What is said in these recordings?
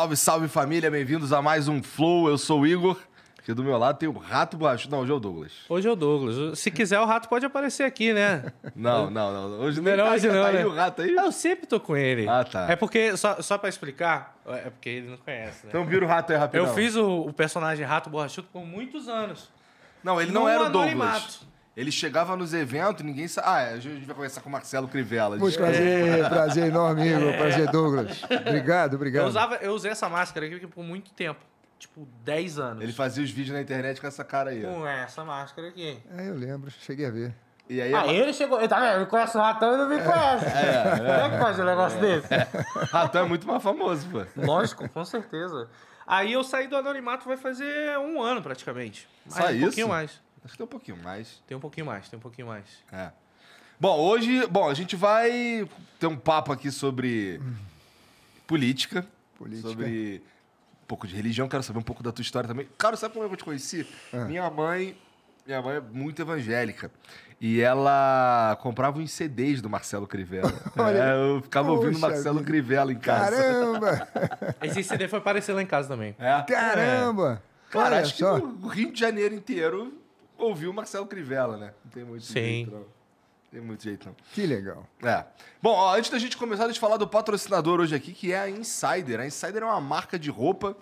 Salve, salve família, bem-vindos a mais um Flow. Eu sou o Igor. Aqui do meu lado tem o Rato Borrachudo. Não, hoje é o Douglas. Hoje é o Douglas. Se quiser, o Rato pode aparecer aqui, né? não, não, não. Hoje tá não, tá, hoje não, tá né? aí o Rato aí. Eu sempre tô com ele. Ah, tá. É porque, só, só pra explicar, é porque ele não conhece, né? Então vira o Rato aí rapidão. Eu fiz o, o personagem Rato Borrachudo por muitos anos. Não, ele não, não era o Douglas. Ele chegava nos eventos, ninguém sabe. Ah, é, a gente vai conversar com o Marcelo Crivella. Muito prazer, é. prazer enorme, Igor. É. Prazer, Douglas. Obrigado, obrigado. Eu, usava, eu usei essa máscara aqui por muito tempo tipo, 10 anos. Ele fazia os vídeos na internet com essa cara aí. Com essa máscara aqui. É, eu lembro, cheguei a ver. E aí, ah, ele chegou. Ele tá vendo? Me conhece o ratão e não me conhece. É, Como é, é, é que faz um negócio é. desse? Ratão é muito mais famoso, pô. Lógico, com certeza. Aí eu saí do anonimato vai fazer um ano praticamente. Só um isso? pouquinho mais. Acho que tem um pouquinho mais. Tem um pouquinho mais, tem um pouquinho mais. É. Bom, hoje, bom, a gente vai ter um papo aqui sobre política, política. sobre um pouco de religião, quero saber um pouco da tua história também. Cara, sabe como é eu te conheci? É. Minha mãe, minha mãe é muito evangélica. E ela comprava uns CDs do Marcelo Crivella. Olha, é, eu ficava Poxa ouvindo Marcelo Crivella em casa. Caramba! Esse CD foi aparecer lá em casa também. É? Caramba! É. Cara, Olha acho só. que o Rio de Janeiro inteiro ouviu o Marcelo Crivella, né? Não tem muito Sim. jeito, não. Tem muito jeito, não. Que legal. É. Bom, ó, antes da gente começar, deixa eu falar do patrocinador hoje aqui, que é a Insider. A Insider é uma marca de roupa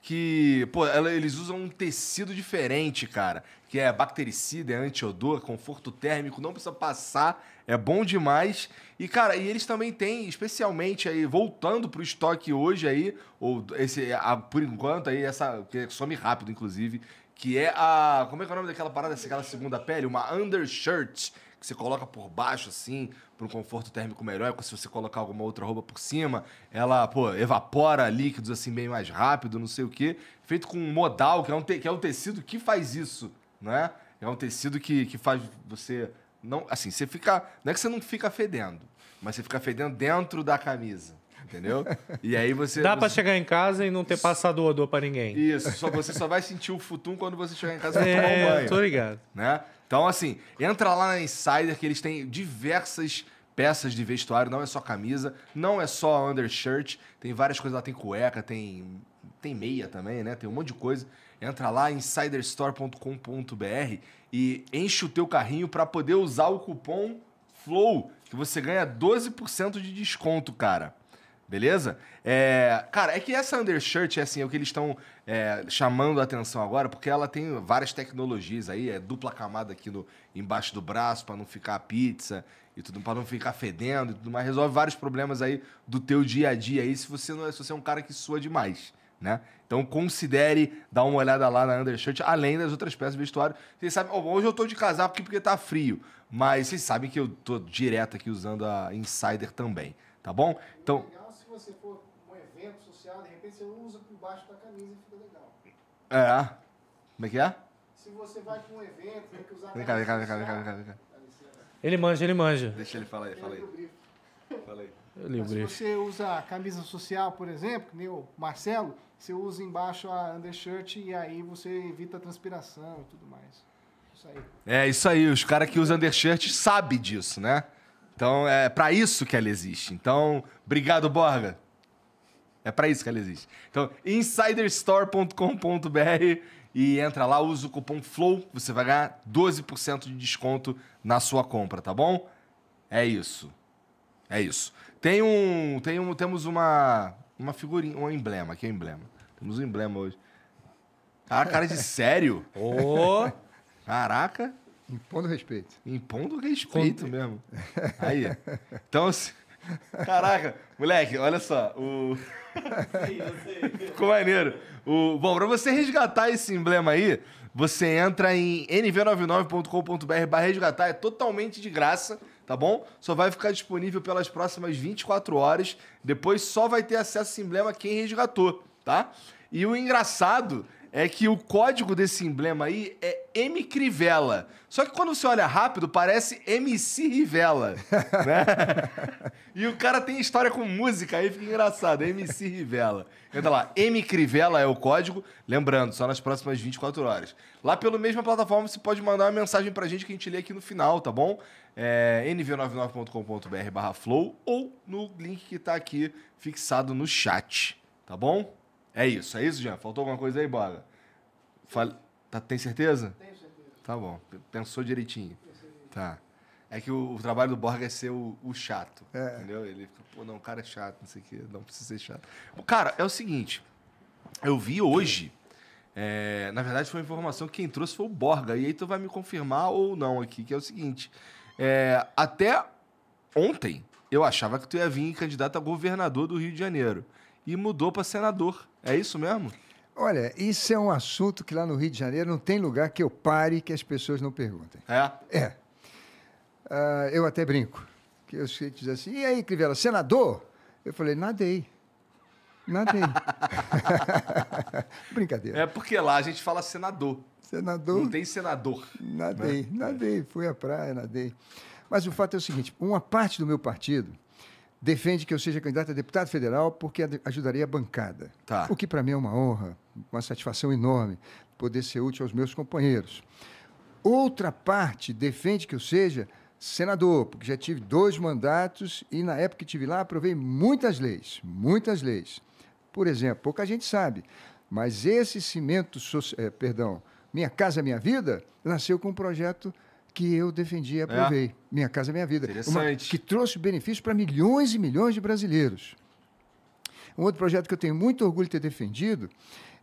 que, pô, ela, eles usam um tecido diferente, cara. Que é bactericida, é antiodor, conforto térmico, não precisa passar, é bom demais. E, cara, e eles também têm, especialmente aí, voltando pro estoque hoje aí, ou esse, a, por enquanto aí, essa, que some rápido, inclusive, que é a. Como é que é o nome daquela parada, aquela segunda pele? Uma undershirt, que você coloca por baixo, assim, para um conforto térmico melhor. Se você colocar alguma outra roupa por cima, ela, pô, evapora líquidos, assim, bem mais rápido, não sei o quê. Feito com modal, que é um, te, que é um tecido que faz isso, né? É um tecido que, que faz você. Não, assim, você fica. Não é que você não fica fedendo, mas você fica fedendo dentro da camisa entendeu? E aí você. Dá você... para chegar em casa e não ter passado o odor para ninguém. Isso, só, você só vai sentir o futum quando você chegar em casa e é, tomar um banho. Tô ligado. Né? Então, assim, entra lá na Insider que eles têm diversas peças de vestuário, não é só camisa, não é só undershirt, tem várias coisas lá, tem cueca, tem, tem meia também, né? Tem um monte de coisa. Entra lá insiderstore.com.br e enche o teu carrinho para poder usar o cupom FLOW, que você ganha 12% de desconto, cara. Beleza? É, cara, é que essa undershirt, é assim, é o que eles estão é, chamando a atenção agora, porque ela tem várias tecnologias aí, é dupla camada aqui no, embaixo do braço para não ficar pizza e tudo, para não ficar fedendo e tudo mais. Resolve vários problemas aí do teu dia a dia aí, se você não é, se você é um cara que sua demais. Né? Então considere dar uma olhada lá na undershirt, além das outras peças de vestuário. Vocês sabem, oh, hoje eu estou de casaco porque, porque tá frio, mas vocês sabem que eu estou direto aqui usando a Insider também, tá bom? Então, você usa por baixo da camisa e fica legal. É. Como é que é? Se você vai para um evento, tem que usar. Vem cá, vem cá, vem cá, vem cá, vem cá, vem cá. Ele manja, ele manja. Deixa ele falar aí, fala aí. Fala aí. Eu li o se você usa a camisa social, por exemplo, que nem o Marcelo, você usa embaixo a undershirt e aí você evita a transpiração e tudo mais. Isso aí. É isso aí, os caras que usam undershirt sabem disso, né? Então é para isso que ela existe. Então, obrigado, Borga. É para isso que ela existe. Então, insiderstore.com.br e entra lá, usa o cupom FLOW, você vai ganhar 12% de desconto na sua compra, tá bom? É isso. É isso. Tem um, tem um temos uma uma figurinha, um emblema, que é um emblema. Temos um emblema hoje. Cara, cara de sério? Ô! oh. Caraca! Impondo respeito. Impondo respeito Conte. mesmo. Aí. Então, assim, Caraca, moleque, olha só. O... Ficou maneiro. O... Bom, pra você resgatar esse emblema aí, você entra em nv99.com.br barra resgatar, é totalmente de graça, tá bom? Só vai ficar disponível pelas próximas 24 horas. Depois só vai ter acesso a esse emblema quem resgatou, tá? E o engraçado é que o código desse emblema aí é M Crivella. Só que quando você olha rápido, parece MC Rivella. né? E o cara tem história com música, aí fica engraçado. MC Rivella. Entra lá, M Crivella é o código. Lembrando, só nas próximas 24 horas. Lá pelo mesma plataforma, você pode mandar uma mensagem pra gente que a gente lê aqui no final, tá bom? É nv99.com.br flow ou no link que tá aqui fixado no chat, tá bom? É isso, é isso, Jean? Faltou alguma coisa aí, Borga. Fal... Tá, tem certeza? Tenho certeza. Tá bom, pensou direitinho. Tá. É que o, o, trabalho do Borga é ser o, o chato. É. Entendeu? Ele fica, pô, não, o cara é chato, não sei o quê, não precisa ser chato. Cara, é o seguinte. Eu vi hoje. É, na verdade, foi uma informação que quem trouxe foi o Borga. E aí tu vai me confirmar ou não aqui, que é o seguinte. É, até ontem, eu achava que tu ia vir candidato a governador do Rio de Janeiro. E mudou para senador. É isso mesmo? Olha, isso é um assunto que lá no Rio de Janeiro não tem lugar que eu pare que as pessoas não perguntem. É? É. Uh, eu até brinco. Que eu sei dizer assim, e aí, Crivella, senador? Eu falei, nadei. Nadei. Brincadeira. É porque lá a gente fala senador. Senador. Não tem senador. Nadei, né? nadei. Fui à praia, nadei. Mas o fato é o seguinte: uma parte do meu partido defende que eu seja candidato a deputado federal porque ajudaria a bancada. Tá. O que para mim é uma honra, uma satisfação enorme poder ser útil aos meus companheiros. Outra parte defende que eu seja senador, porque já tive dois mandatos e na época que tive lá aprovei muitas leis, muitas leis. Por exemplo, pouca gente sabe, mas esse cimento, so eh, perdão, Minha Casa Minha Vida nasceu com um projeto que eu defendi e é. aprovei. É. Minha Casa Minha Vida. Uma, que trouxe benefícios para milhões e milhões de brasileiros. Um outro projeto que eu tenho muito orgulho de ter defendido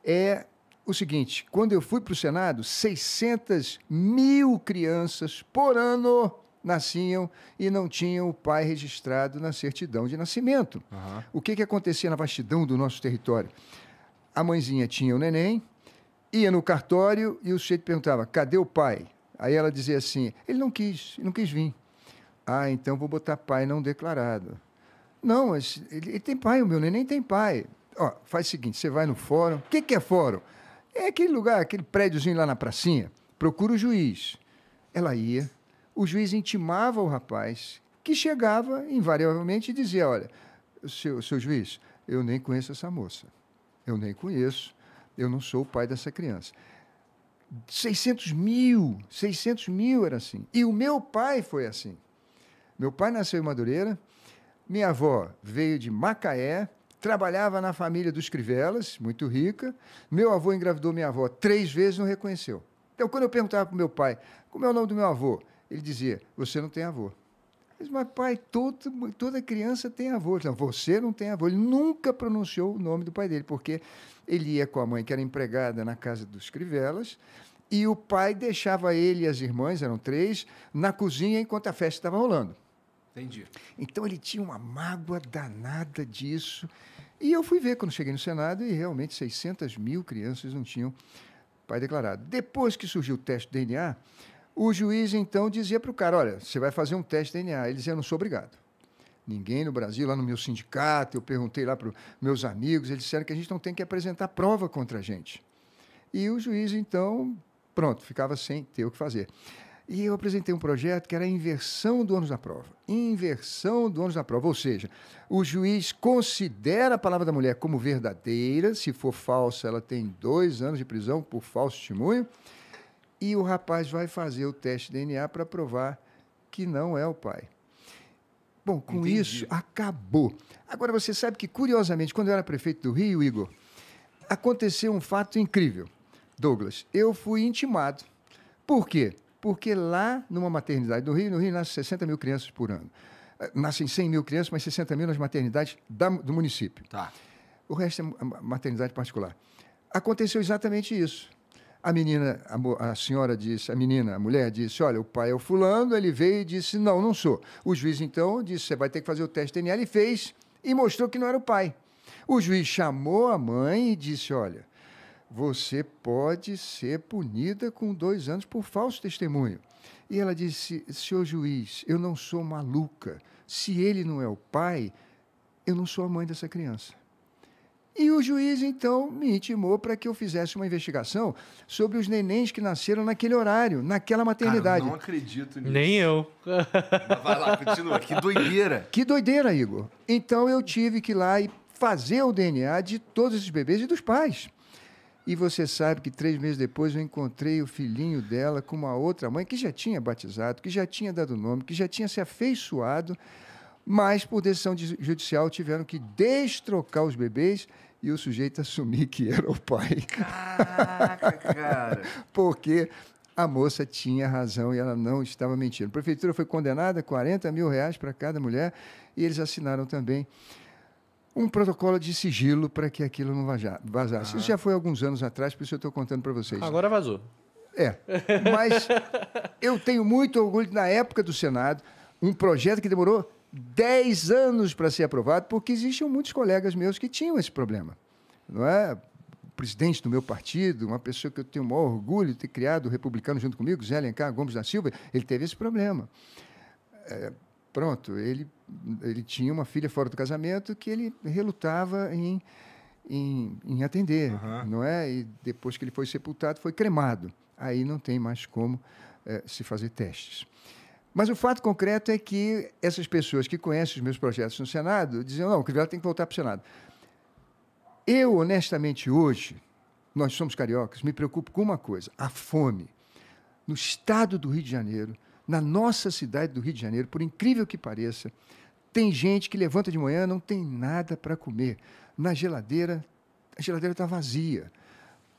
é o seguinte: quando eu fui para o Senado, 600 mil crianças por ano nasciam e não tinham o pai registrado na certidão de nascimento. Uhum. O que, que acontecia na vastidão do nosso território? A mãezinha tinha o neném, ia no cartório e o sujeito perguntava: cadê o pai? Aí ela dizia assim: ele não quis, ele não quis vir. Ah, então vou botar pai não declarado. Não, mas ele, ele tem pai, o meu neném tem pai. Ó, faz o seguinte: você vai no fórum. O que, que é fórum? É aquele lugar, aquele prédiozinho lá na pracinha. Procura o juiz. Ela ia, o juiz intimava o rapaz, que chegava invariavelmente e dizia: olha, seu, seu juiz, eu nem conheço essa moça. Eu nem conheço. Eu não sou o pai dessa criança. 600 mil, 600 mil era assim. E o meu pai foi assim. Meu pai nasceu em Madureira, minha avó veio de Macaé, trabalhava na família dos Crivelas, muito rica. Meu avô engravidou minha avó três vezes não reconheceu. Então, quando eu perguntava para o meu pai, como é o nome do meu avô? Ele dizia, você não tem avô. Mas, mas pai, todo, toda criança tem avô. Então, você não tem avô. Ele nunca pronunciou o nome do pai dele, porque ele ia com a mãe, que era empregada na casa dos Crivelas, e o pai deixava ele e as irmãs, eram três, na cozinha enquanto a festa estava rolando. Entendi. Então ele tinha uma mágoa danada disso. E eu fui ver quando cheguei no Senado e realmente 600 mil crianças não tinham pai declarado. Depois que surgiu o teste do DNA, o juiz então dizia para o cara: olha, você vai fazer um teste de DNA. Ele dizia: não sou obrigado. Ninguém no Brasil, lá no meu sindicato, eu perguntei lá para os meus amigos, eles disseram que a gente não tem que apresentar prova contra a gente. E o juiz, então, pronto, ficava sem ter o que fazer. E eu apresentei um projeto que era a inversão do ônus da prova. Inversão do ônus da prova, ou seja, o juiz considera a palavra da mulher como verdadeira, se for falsa, ela tem dois anos de prisão por falso testemunho, e o rapaz vai fazer o teste de DNA para provar que não é o pai. Bom, com Entendi. isso, acabou. Agora, você sabe que, curiosamente, quando eu era prefeito do Rio, Igor, aconteceu um fato incrível. Douglas, eu fui intimado. Por quê? Porque lá, numa maternidade do Rio, no Rio nascem 60 mil crianças por ano. Eh, nascem 100 mil crianças, mas 60 mil nas maternidades da, do município. Tá. O resto é maternidade particular. Aconteceu exatamente isso. A menina, a, a, senhora disse, a menina, a mulher disse: Olha, o pai é o fulano. Ele veio e disse: Não, não sou. O juiz então disse: Você vai ter que fazer o teste DNA. Ele fez e mostrou que não era o pai. O juiz chamou a mãe e disse: Olha, você pode ser punida com dois anos por falso testemunho. E ela disse: Senhor juiz, eu não sou maluca. Se ele não é o pai, eu não sou a mãe dessa criança. E o juiz, então, me intimou para que eu fizesse uma investigação sobre os nenéns que nasceram naquele horário, naquela maternidade. Cara, não acredito nisso. Nem eu. Mas vai lá, continua. Que doideira. Que doideira, Igor. Então eu tive que ir lá e fazer o DNA de todos esses bebês e dos pais. E você sabe que três meses depois eu encontrei o filhinho dela com uma outra mãe que já tinha batizado, que já tinha dado nome, que já tinha se afeiçoado, mas por decisão judicial tiveram que destrocar os bebês e o sujeito assumir que era o pai. Caraca, cara! Porque a moça tinha razão e ela não estava mentindo. A prefeitura foi condenada, 40 mil reais para cada mulher, e eles assinaram também um protocolo de sigilo para que aquilo não vazasse. Uhum. Isso ah. já foi alguns anos atrás, por isso eu estou contando para vocês. Agora vazou. É, mas eu tenho muito orgulho, na época do Senado, um projeto que demorou 10 anos para ser aprovado, porque existiam muitos colegas meus que tinham esse problema. Não é? O presidente do meu partido, uma pessoa que eu tenho o maior orgulho de ter criado, o republicano junto comigo, Zé Alencar Gomes da Silva, ele teve esse problema. É, pronto, ele, ele tinha uma filha fora do casamento que ele relutava em, em, em atender, uhum. não é? E depois que ele foi sepultado, foi cremado. Aí não tem mais como é, se fazer testes. Mas o fato concreto é que essas pessoas que conhecem os meus projetos no Senado diziam: não, o Crivella tem que voltar para o Senado. Eu, honestamente, hoje, nós somos cariocas, me preocupo com uma coisa: a fome. No estado do Rio de Janeiro, na nossa cidade do Rio de Janeiro, por incrível que pareça, tem gente que levanta de manhã não tem nada para comer. Na geladeira, a geladeira está vazia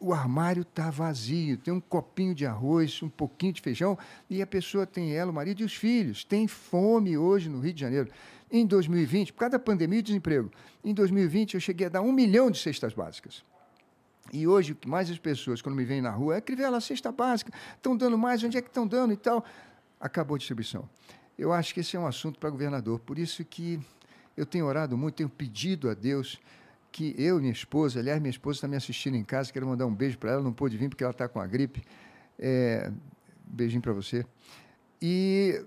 o armário está vazio, tem um copinho de arroz, um pouquinho de feijão, e a pessoa tem ela, o marido e os filhos. Tem fome hoje no Rio de Janeiro. Em 2020, por causa da pandemia e desemprego, em 2020 eu cheguei a dar um milhão de cestas básicas. E hoje, o que mais as pessoas, quando me vêm na rua, é Crivella, a cesta básica, estão dando mais, onde é que estão dando e tal. Acabou a distribuição. Eu acho que esse é um assunto para governador, por isso que eu tenho orado muito, tenho pedido a Deus que eu e minha esposa, aliás, minha esposa está me assistindo em casa, quero mandar um beijo para ela, não pôde vir porque ela está com a gripe. É, beijinho para você. E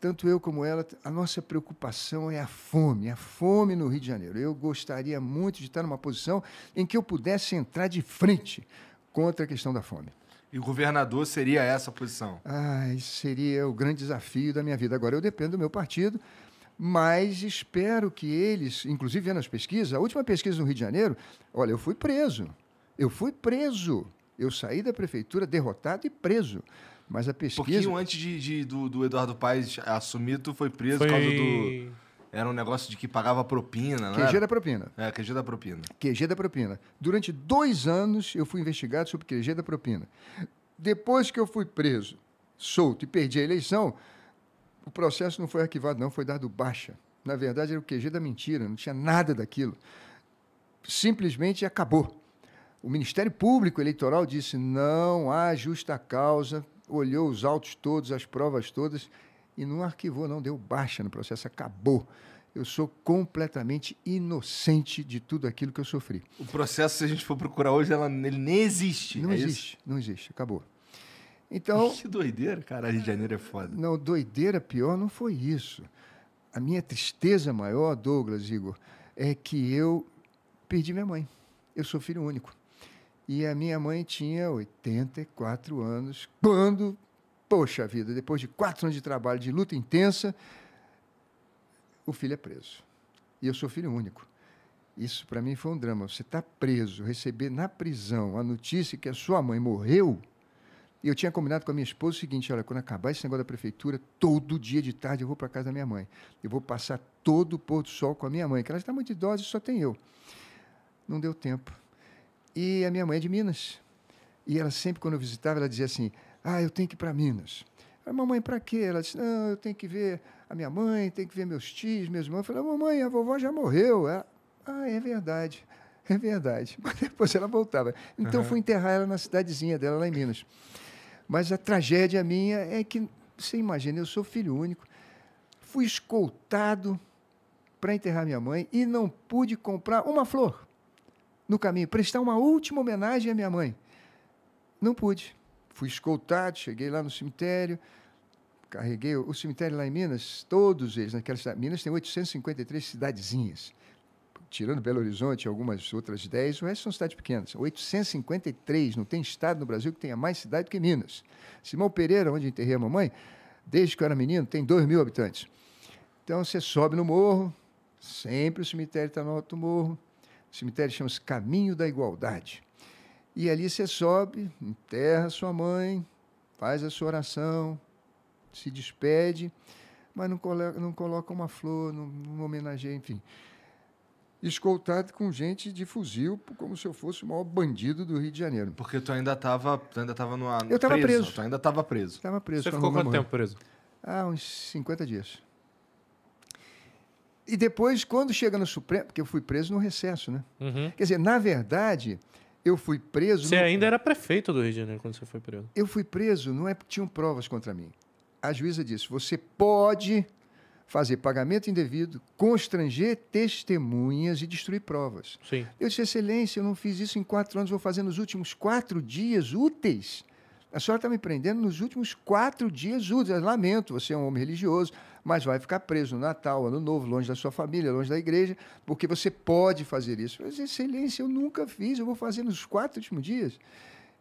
tanto eu como ela, a nossa preocupação é a fome, a fome no Rio de Janeiro. Eu gostaria muito de estar numa posição em que eu pudesse entrar de frente contra a questão da fome. E governador seria essa posição? Ah, seria o grande desafio da minha vida. Agora eu dependo do meu partido mas espero que eles, inclusive vendo as pesquisas, a última pesquisa no Rio de Janeiro, olha, eu fui preso. Eu fui preso. Eu saí da prefeitura derrotado e preso. Mas a pesquisa. Um pouquinho antes de, de do, do, Eduardo Paes assumir, tu foi preso foi... por causa do. Era um negócio de que pagava propina, né? QG da propina. É, QG da propina. QG da propina. Durante dois anos eu fui investigado sobre QG da propina. Depois que eu fui preso, solto e perdi a eleição, o processo não foi arquivado, não, foi dado baixa. Na verdade, era o QG da mentira, não tinha nada daquilo. Simplesmente acabou. O Ministério Público Eleitoral disse: não há justa causa, olhou os autos todos, as provas todas, e não arquivou, não deu baixa no processo, acabou. Eu sou completamente inocente de tudo aquilo que eu sofri. O processo, se a gente for procurar hoje, ela, ele nem existe. Não é existe, isso? não existe, acabou. Então, que doideira, cara. Rio de Janeiro é foda. Não, doideira pior não foi isso. A minha tristeza maior, Douglas, Igor, é que eu perdi minha mãe. Eu sou filho único. E a minha mãe tinha 84 anos quando, poxa vida, depois de quatro anos de trabalho, de luta intensa, o filho é preso. E eu sou filho único. Isso para mim foi um drama. Você está preso, receber na prisão a notícia que a sua mãe morreu e eu tinha combinado com a minha esposa o seguinte: olha, quando acabar esse negócio da prefeitura, todo dia de tarde eu vou para casa da minha mãe. Eu vou passar todo o pôr do sol com a minha mãe, que ela está muito idosa e só tem eu. Não deu tempo. E a minha mãe é de Minas. E ela sempre, quando eu visitava, ela dizia assim: ah, eu tenho que ir para Minas. Falei, ah, mamãe, para quê? Ela disse: não, eu tenho que ver a minha mãe, tenho que ver meus tios, meus irmãos. Eu falei: ah, mamãe, a vovó já morreu. Ela, ah, é verdade. É verdade. Mas depois ela voltava. Então uhum. fui enterrar ela na cidadezinha dela, lá em Minas. Mas a tragédia minha é que, você imagina, eu sou filho único, fui escoltado para enterrar minha mãe e não pude comprar uma flor no caminho, prestar uma última homenagem à minha mãe. Não pude. Fui escoltado, cheguei lá no cemitério, carreguei o cemitério lá em Minas, todos eles naquela cidade. Minas tem 853 cidadezinhas tirando Belo Horizonte e algumas outras 10, o resto são cidades pequenas. 853, não tem estado no Brasil que tenha mais cidade do que Minas. Simão Pereira, onde enterrei a mamãe, desde que eu era menino, tem 2 mil habitantes. Então você sobe no morro, sempre o cemitério está no alto morro. O cemitério chama-se Caminho da Igualdade. E ali você sobe, enterra sua mãe, faz a sua oração, se despede, mas não coloca, não coloca uma flor, não, não homenageia, enfim escoltado com gente de fuzil, como se eu fosse o maior bandido do Rio de Janeiro. Porque tu ainda estava ainda tava ano Eu estava preso. preso. Tu ainda estava preso. Estava preso. Você ficou quanto tempo preso? Ah, uns 50 dias. E depois, quando chega no Supremo, porque eu fui preso no recesso, né? Uhum. Quer dizer, na verdade, eu fui preso. Você no... ainda era prefeito do Rio de Janeiro quando você foi preso? Eu fui preso, não é porque tinham provas contra mim. A juíza disse: você pode fazer pagamento indevido, constranger testemunhas e destruir provas. Sim. Eu disse, Excelência, eu não fiz isso em quatro anos, vou fazer nos últimos quatro dias úteis. A senhora está me prendendo nos últimos quatro dias úteis. Lamento, você é um homem religioso, mas vai ficar preso no Natal, Ano Novo, longe da sua família, longe da igreja, porque você pode fazer isso. Eu disse, Excelência, eu nunca fiz, eu vou fazer nos quatro últimos dias.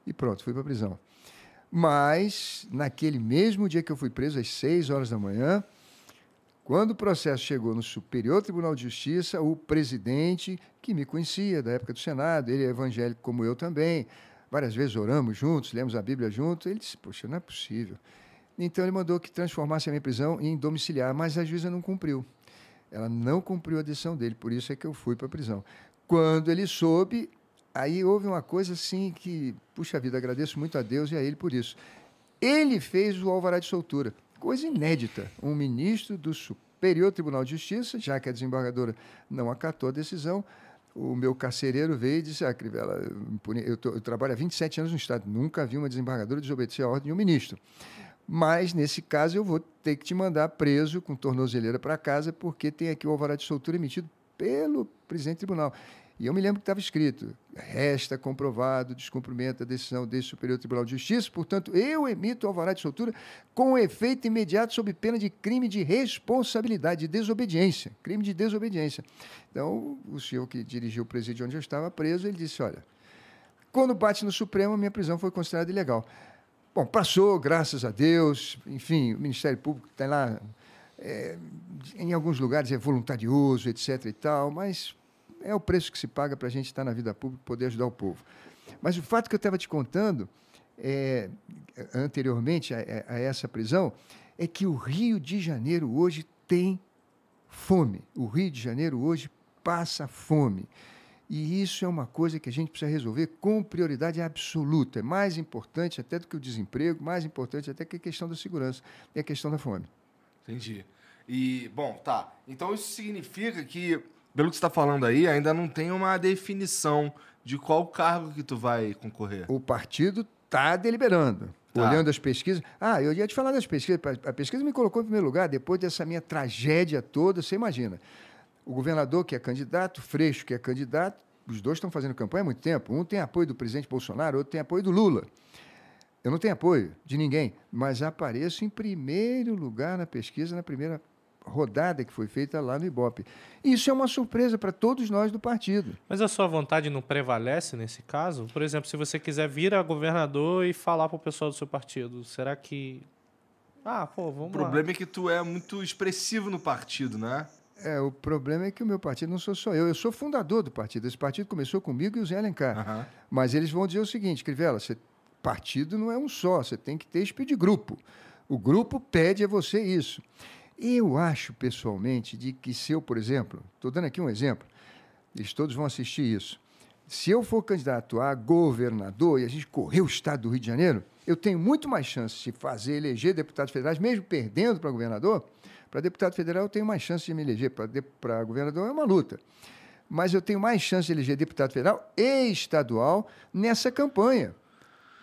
E pronto, fui para a prisão. Mas, naquele mesmo dia que eu fui preso, às seis horas da manhã, quando o processo chegou no Superior Tribunal de Justiça, o presidente, que me conhecia da época do Senado, ele é evangélico como eu também, várias vezes oramos juntos, lemos a Bíblia juntos, ele disse: Poxa, não é possível. Então ele mandou que transformasse a minha prisão em domiciliar, mas a juíza não cumpriu. Ela não cumpriu a decisão dele, por isso é que eu fui para a prisão. Quando ele soube, aí houve uma coisa assim que, puxa vida, agradeço muito a Deus e a ele por isso. Ele fez o alvará de soltura coisa inédita. Um ministro do Superior Tribunal de Justiça, já que a desembargadora não acatou a decisão, o meu carcereiro veio e disse: Ah, Crivella, eu, tô, eu trabalho há 27 anos no Estado, nunca vi uma desembargadora desobedecer a ordem de um ministro. Mas, nesse caso, eu vou ter que te mandar preso com tornozeleira para casa, porque tem aqui o alvará de soltura emitido pelo presidente do tribunal. E eu me lembro que estava escrito: resta comprovado o descumprimento da decisão deste Superior Tribunal de Justiça, portanto, eu emito alvará de soltura com efeito imediato sob pena de crime de responsabilidade, de desobediência. Crime de desobediência. Então, o senhor que dirigiu o presídio onde eu estava preso, ele disse: olha, quando bate no Supremo, minha prisão foi considerada ilegal. Bom, passou, graças a Deus, enfim, o Ministério Público está lá. É, em alguns lugares é voluntarioso, etc. e tal, mas é o preço que se paga para a gente estar na vida pública e poder ajudar o povo. Mas o fato que eu estava te contando é, anteriormente a, é, a, essa prisão é que o Rio de Janeiro hoje tem fome. O Rio de Janeiro hoje passa fome. E isso é uma coisa que a gente precisa resolver com prioridade absoluta. É mais importante até do que o desemprego, mais importante até que a questão da segurança e a questão da fome. Entendi. E, bom, tá. Então isso significa que pelo que você está falando aí, ainda não tem uma definição de qual cargo que tu vai concorrer. O partido está deliberando. Tá. Olhando as pesquisas. Ah, eu ia te falar das pesquisas. A pesquisa me colocou em primeiro lugar, depois dessa minha tragédia toda, você imagina. O governador que é candidato, Freixo que é candidato, os dois estão fazendo campanha há muito tempo. Um tem apoio do presidente Bolsonaro, outro tem apoio do Lula. Eu não tenho apoio de ninguém, mas apareço em primeiro lugar na pesquisa na primeira rodada que foi feita lá no Ibope. Isso é uma surpresa para todos nós do partido. Mas a sua vontade não prevalece nesse caso? Por exemplo, se você quiser vir a governador e falar para o pessoal do seu partido, será que. Ah, pô, vamos O problema lá. é que tu é muito expressivo no partido, né? É, o problema é que o meu partido não sou só eu. Eu sou fundador do partido. Esse partido começou comigo e o Zé Alencar. Uhum. Mas eles vão dizer o seguinte, Crivella, você, partido não é um só, você tem que ter espírito de grupo. O grupo pede a você isso. Eu acho pessoalmente de que se eu, por exemplo, estou dando aqui um exemplo, eles todos vão assistir isso. Se eu for candidato a governador e a gente correr o estado do Rio de Janeiro, eu tenho muito mais chance de fazer eleger deputados federais, mesmo perdendo para governador. Para deputado federal, eu tenho mais chance de me eleger. Para governador, é uma luta. Mas eu tenho mais chance de eleger deputado federal e estadual nessa campanha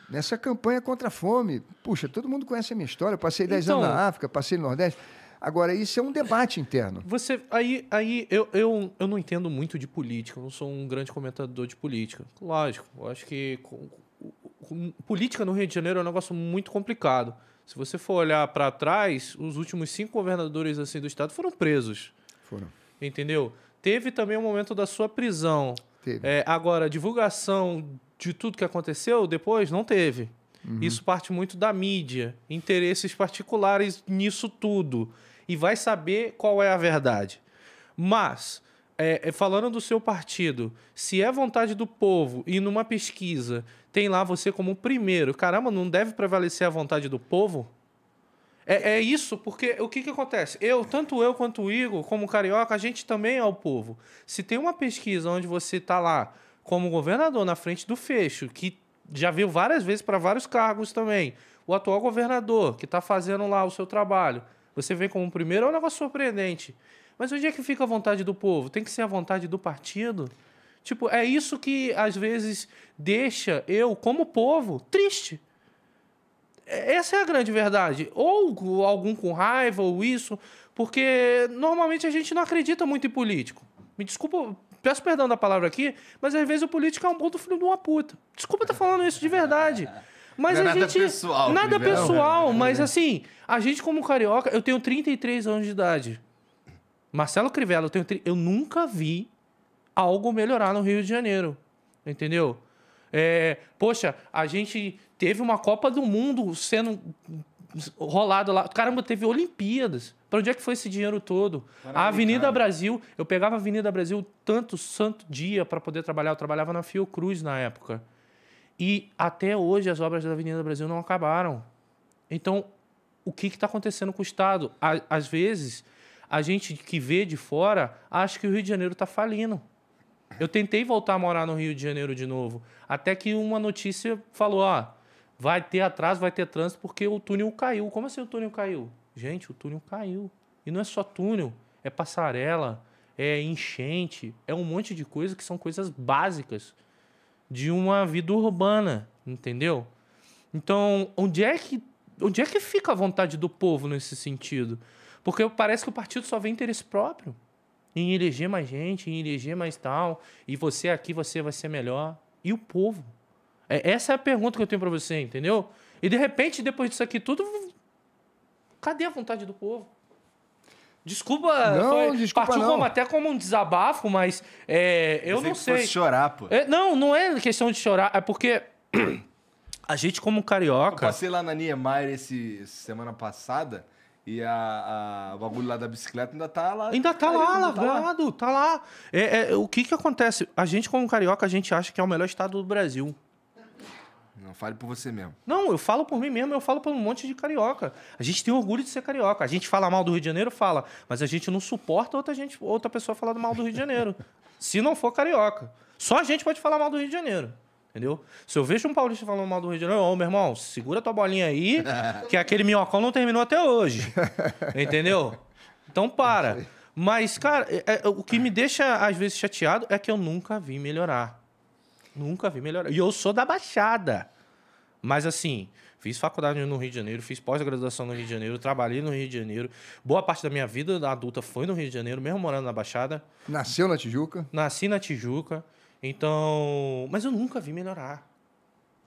nessa campanha contra a fome. Puxa, todo mundo conhece a minha história. Eu passei 10 então, anos na África, passei no Nordeste. Agora, isso é um debate interno. Você. Aí, aí eu, eu, eu não entendo muito de política, eu não sou um grande comentador de política. Lógico, eu acho que. Com, com, política no Rio de Janeiro é um negócio muito complicado. Se você for olhar para trás, os últimos cinco governadores assim do estado foram presos. Foram. Entendeu? Teve também o um momento da sua prisão. Teve. É, agora, divulgação de tudo que aconteceu depois não teve. Uhum. Isso parte muito da mídia, interesses particulares nisso tudo e vai saber qual é a verdade. Mas, é, é, falando do seu partido, se é vontade do povo e numa pesquisa tem lá você como primeiro, caramba, não deve prevalecer a vontade do povo? É, é isso, porque o que, que acontece? Eu, tanto eu quanto o Igor, como carioca, a gente também é o povo. Se tem uma pesquisa onde você está lá como governador na frente do fecho, que já viu várias vezes para vários cargos também, o atual governador que está fazendo lá o seu trabalho, você vem como primeiro, é um negócio surpreendente. Mas onde é que fica a vontade do povo? Tem que ser a vontade do partido? Tipo, é isso que às vezes deixa eu, como povo, triste. É, essa é a grande verdade. Ou algum com raiva, ou isso, porque normalmente a gente não acredita muito em político. Me desculpa, peço perdão da palavra aqui, mas às vezes o político é um bom do filho de uma puta. Desculpa estar falando isso de verdade. Mas não é a nada gente. Pessoal, nada pessoal, mas é. assim, a gente, como carioca, eu tenho 33 anos de idade. Marcelo Crivella, eu, tenho, eu nunca vi algo melhorar no Rio de Janeiro. Entendeu? É, poxa, a gente teve uma Copa do Mundo sendo rolado lá. Caramba, teve Olimpíadas. Para onde é que foi esse dinheiro todo? Caramba, a Avenida cara. Brasil, eu pegava a Avenida Brasil tanto santo dia para poder trabalhar. Eu trabalhava na Fiocruz na época. E até hoje as obras da Avenida Brasil não acabaram. Então, o que está acontecendo com o Estado? Às vezes, a gente que vê de fora acha que o Rio de Janeiro está falindo. Eu tentei voltar a morar no Rio de Janeiro de novo, até que uma notícia falou: ó, vai ter atraso, vai ter trânsito porque o túnel caiu. Como assim o túnel caiu? Gente, o túnel caiu. E não é só túnel, é passarela, é enchente, é um monte de coisa que são coisas básicas de uma vida urbana, entendeu? Então, onde é que onde é que fica a vontade do povo nesse sentido? Porque parece que o partido só vê interesse próprio em eleger mais gente, em eleger mais tal, e você aqui você vai ser melhor. E o povo? É, essa é a pergunta que eu tenho para você, entendeu? E de repente, depois disso aqui tudo, cadê a vontade do povo? Desculpa, não, foi, desculpa partiu não. Como, até como um desabafo, mas é, eu, não sei. Fosse chorar, pô. É, não, não é questão de chorar, é porque a gente como carioca... Eu passei lá na Niemeyer esse semana passada e a, a, o bagulho lá da bicicleta ainda tá lá. Ainda tá, tá, tá lá, lavado, tá lá. Tá lá. É, é, o que que acontece? A gente como carioca, a gente acha que é o melhor estado do Brasil. Não fale por você mesmo. Não, eu falo por mim mesmo, eu falo por um monte de carioca. A gente tem orgulho de ser carioca. A gente fala mal do Rio de Janeiro, fala, mas a gente não suporta outra, gente, outra pessoa falar mal do Rio de Janeiro. se não for carioca. Só a gente pode falar mal do Rio de Janeiro. Entendeu? Se eu vejo um paulista falando mal do Rio de Janeiro, ô meu irmão, segura tua bolinha aí, que aquele minhocão não terminou até hoje. Entendeu? Então para. Mas, cara, é, é, o que me deixa às vezes chateado é que eu nunca vi melhorar. Nunca vi melhorar. E eu sou da Baixada. Mas assim, fiz faculdade no Rio de Janeiro, fiz pós-graduação no Rio de Janeiro, trabalhei no Rio de Janeiro. Boa parte da minha vida adulta foi no Rio de Janeiro, mesmo morando na Baixada. Nasceu na Tijuca? Nasci na Tijuca. Então, mas eu nunca vi melhorar.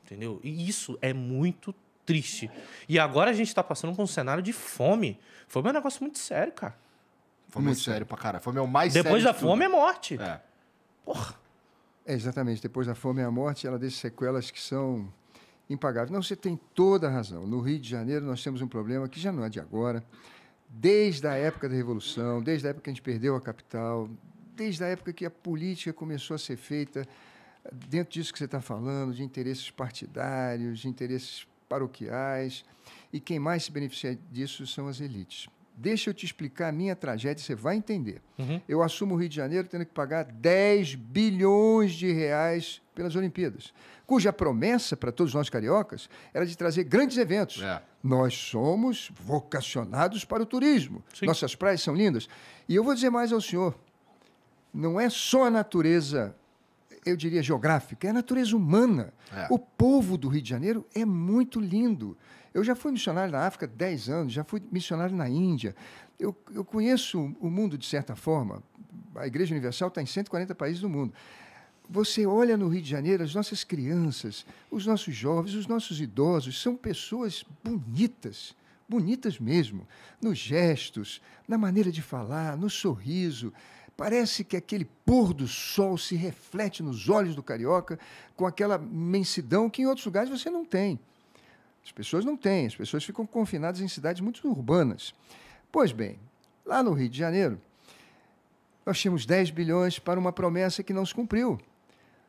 Entendeu? E isso é muito triste. E agora a gente está passando por um cenário de fome. Foi é um negócio muito sério, cara. Fome é muito é sério pra cara. Foi meu é o mais Depois sério. Depois da fome tudo. é morte. É. Porra. É, exatamente. Depois da fome é a morte, ela deixa sequelas que são impagável. Não, você tem toda a razão. No Rio de Janeiro nós temos um problema que já não é de agora. Desde a época da Revolução, desde a época que a gente perdeu a capital, desde a época que a política começou a ser feita dentro disso que você está falando, de interesses partidários, de interesses paroquiais. E quem mais se beneficia disso são as elites. Deixa eu te explicar a minha tragédia, você vai entender. Uhum. Eu assumo o Rio de Janeiro tendo que pagar 10 bilhões de reais pelas Olimpíadas, cuja promessa para todos nós cariocas era de trazer grandes eventos. É. Nós somos vocacionados para o turismo. Sim. Nossas praias são lindas. E eu vou dizer mais ao senhor: não é só a natureza eu diria, geográfica, é a natureza humana. É. O povo do Rio de Janeiro é muito lindo. Eu já fui missionário na África 10 anos, já fui missionário na Índia. Eu, eu conheço o mundo de certa forma. A Igreja Universal está em 140 países do mundo. Você olha no Rio de Janeiro, as nossas crianças, os nossos jovens, os nossos idosos, são pessoas bonitas bonitas mesmo, nos gestos, na maneira de falar, no sorriso. Parece que aquele pôr do sol se reflete nos olhos do carioca com aquela mensidão que em outros lugares você não tem. As pessoas não têm, as pessoas ficam confinadas em cidades muito urbanas. Pois bem, lá no Rio de Janeiro, nós tínhamos 10 bilhões para uma promessa que não se cumpriu.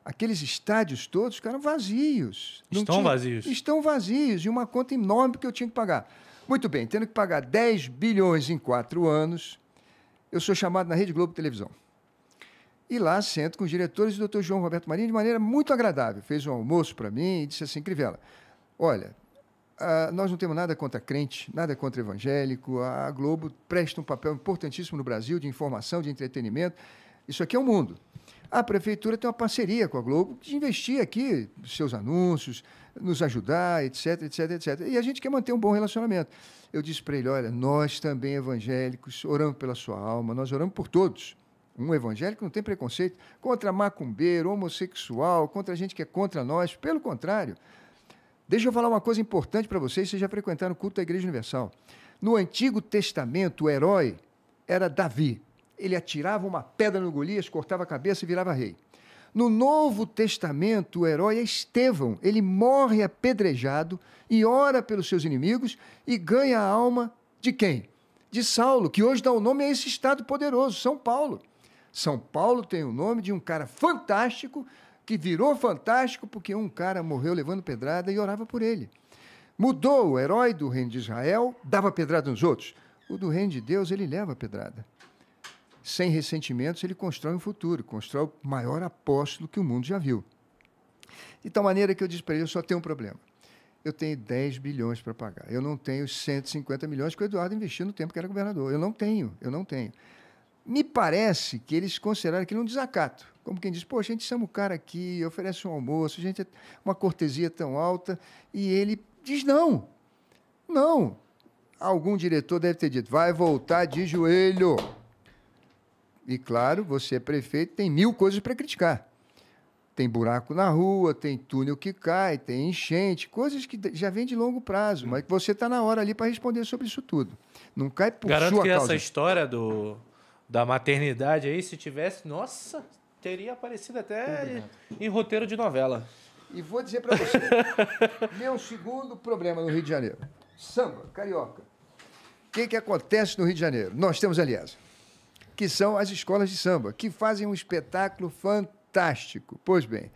Aqueles estádios todos ficaram vazios. Estão tinha, vazios. Estão vazios e uma conta enorme que eu tinha que pagar. Muito bem, tendo que pagar 10 bilhões em quatro anos, eu sou chamado na Rede Globo Televisão. E lá sento com os diretores do Dr. João Roberto Marinho de maneira muito agradável. Fez um almoço para mim e disse assim: Crivella, olha, Uh, nós não temos nada contra crente, nada contra evangélico. A Globo presta um papel importantíssimo no Brasil de informação, de entretenimento. Isso aqui é o um mundo. A prefeitura tem uma parceria com a Globo de investir aqui seus anúncios, nos ajudar, etc, etc, etc. E a gente quer manter um bom relacionamento. Eu disse para ele: olha, nós também evangélicos oramos pela sua alma, nós oramos por todos. Um evangélico não tem preconceito contra macumbeiro, homossexual, contra gente que é contra nós. Pelo contrário. Deixa eu falar uma coisa importante para vocês, vocês já frequentaram o culto da Igreja Universal. No Antigo Testamento, o herói era Davi. Ele atirava uma pedra no Golias, cortava a cabeça e virava rei. No Novo Testamento, o herói é Estevão. Ele morre apedrejado e ora pelos seus inimigos e ganha a alma de quem? De Saulo, que hoje dá o nome a esse estado poderoso, São Paulo. São Paulo tem o nome de um cara fantástico que virou fantástico porque um cara morreu levando pedrada e orava por ele. Mudou o herói do reino de Israel, dava pedrada nos outros. O do reino de Deus, ele leva pedrada sem ressentimentos, ele constrói um futuro, constrói o maior apóstolo que o mundo já viu. De tal maneira que eu disse para ele: eu só tenho um problema. Eu tenho 10 bilhões para pagar. Eu não tenho 150 milhões que o Eduardo investiu no tempo que era governador. Eu não tenho, eu não tenho. Me parece que eles consideraram aquilo um desacato. Como quem diz, pô, a gente chama o cara aqui, oferece um almoço, a gente é uma cortesia tão alta, e ele diz não. Não. Algum diretor deve ter dito, vai voltar de joelho. E claro, você é prefeito, tem mil coisas para criticar. Tem buraco na rua, tem túnel que cai, tem enchente, coisas que já vem de longo prazo, mas você está na hora ali para responder sobre isso tudo. Não cai por Garanto sua causa. Garanto que essa história do, da maternidade aí, se tivesse, nossa, teria aparecido até em, em roteiro de novela. E vou dizer para você, meu segundo problema no Rio de Janeiro, samba, carioca. O que, que acontece no Rio de Janeiro? Nós temos, aliás, que são as escolas de samba, que fazem um espetáculo fantástico. Pois bem,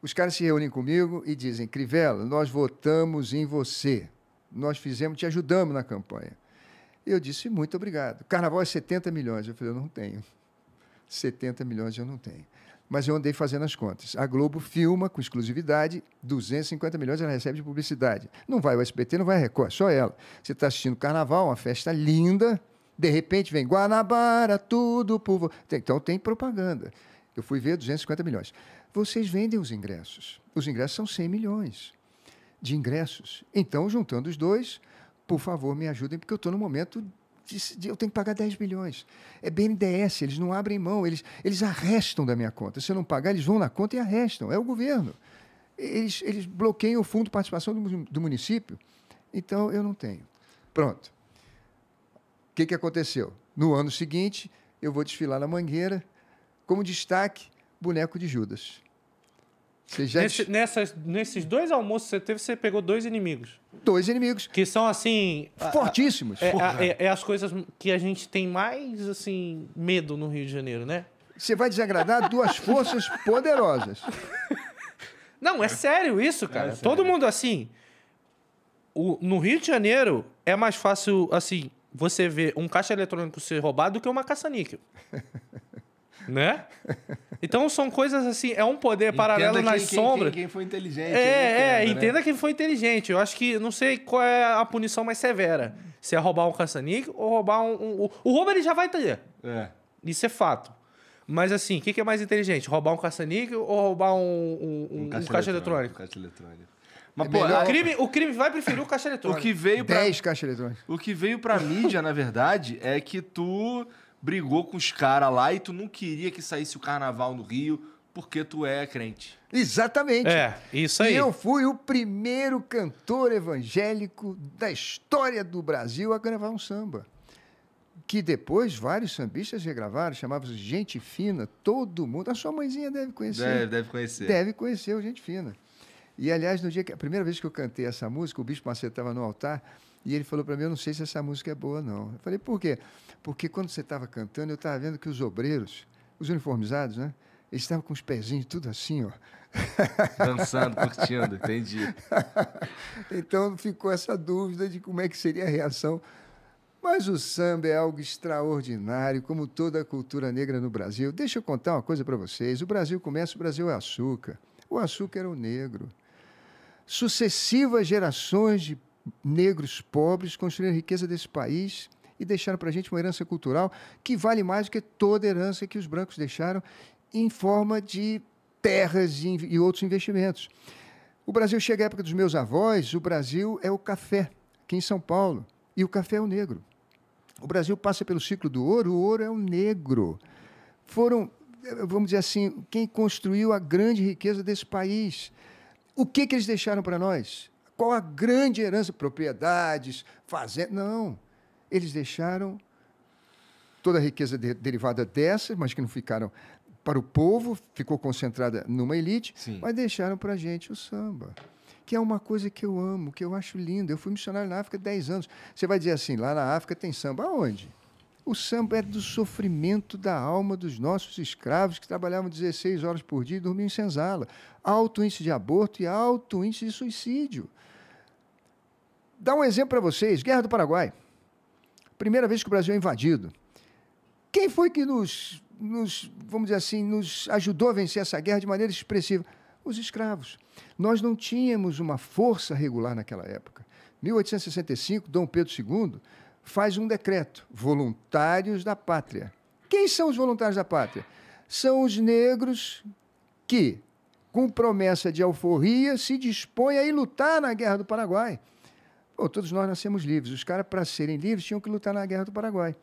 os caras se reúnem comigo e dizem: Crivella, nós votamos em você. Nós fizemos, te ajudamos na campanha. Eu disse: muito obrigado. Carnaval é 70 milhões. Eu falei: eu não tenho. 70 milhões eu não tenho. Mas eu andei fazendo as contas. A Globo filma com exclusividade, 250 milhões ela recebe de publicidade. Não vai o SBT, não vai a Record, só ela. Você está assistindo carnaval, uma festa linda, de repente vem Guanabara, tudo por. Então tem propaganda. Eu fui ver 250 milhões. Vocês vendem os ingressos. Os ingressos são 100 milhões de ingressos. Então, juntando os dois, por favor, me ajudem, porque eu estou no momento de eu tenho que pagar 10 bilhões. É BNDES, eles não abrem mão, eles, eles arrestam da minha conta. Se eu não pagar, eles vão na conta e arrestam. É o governo. Eles, eles bloqueiam o fundo de participação do, do município. Então, eu não tenho. Pronto. O que, que aconteceu? No ano seguinte, eu vou desfilar na Mangueira, como destaque, boneco de Judas. Nesse, te... nessas, nesses dois almoços que você teve, você pegou dois inimigos. Dois inimigos. Que são, assim... Fortíssimos. A, a, é, é, é, as coisas que a gente tem mais, assim, medo no Rio de Janeiro, né? Você vai desagradar duas forças poderosas. Não, é sério isso, cara. É sério. Todo mundo, assim... O, no Rio de Janeiro, é mais fácil, assim você vê um caixa eletrônico ser roubado do que uma caça-níquel. né? Então são coisas assim, é um poder paralelo nas quem, sombras. Quem, foi inteligente. É, é né? entenda, é, entenda né? quem foi inteligente. Eu acho que não sei qual é a punição mais severa. Se é roubar um caça-níquel ou roubar um, um, um, O roubo ele já vai ter. É. Isso é fato. Mas assim, o que, que, é mais inteligente? Roubar um caça-níquel ou roubar um, um, um, um caixa, caixa eletrônico? eletrônico? Um caixa eletrônico. Mas, é pô, melhor- o, crime, o crime vai preferir o caixa O eletrônico. que veio pra, 10 caixas eletrônicas. o que veio pra mídia, na verdade, é que tu brigou com os caras lá e tu não queria que saísse o carnaval no Rio porque tu é crente. Exatamente. É, isso aí. E eu fui o primeiro cantor evangélico da história do Brasil a gravar um samba. Que depois vários sambistas regravaram, chamavam-se Gente Fina, todo mundo. A sua mãezinha deve conhecer. Deve, deve conhecer. Deve conhecer o Gente Fina. E, aliás, no dia que, a primeira vez que eu cantei essa música, o Bispo Macedo estava no altar e ele falou para mim: Eu não sei se essa música é boa, não. Eu falei: Por quê? Porque quando você estava cantando, eu estava vendo que os obreiros, os uniformizados, né? Eles estavam com os pezinhos tudo assim, ó. Dançando, curtindo, entendi. então ficou essa dúvida de como é que seria a reação. Mas o samba é algo extraordinário, como toda a cultura negra no Brasil. Deixa eu contar uma coisa para vocês. O Brasil começa, o Brasil é açúcar. O açúcar é o negro. Sucessivas gerações de negros pobres construíram a riqueza desse país e deixaram para a gente uma herança cultural que vale mais do que toda herança que os brancos deixaram em forma de terras e, outros investimentos. O Brasil chega à época dos meus avós, o Brasil é o café, aqui em São Paulo, e o café é o negro. O Brasil passa pelo ciclo do ouro, o ouro é o negro. Foram, eh, vamos dizer assim, quem construiu a grande riqueza desse país. O que, que eles deixaram para nós? Qual a grande herança? Propriedades, fazendas. Não. Eles deixaram toda a riqueza de, derivada dessas, mas que não ficaram para o povo, ficou concentrada numa elite, Sim. mas deixaram para a gente o samba. Que é uma coisa que eu amo, que eu acho linda. Eu fui missionário na África 10 anos. Você vai dizer assim, lá na África tem samba aonde? O samba é do sofrimento da alma dos nossos escravos que trabalhavam 16 horas por dia e dormiam em senzala. Alto índice de aborto e alto índice de suicídio. Dá um exemplo para vocês: Guerra do Paraguai. Primeira vez que o Brasil é invadido. Quem foi que nos, nos, vamos dizer assim, nos ajudou a vencer essa guerra de maneira expressiva? Os escravos. Nós não tínhamos uma força regular naquela época. 1865, Dom Pedro II faz um decreto: voluntários da pátria. Quem são os voluntários da pátria? São os negros que, com promessa de alforria, se dispõem a ir lutar na Guerra do Paraguai. Pô, todos nós nascemos livres. Os caras, para serem livres, tinham que lutar na Guerra do Paraguai.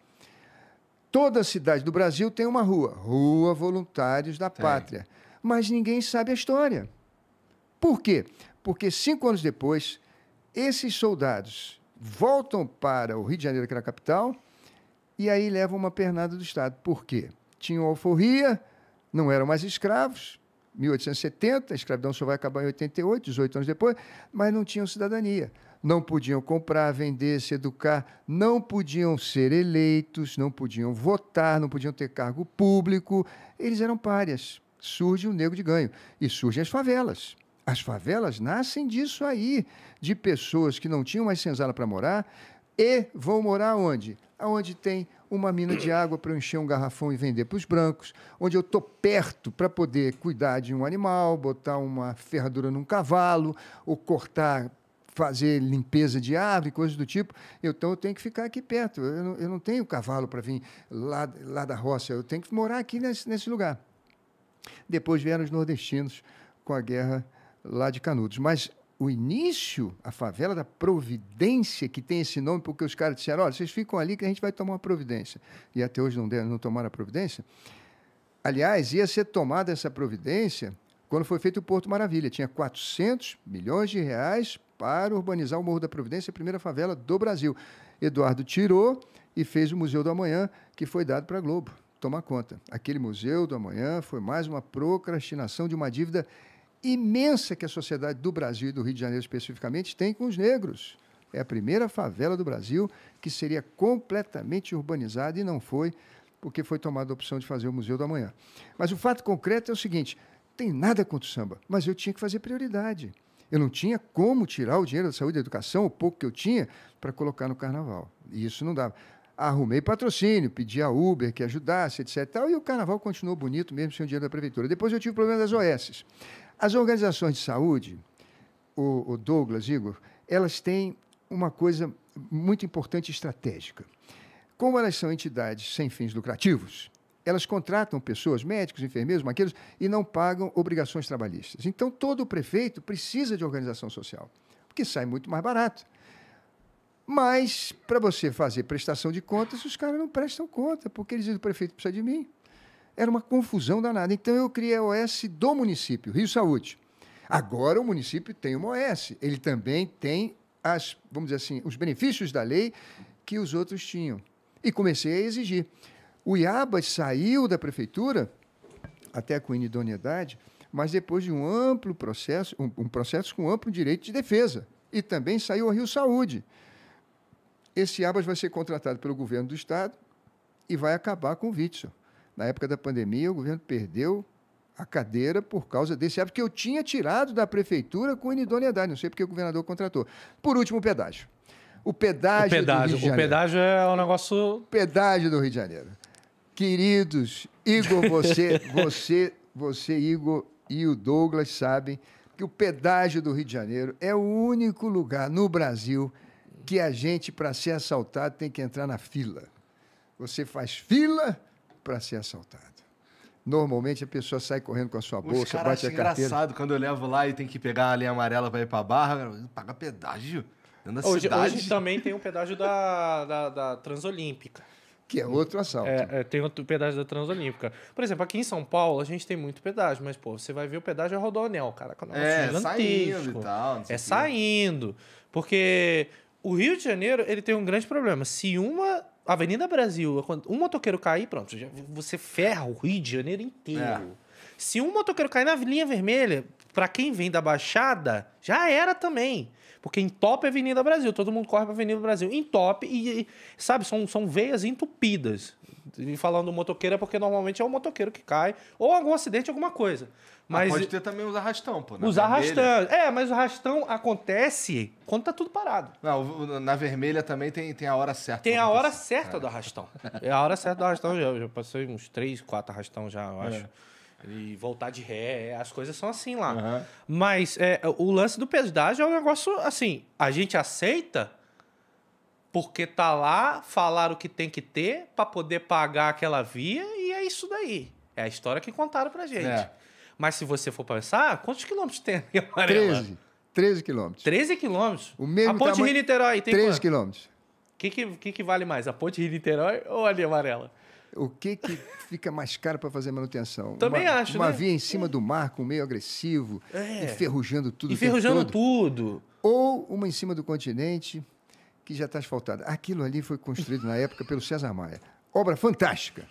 Toda cidade do Brasil tem uma rua, Rua Voluntários da Pátria. Tem. Mas ninguém sabe a história. Por quê? Porque cinco anos depois, esses soldados voltam para o Rio de Janeiro, que era a capital, e aí levam uma pernada do Estado. Por quê? Tinham alforria, não eram mais escravos, 1870, a escravidão só vai acabar em 88, 18 anos depois, mas não tinham cidadania. Não podiam comprar, vender, se educar, não podiam ser eleitos, não podiam votar, não podiam ter cargo público. Eles eram párias. Surge o negro de ganho e surgem as favelas. As favelas nascem disso aí, de pessoas que não tinham mais senzala para morar e vão morar onde? Aonde tem uma mina de água para encher um garrafão e vender para os brancos, onde eu estou perto para poder cuidar de um animal, botar uma ferradura num cavalo, ou cortar, fazer limpeza de árvore, coisas do tipo. Então eu tenho que ficar aqui perto. Eu não, eu não tenho cavalo para vir lá, lá, da roça, eu tenho que morar aqui nesse, nesse lugar. Depois vieram os nordestinos com a guerra lá de Canudos. Mas o início, a favela da Providência, que tem esse nome, porque os caras disseram: olha, vocês ficam ali que a gente vai tomar uma providência. E até hoje não, deram, não tomaram a providência. Aliás, ia ser tomada essa providência quando foi feito o Porto Maravilha. Tinha 400 milhões de reais para urbanizar o Morro da Providência, a primeira favela do Brasil. Eduardo tirou e fez o Museu do Amanhã, que foi dado para a Globo tomar conta. Aquele Museu do Amanhã foi mais uma procrastinação de uma dívida imensa que a sociedade do Brasil e do Rio de Janeiro especificamente tem com os negros. É a primeira favela do Brasil que seria completamente urbanizada e não foi, porque foi tomada a opção de fazer o Museu do Amanhã. Mas o fato concreto é o seguinte: tem nada contra o samba, mas eu tinha que fazer prioridade. Eu não tinha como tirar o dinheiro da saúde e da educação, o pouco que eu tinha, para colocar no carnaval. E isso não dava. Arrumei patrocínio, pedi a Uber que ajudasse, etc. E o carnaval continuou bonito, mesmo sem o dinheiro da prefeitura. Depois eu tive o problema das OS. As organizações de saúde, o, o Douglas, Igor, elas têm uma coisa muito importante estratégica. Como elas são entidades sem fins lucrativos, elas contratam pessoas, médicos, enfermeiros, maqueiros, e não pagam obrigações trabalhistas. Então, todo prefeito precisa de organização social, porque sai muito mais barato. Mas, para você fazer prestação de contas, os caras não prestam conta, porque eles dizem: o prefeito precisa de mim. Era uma confusão danada. Então eu criei a OS do município, Rio Saúde. Agora o município tem uma OS. Ele também tem as, vamos dizer assim, os benefícios da lei que os outros tinham. E comecei a exigir. O Iabas saiu da prefeitura, até com inidoneidade, mas depois de um amplo processo, um, um processo com amplo direito de defesa. E também saiu a Rio Saúde. Esse Iabas vai ser contratado pelo governo do Estado e vai acabar com o Witzel na época da pandemia, o governo perdeu a cadeira por causa desse hábito que eu tinha tirado da prefeitura com inidoneidade. Não sei porque o governador contratou. Por último, o pedágio. O pedágio, o pedágio, o pedágio é um negócio... O pedágio do Rio de Janeiro. Queridos, Igor, você, você, você, Igor e o Douglas sabem que o pedágio do Rio de Janeiro é o único lugar no Brasil que a gente, para ser assaltado, tem que entrar na fila. Você faz fila para ser assaltado. Normalmente a pessoa sai correndo com a sua bolsa, bate a carteira. engraçado quando eu levo lá e tem que pegar a linha amarela para ir para a barra, paga pedágio. Hoje, hoje, também tem um pedágio da, da, da Transolímpica. Que é outro assalto. É, é, tem outro pedágio da Transolímpica. Por exemplo, aqui em São Paulo a gente tem muito pedágio, mas, pô, você vai ver o pedágio é anel, cara. Que é, é saindo e tal. É saindo. Porque o Rio de Janeiro, ele tem um grande problema. Se uma Avenida Brasil, quando um motoqueiro cair, pronto, você ferra o Rio de Janeiro inteiro. É. Se um motoqueiro cair na linha vermelha, para quem vem da Baixada, já era também. Porque entope a é Avenida Brasil, todo mundo corre pra Avenida Brasil. Entope e, e, sabe, são, são veias entupidas. E falando motoqueiro é porque normalmente é o motoqueiro que cai, ou algum acidente, alguma coisa. Mas, pode ter também os arrastão, pô. Os arrastão. É, mas o arrastão acontece quando tá tudo parado. Não, na vermelha também tem, tem a hora certa. Tem a hora certa é. do arrastão. É. é a hora certa do arrastão. Já, já passei uns três, quatro arrastão já, eu é. acho. É. E voltar de ré, as coisas são assim lá. Uhum. Mas é, o lance do pedágio é um negócio assim, a gente aceita porque tá lá, falar o que tem que ter para poder pagar aquela via e é isso daí. É a história que contaram pra gente. É. Mas se você for pensar, quantos quilômetros tem ali amarela? 13. 13 quilômetros. 13 quilômetros? O mesmo a ponte tamanho... Rio-Niterói tem 13 quilômetros. O que, que, que, vale mais, a ponte Rio-Niterói ou a linha amarela? O que, que fica mais caro para fazer manutenção? Também uma, acho, Uma né? via em cima é. do mar com meio agressivo, é. enferrujando tudo. Enferrujando tudo. Ou uma em cima do continente que já está asfaltada. Aquilo ali foi construído na época pelo César Maia. Obra fantástica.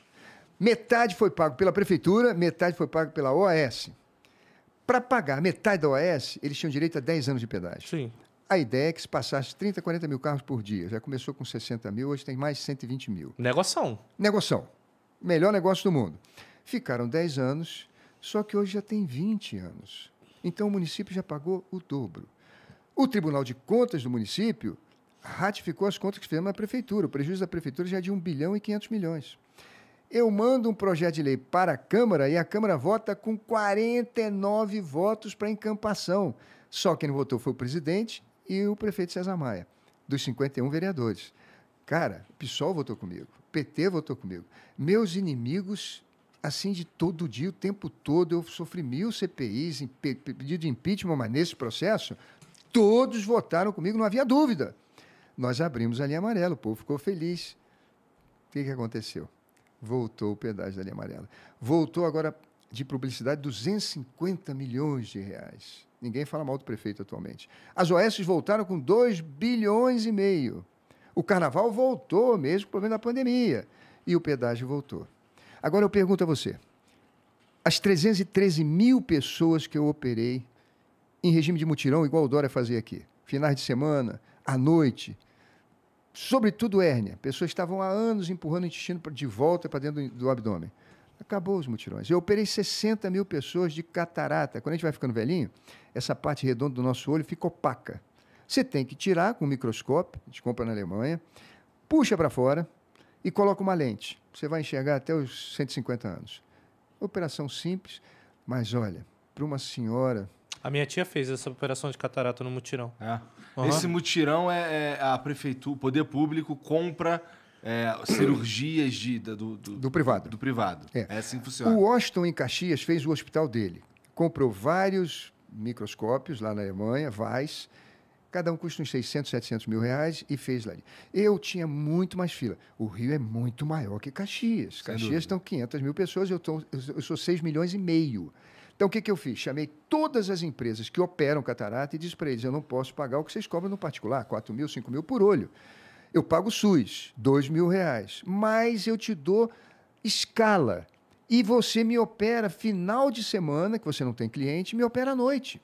Metade foi pago pela prefeitura, metade foi pago pela OAS. Para pagar metade da OAS, eles tinham direito a 10 anos de pedágio. Sim. A ideia é que se passasse 30, 40 mil carros por dia. Já começou com 60 mil, hoje tem mais 120 mil. Negoção. Negoção. Melhor negócio do mundo. Ficaram 10 anos, só que hoje já tem 20 anos. Então o município já pagou o dobro. O Tribunal de Contas do município ratificou as contas que fizemos na prefeitura. O prejuízo da prefeitura já é de 1 bilhão e 500 milhões eu mando um projeto de lei para a Câmara e a Câmara vota com 49 votos para encampação. Só quem votou foi o presidente e o prefeito César Maia, dos 51 vereadores. Cara, o PSOL votou comigo, o PT votou comigo. Meus inimigos, assim, de todo dia, o tempo todo, eu sofri mil CPIs, pedido de impeachment, mas nesse processo, todos votaram comigo, não havia dúvida. Nós abrimos a linha amarela, o povo ficou feliz. O que, que aconteceu? Voltou o pedágio da linha amarela. Voltou agora de publicidade 250 milhões de reais. Ninguém fala mal do prefeito atualmente. As OS voltaram com 2 bilhões e meio. O carnaval voltou mesmo, problema da pandemia. E o pedágio voltou. Agora eu pergunto a você: as 313 mil pessoas que eu operei em regime de mutirão, igual o Dória fazia aqui, finais de semana, à noite, sobretudo hérnia. Pessoas estavam há anos empurrando o intestino de volta para dentro do abdômen. Acabou os mutirões. Eu operei 60 mil pessoas de catarata. Quando a gente vai ficando velhinho, essa parte redonda do nosso olho fica opaca. Você tem que tirar com um microscópio, a gente compra na Alemanha, puxa para fora e coloca uma lente. Você vai enxergar até os 150 anos. Operação simples, mas olha, para uma senhora a minha tia fez essa operação de catarata no mutirão. É. Uhum. Esse mutirão é, é, a prefeitura, o poder público compra é, cirurgias de, do, do, do, privado. Do privado. É. é assim que funciona. O Washington em Caxias fez o hospital dele. Comprou vários microscópios lá na Alemanha, Weiss. Cada um custa uns 600, 700 mil reais e fez lá. Eu tinha muito mais fila. O Rio é muito maior que Caxias. Caxias estão 500 mil pessoas, eu, tô, eu sou 6 milhões e meio. Então, o que, que eu fiz? Chamei todas as empresas que operam catarata e disse para eles: eu não posso pagar o que vocês cobram no particular, 4 mil, 5 mil por olho. Eu pago o SUS, 2 mil reais, mas eu te dou escala. E você me opera final de semana, que você não tem cliente, me opera à noite.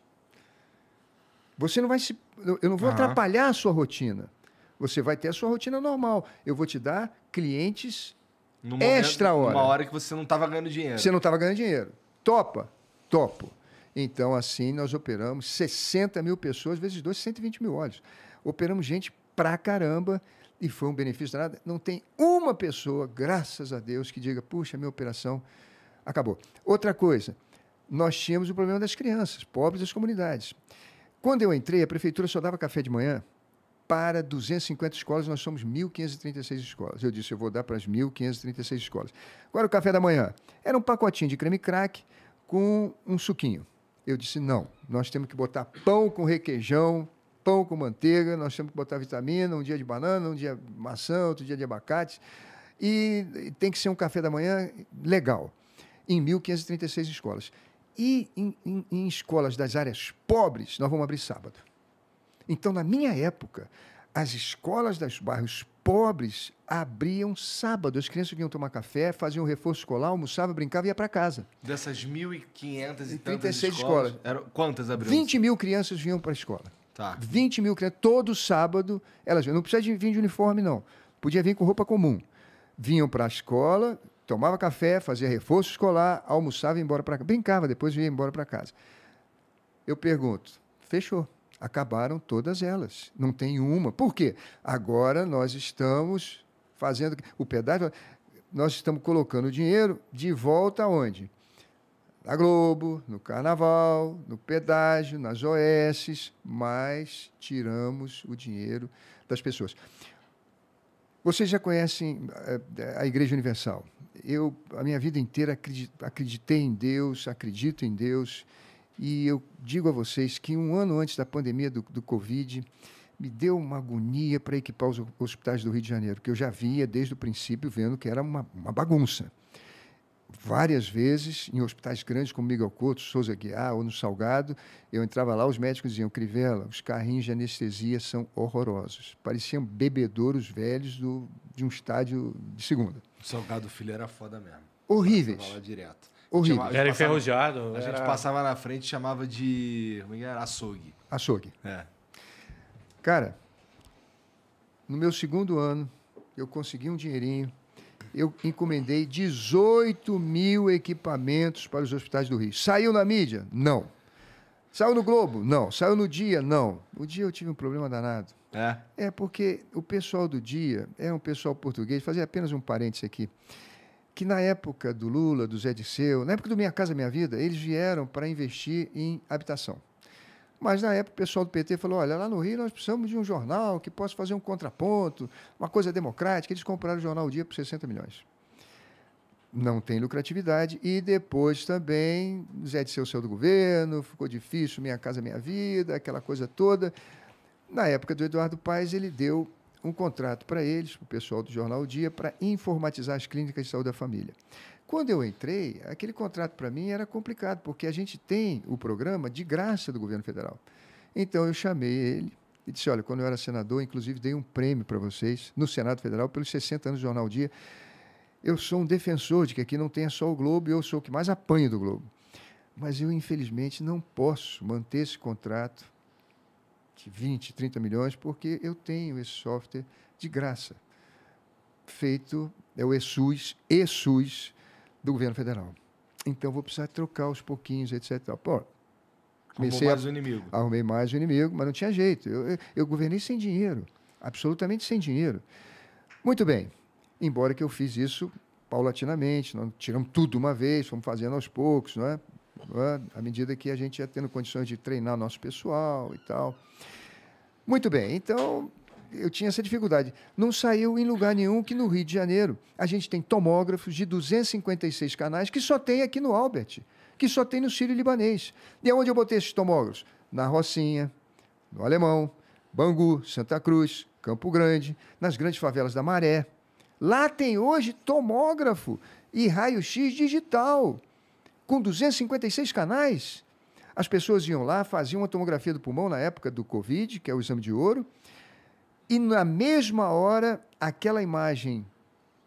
Você não vai se. Eu não vou uhum. atrapalhar a sua rotina. Você vai ter a sua rotina normal. Eu vou te dar clientes Numa extra hora. Uma hora que você não estava ganhando dinheiro. Você não estava ganhando dinheiro. Topa topo. Então, assim, nós operamos 60 mil pessoas, vezes 2, 120 mil olhos. Operamos gente pra caramba e foi um benefício nada. Não tem uma pessoa, graças a Deus, que diga, puxa, minha operação acabou. Outra coisa, nós tínhamos o problema das crianças, pobres das comunidades. Quando eu entrei, a prefeitura só dava café de manhã para 250 escolas, nós somos 1.536 escolas. Eu disse, eu vou dar para as 1.536 escolas. Agora o café da manhã era um pacotinho de creme crack, com um suquinho. Eu disse: não, nós temos que botar pão com requeijão, pão com manteiga, nós temos que botar vitamina, um dia de banana, um dia de maçã, outro dia de abacate. E tem que ser um café da manhã legal, em 1536 escolas. E em, em, em escolas das áreas pobres, nós vamos abrir sábado. Então, na minha época, as escolas dos bairros pobres abriam sábado. As crianças vinham tomar café, faziam reforço escolar, almoçavam, brincavam e ia para casa. Dessas 1.500 e, e 36 escolas, escolas. Eram, quantas abriam? 20 mil crianças vinham para a escola. Tá. 20 mil crianças. Todo sábado elas vinham. Não precisava de vir de uniforme, não. Podia vir com roupa comum. Vinham para a escola, tomava café, fazia reforço escolar, almoçava e ia embora para casa. Brincava, depois ia embora para casa. Eu pergunto, fechou. Acabaram todas elas. Não tem uma. Por quê? Agora nós estamos fazendo. O pedágio. Nós estamos colocando o dinheiro de volta aonde? Na Globo, no Carnaval, no pedágio, nas OS, mas tiramos o dinheiro das pessoas. Vocês já conhecem eh, a Igreja Universal. Eu, a minha vida inteira, acreditei em Deus, acredito em Deus. E eu digo a vocês que um ano antes da pandemia do, do Covid, me deu uma agonia para equipar os hospitais do Rio de Janeiro, que eu já vinha desde o princípio vendo que era uma, uma bagunça. Várias vezes, em hospitais grandes como Miguel Couto, Souza Guiar ou no Salgado, eu entrava lá, os médicos diziam, Crivella, os carrinhos de anestesia são horrorosos. Pareciam bebedouros velhos do, de um estádio de segunda. O Salgado Filho era foda mesmo. Horríveis. Direto. Horrível. era enferrujado. A era... gente passava na frente e chamava de. Como é era? Açougue. Açougue. É. Cara, no meu segundo ano, eu consegui um dinheirinho. Eu encomendei 18 mil equipamentos para os hospitais do Rio. Saiu na mídia? Não. Saiu no Globo? Não. Saiu no Dia? Não. O Dia eu tive um problema danado. É? É porque o pessoal do Dia era é um pessoal português. Fazer apenas um parênteses aqui que na época do Lula, do Zé Disseu, na época do Minha Casa Minha Vida, eles vieram para investir em habitação. Mas na época o pessoal do PT falou: olha, lá no Rio nós precisamos de um jornal que possa fazer um contraponto, uma coisa democrática. Eles compraram o jornal o Dia por 60 milhões. Não tem lucratividade. E depois também, Zé de Seu saiu do governo, ficou difícil, Minha Casa Minha Vida, aquela coisa toda. Na época do Eduardo Paes, ele deu um contrato para eles, para o pessoal do Jornal o Dia, para informatizar as clínicas de saúde da família. Quando eu entrei, aquele contrato para mim era complicado, porque a gente tem o programa de graça do governo federal. Então eu chamei ele e disse: Olha, quando eu era senador, inclusive dei um prêmio para vocês no Senado Federal pelos 60 anos do Jornal o Dia. Eu sou um defensor de que aqui não tenha só o Globo, eu sou o que mais apanho do Globo. Mas eu, infelizmente, não posso manter esse contrato de 20, 30 milhões, porque eu tenho esse software de graça. Feito, é o ESUS, ESUS do governo federal. Então vou precisar trocar os pouquinhos, etc. Pô, comecei mais a, o inimigo. Arrumei mais o inimigo, mas não tinha jeito. Eu, eu, eu governei sem dinheiro, absolutamente sem dinheiro. Muito bem, embora que eu fiz isso paulatinamente, não tiramos tudo uma vez, fomos fazendo aos poucos, não é? Né? à medida que a gente ia tendo condições de treinar nosso pessoal e tal. Muito bem, então eu tinha essa dificuldade. Não saiu em lugar nenhum que no Rio de Janeiro a gente tem tomógrafos de 256 canais que só tem aqui no Albert, que só tem no Sírio Libanês. E onde eu botei esses tomógrafos? Na Rocinha, no Alemão, Bangu, Santa Cruz, Campo Grande, nas grandes favelas da Maré. Lá tem hoje tomógrafo e raio-x digital com 256 canais. As pessoas iam lá, faziam uma tomografia do pulmão na época do Covid, que é o exame de ouro, e na mesma hora, aquela imagem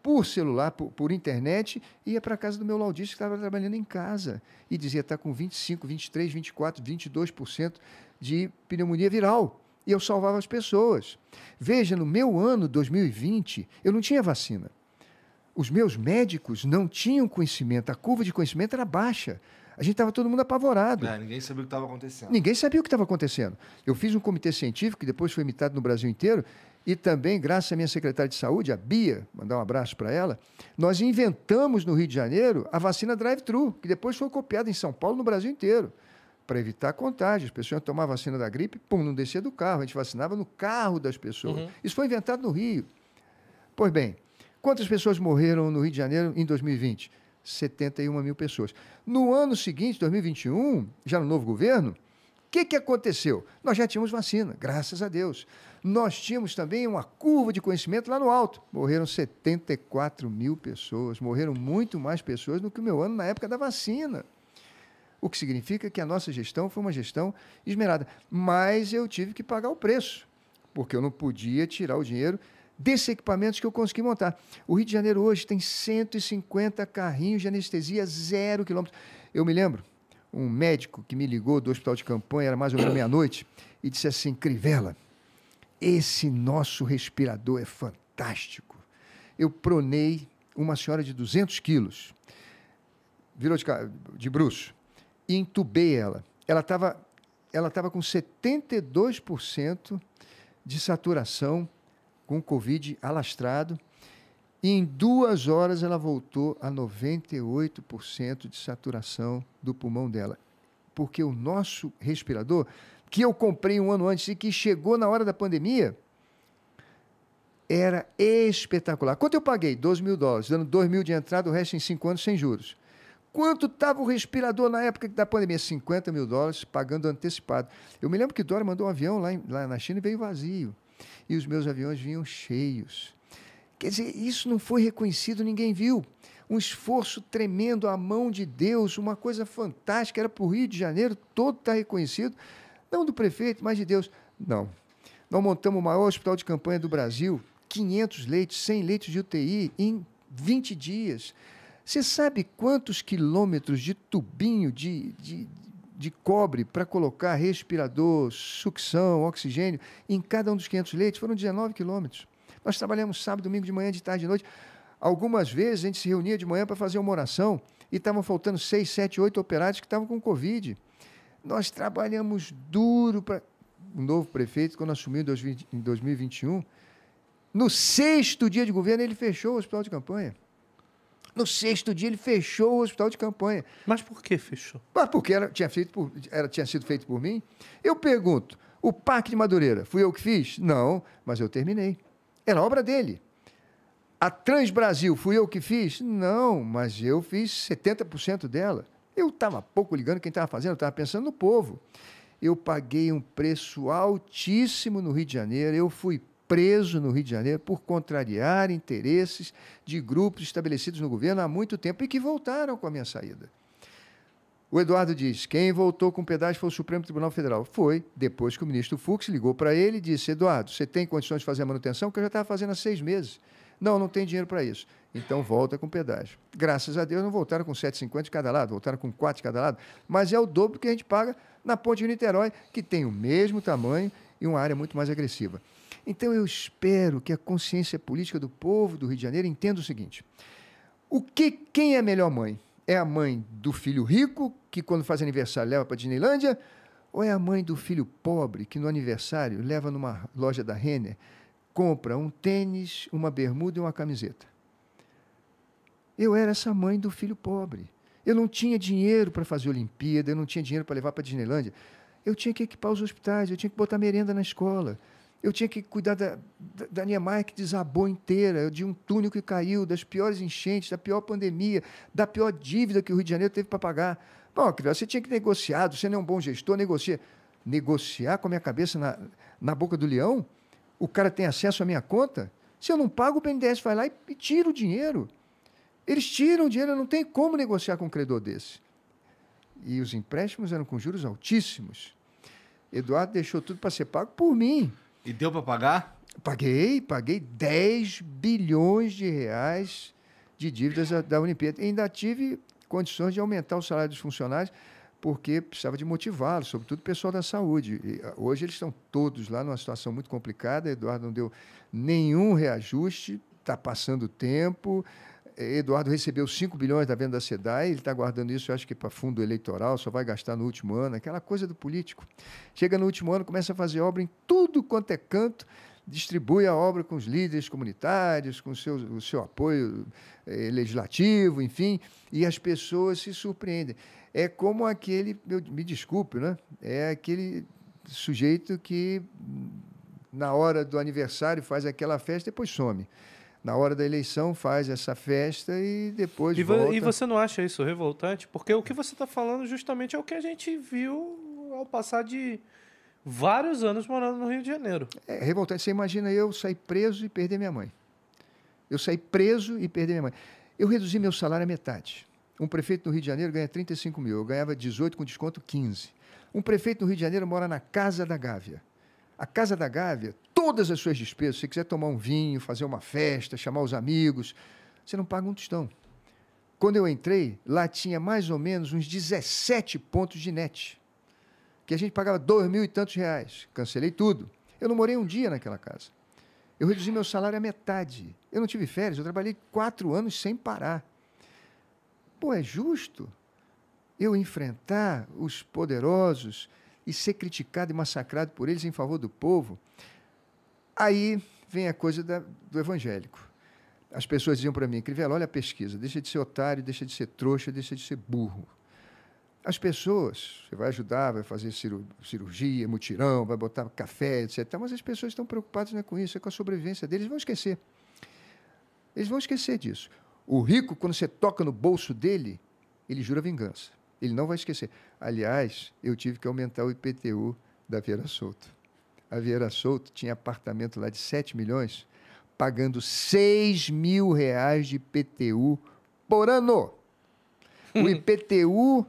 por celular, por, por internet, ia para a casa do meu laudista que estava trabalhando em casa e dizia estar tá com 25, 23, 24, 22% de pneumonia viral. E eu salvava as pessoas. Veja, no meu ano 2020, eu não tinha vacina. Os meus médicos não tinham conhecimento, a curva de conhecimento era baixa. A gente estava todo mundo apavorado. É, ninguém sabia o que estava acontecendo. Ninguém sabia o que estava acontecendo. Eu fiz um comitê científico, que depois foi imitado no Brasil inteiro, e também, graças à minha secretária de saúde, a Bia, mandar um abraço para ela, nós inventamos no Rio de Janeiro a vacina drive-thru, que depois foi copiada em São Paulo no Brasil inteiro, para evitar contágio. As pessoas tomavam a vacina da gripe, pum, não descia do carro. A gente vacinava no carro das pessoas. Uhum. Isso foi inventado no Rio. Pois bem, Quantas pessoas morreram no Rio de Janeiro em 2020? 71 mil pessoas. No ano seguinte, 2021, já no novo governo, o que, que aconteceu? Nós já tínhamos vacina, graças a Deus. Nós tínhamos também uma curva de conhecimento lá no alto. Morreram 74 mil pessoas, morreram muito mais pessoas do que o meu ano na época da vacina. O que significa que a nossa gestão foi uma gestão esmerada. Mas eu tive que pagar o preço, porque eu não podia tirar o dinheiro desses equipamentos que eu consegui montar. O Rio de Janeiro hoje tem 150 carrinhos de anestesia zero quilômetro. Eu me lembro, um médico que me ligou do hospital de campanha, era mais ou menos meia-noite, e disse assim: Crivella, esse nosso respirador é fantástico. Eu pronei uma senhora de 200 quilos, virou de, de bruxo, e entubei ela. Ela estava ela estava com 72% de saturação com Covid alastrado. E em duas horas ela voltou a 98% de saturação do pulmão dela. Porque o nosso respirador, que eu comprei um ano antes e que chegou na hora da pandemia, era espetacular. Quanto eu paguei? 12 mil dólares, dando 2 mil de entrada, o resto em 5 anos sem juros. Quanto estava o respirador na época da pandemia? 50 mil dólares, pagando antecipado. Eu me lembro que Dória mandou um avião lá, em, lá na China e veio vazio e os meus aviões vinham cheios. Quer dizer, isso não foi reconhecido, ninguém viu. Um esforço tremendo, a mão de Deus, uma coisa fantástica. Era para o Rio de Janeiro todo estar tá reconhecido, não do prefeito, mas de Deus. Não. Nós montamos o maior hospital de campanha do Brasil, 500 leitos, 100 leitos de UTI em 20 dias. Você sabe quantos quilômetros de tubinho, de, de, de cobre para colocar respirador, sucção, oxigênio em cada um dos 500 leitos. Foram 19 quilômetros. Nós trabalhamos sábado, domingo de manhã, de tarde, de noite. Algumas vezes a gente se reunia de manhã para fazer uma oração e estavam faltando seis, sete, oito operários que estavam com Covid. Nós trabalhamos duro para. O novo prefeito, quando assumiu em 2021, no sexto dia de governo, ele fechou o hospital de campanha. No sexto dia, ele fechou o hospital de campanha. Mas por que fechou? Mas porque era, tinha, feito por, era, tinha sido feito por mim. Eu pergunto, o Parque de Madureira, fui eu que fiz? Não, mas eu terminei. Era obra dele. A Trans Brasil, fui eu que fiz? Não, mas eu fiz 70% dela. Eu estava pouco ligando quem estava fazendo, eu estava pensando no povo. Eu paguei um preço altíssimo no Rio de Janeiro, eu fui preso no Rio de Janeiro por contrariar interesses de grupos estabelecidos no governo há muito tempo e que voltaram com a minha saída. O Eduardo diz: quem voltou com pedágio foi o Supremo Tribunal Federal. Foi, depois que o ministro Fux ligou para ele e disse: Eduardo, você tem condições de fazer a manutenção? Que eu já estava fazendo há seis meses. Não, não tem dinheiro para isso. Então volta com pedágio. Graças a Deus não voltaram com 7,50 de cada lado, voltaram com 4 de cada lado, mas é o dobro que a gente paga na ponte de Niterói, que tem o mesmo tamanho e uma área muito mais agressiva. Então eu espero que a consciência política do povo do Rio de Janeiro entenda o seguinte: o que quem é a melhor mãe? É a mãe do filho rico que quando faz aniversário leva para Disneylândia ou é a mãe do filho pobre que no aniversário leva numa loja da Renner, compra um tênis, uma bermuda e uma camiseta? Eu era essa mãe do filho pobre. Eu não tinha dinheiro para fazer Olimpíada, eu não tinha dinheiro para levar para Disneylândia. Eu tinha que equipar os hospitais, eu tinha que botar merenda na escola. Eu tinha que cuidar da, da, da Niemeyer que desabou inteira, de um túnel que caiu, das piores enchentes, da pior pandemia, da pior dívida que o Rio de Janeiro teve para pagar. Bom, criança, você tinha que negociar, você não é um bom gestor, negocia. Negociar com a minha cabeça na, na boca do leão? O cara tem acesso à minha conta? Se eu não pago, o BNDES vai lá e, e tira o dinheiro. Eles tiram o dinheiro, não tem como negociar com um credor desse. E os empréstimos eram com juros altíssimos. Eduardo deixou tudo para ser pago por mim. E deu para pagar? Paguei, paguei 10 bilhões de reais de dívidas da Unipetro. ainda tive condições de aumentar o salário dos funcionários, porque precisava de motivá-los, sobretudo o pessoal da saúde. E ah, hoje eles estão todos lá numa situação muito complicada. Eduardo não deu nenhum reajuste, está passando o tempo. Eduardo recebeu 5 bilhões da venda da SEDAI, ele está guardando isso, eu acho que para fundo eleitoral, só vai gastar no último ano, aquela coisa do político. Chega no último ano, começa a fazer obra em tudo quanto é canto, distribui a obra com os líderes comunitários, com seu, o seu apoio eh, legislativo, enfim, e as pessoas se surpreendem. É como aquele, me desculpe, né? é aquele sujeito que hum, na hora do aniversário faz aquela festa e depois some na hora da eleição faz essa festa e depois e volta. E você não acha isso revoltante? Porque o que você está falando justamente é o que a gente viu ao passar de vários anos morando no Rio de Janeiro. É revoltante. Você imagina eu sair preso e perder minha mãe. Eu saí preso e perder minha mãe. Eu reduzi meu salário a metade. Um prefeito no Rio de Janeiro ganha 35 mil, eu ganhava 18 com desconto 15. Um prefeito no Rio de Janeiro mora na Casa da Gávea. A Casa da Gávea, todas as suas despesas, se você quiser tomar um vinho, fazer uma festa, chamar os amigos, você não paga um tostão. Quando eu entrei, lá tinha mais ou menos uns 17 pontos de net, que a gente pagava dois mil e tantos reais. Cancelei tudo. Eu não morei um dia naquela casa. Eu reduzi meu salário à metade. Eu não tive férias, eu trabalhei quatro anos sem parar. Pô, é justo eu enfrentar os poderosos, e ser criticado e massacrado por eles em favor do povo. Aí vem a coisa da, do evangélico. As pessoas diziam para mim, Crivella, olha a pesquisa, deixa de ser otário, deixa de ser trouxa, deixa de ser burro. As pessoas, você vai ajudar, vai fazer cirurgia, mutirão, vai botar café, etc. Mas as pessoas estão preocupadas né, com isso, é com a sobrevivência deles, vão esquecer. Eles vão esquecer disso. O rico, quando você toca no bolso dele, ele jura vingança. Ele não vai esquecer. Aliás, eu tive que aumentar o IPTU da Vieira Souto. A Vieira Souto tinha apartamento lá de 7 milhões, pagando 6 mil reais de IPTU por ano. O IPTU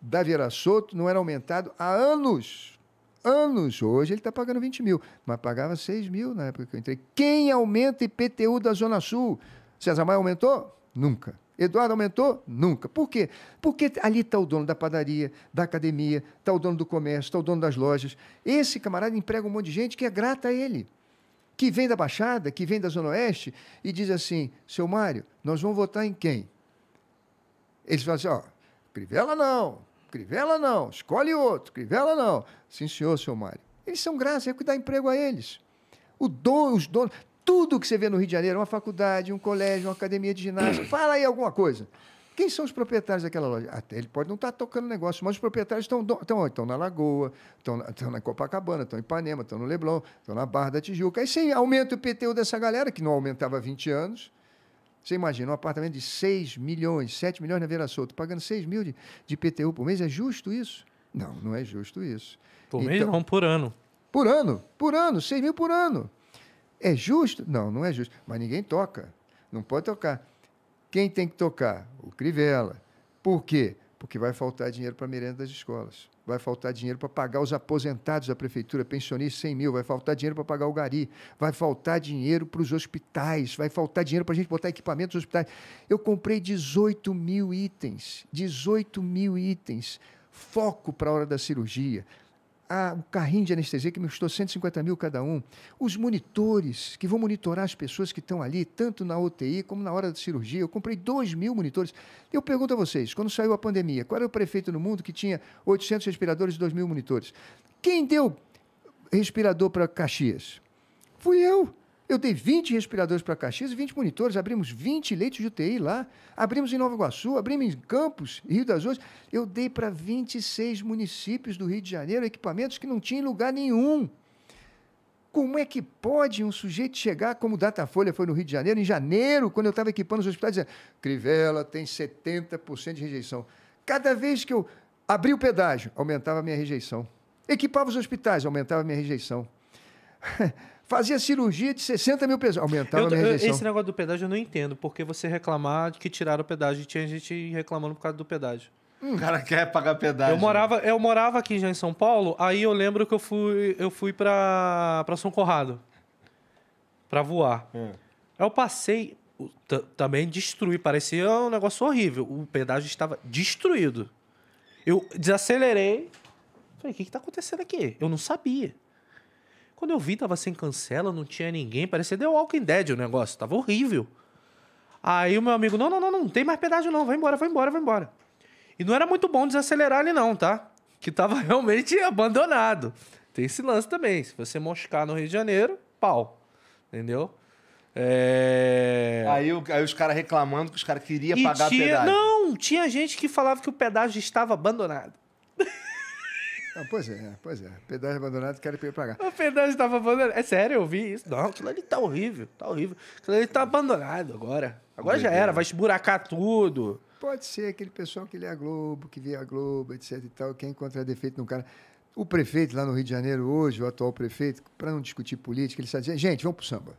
da Vieira Souto não era aumentado há anos. Anos. Hoje ele está pagando 20 mil, mas pagava 6 mil na época que eu entrei. Quem aumenta IPTU da Zona Sul? César Maia aumentou? Nunca. Eduardo aumentou? Nunca. Por quê? Porque ali está o dono da padaria, da academia, está o dono do comércio, está o dono das lojas. Esse camarada emprega um monte de gente que é grata a ele, que vem da Baixada, que vem da Zona Oeste e diz assim: seu Mário, nós vamos votar em quem? Eles falam assim: ó, Crivella não, Crivella não, escolhe outro, Crivella não. Sim, senhor, seu Mário. Eles são graças, é que dá emprego a eles. O dono, os donos. Tudo que você vê no Rio de Janeiro, uma faculdade, um colégio, uma academia de ginástica, fala aí alguma coisa. Quem são os proprietários daquela loja? Até ah, ele pode não estar tá tocando negócio, mas os proprietários estão, estão, estão na Lagoa, estão, na Copacabana, estão em Ipanema, estão no Leblon, estão na Barra da Tijuca. Aí você aumenta o PTU dessa galera, que não aumentava há 20 anos. Você imagina um apartamento de 6 milhões, 7 milhões na Vera Souto, pagando 6 mil de, de por mês. É justo isso? Não, não é justo isso. Por então, mês não, por ano. Por ano, por ano, 6 mil por ano. É justo? Não, não é justo. Mas ninguém toca. Não pode tocar. Quem tem que tocar? O Crivella. Por quê? Porque vai faltar dinheiro para a merenda das escolas. Vai faltar dinheiro para pagar os aposentados da prefeitura, pensionistas 100 mil. Vai faltar dinheiro para pagar o gari. Vai faltar dinheiro para os hospitais. Vai faltar dinheiro para a gente botar equipamentos nos hospitais. Eu comprei 18 mil itens. 18 mil itens. Foco para a hora da cirurgia a, o carrinho de anestesia que me custou 150 mil cada um, os monitores que vão monitorar as pessoas que estão ali, tanto na UTI como na hora da cirurgia. Eu comprei 2 mil monitores. Eu pergunto a vocês, quando saiu a pandemia, qual era o prefeito no mundo que tinha 800 respiradores e 2 mil monitores? Quem deu respirador para Caxias? Fui eu. Eu dei 20 respiradores para Caxias e 20 monitores. Abrimos 20 leitos de UTI lá. Abrimos em Nova Iguaçu, abrimos em Campos, Rio das Ostras. Eu dei para 26 municípios do Rio de Janeiro equipamentos que não tinha em lugar nenhum. Como é que pode um sujeito chegar, como o Datafolha foi no Rio de Janeiro, em janeiro, quando eu estava equipando os hospitais, dizendo: Crivella tem 70% de rejeição. Cada vez que eu abri o pedágio, aumentava a minha rejeição. Equipava os hospitais, aumentava a minha rejeição. fazia cirurgia de 60 mil pessoas. Aumentava eu, a minha rejeição. Eu, esse negócio do pedágio eu não entendo, porque você reclamar que tiraram o pedágio. tinha gente reclamando por causa do pedágio. O cara quer pagar pedágio. Eu morava, eu morava aqui já em São Paulo, aí eu lembro que eu fui, eu fui pra, pra São Corrado. Pra voar. Hum. eu passei, também destruí, parecia um negócio horrível. O pedágio estava destruído. Eu desacelerei. Falei, o que, está acontecendo aqui? Eu não sabia. Quando eu vi, tava sem cancela, não tinha ninguém. Parecia The Walking Dead o negócio. Tava horrível. Aí o meu amigo, não, não, não, não, tem mais pedágio não. Vai embora, vai embora, vai embora. E não era muito bom desacelerar ele não, tá? Que tava realmente abandonado. Tem esse lance também. Se você moscar no Rio de Janeiro, pau. Entendeu? É... Aí, aí, os caras reclamando que os caras queriam pagar tinha... pedágio. Não, tinha gente que falava que o pedágio estava abandonado. Ah, pois é, pois é. Pedágio abandonado, quero pagar. O pedágio estava abandonado. É sério, eu vi isso. Não, aquilo ali tá horrível, tá horrível. Aquilo ali tá abandonado agora. Agora já era, vai esburacar tudo. Pode ser aquele pessoal que lê a Globo, que vê a Globo, etc e tal, quem é encontra defeito no cara. O prefeito lá no Rio de Janeiro hoje, o atual prefeito, para não discutir política, ele está dizendo, gente, vamos pro samba.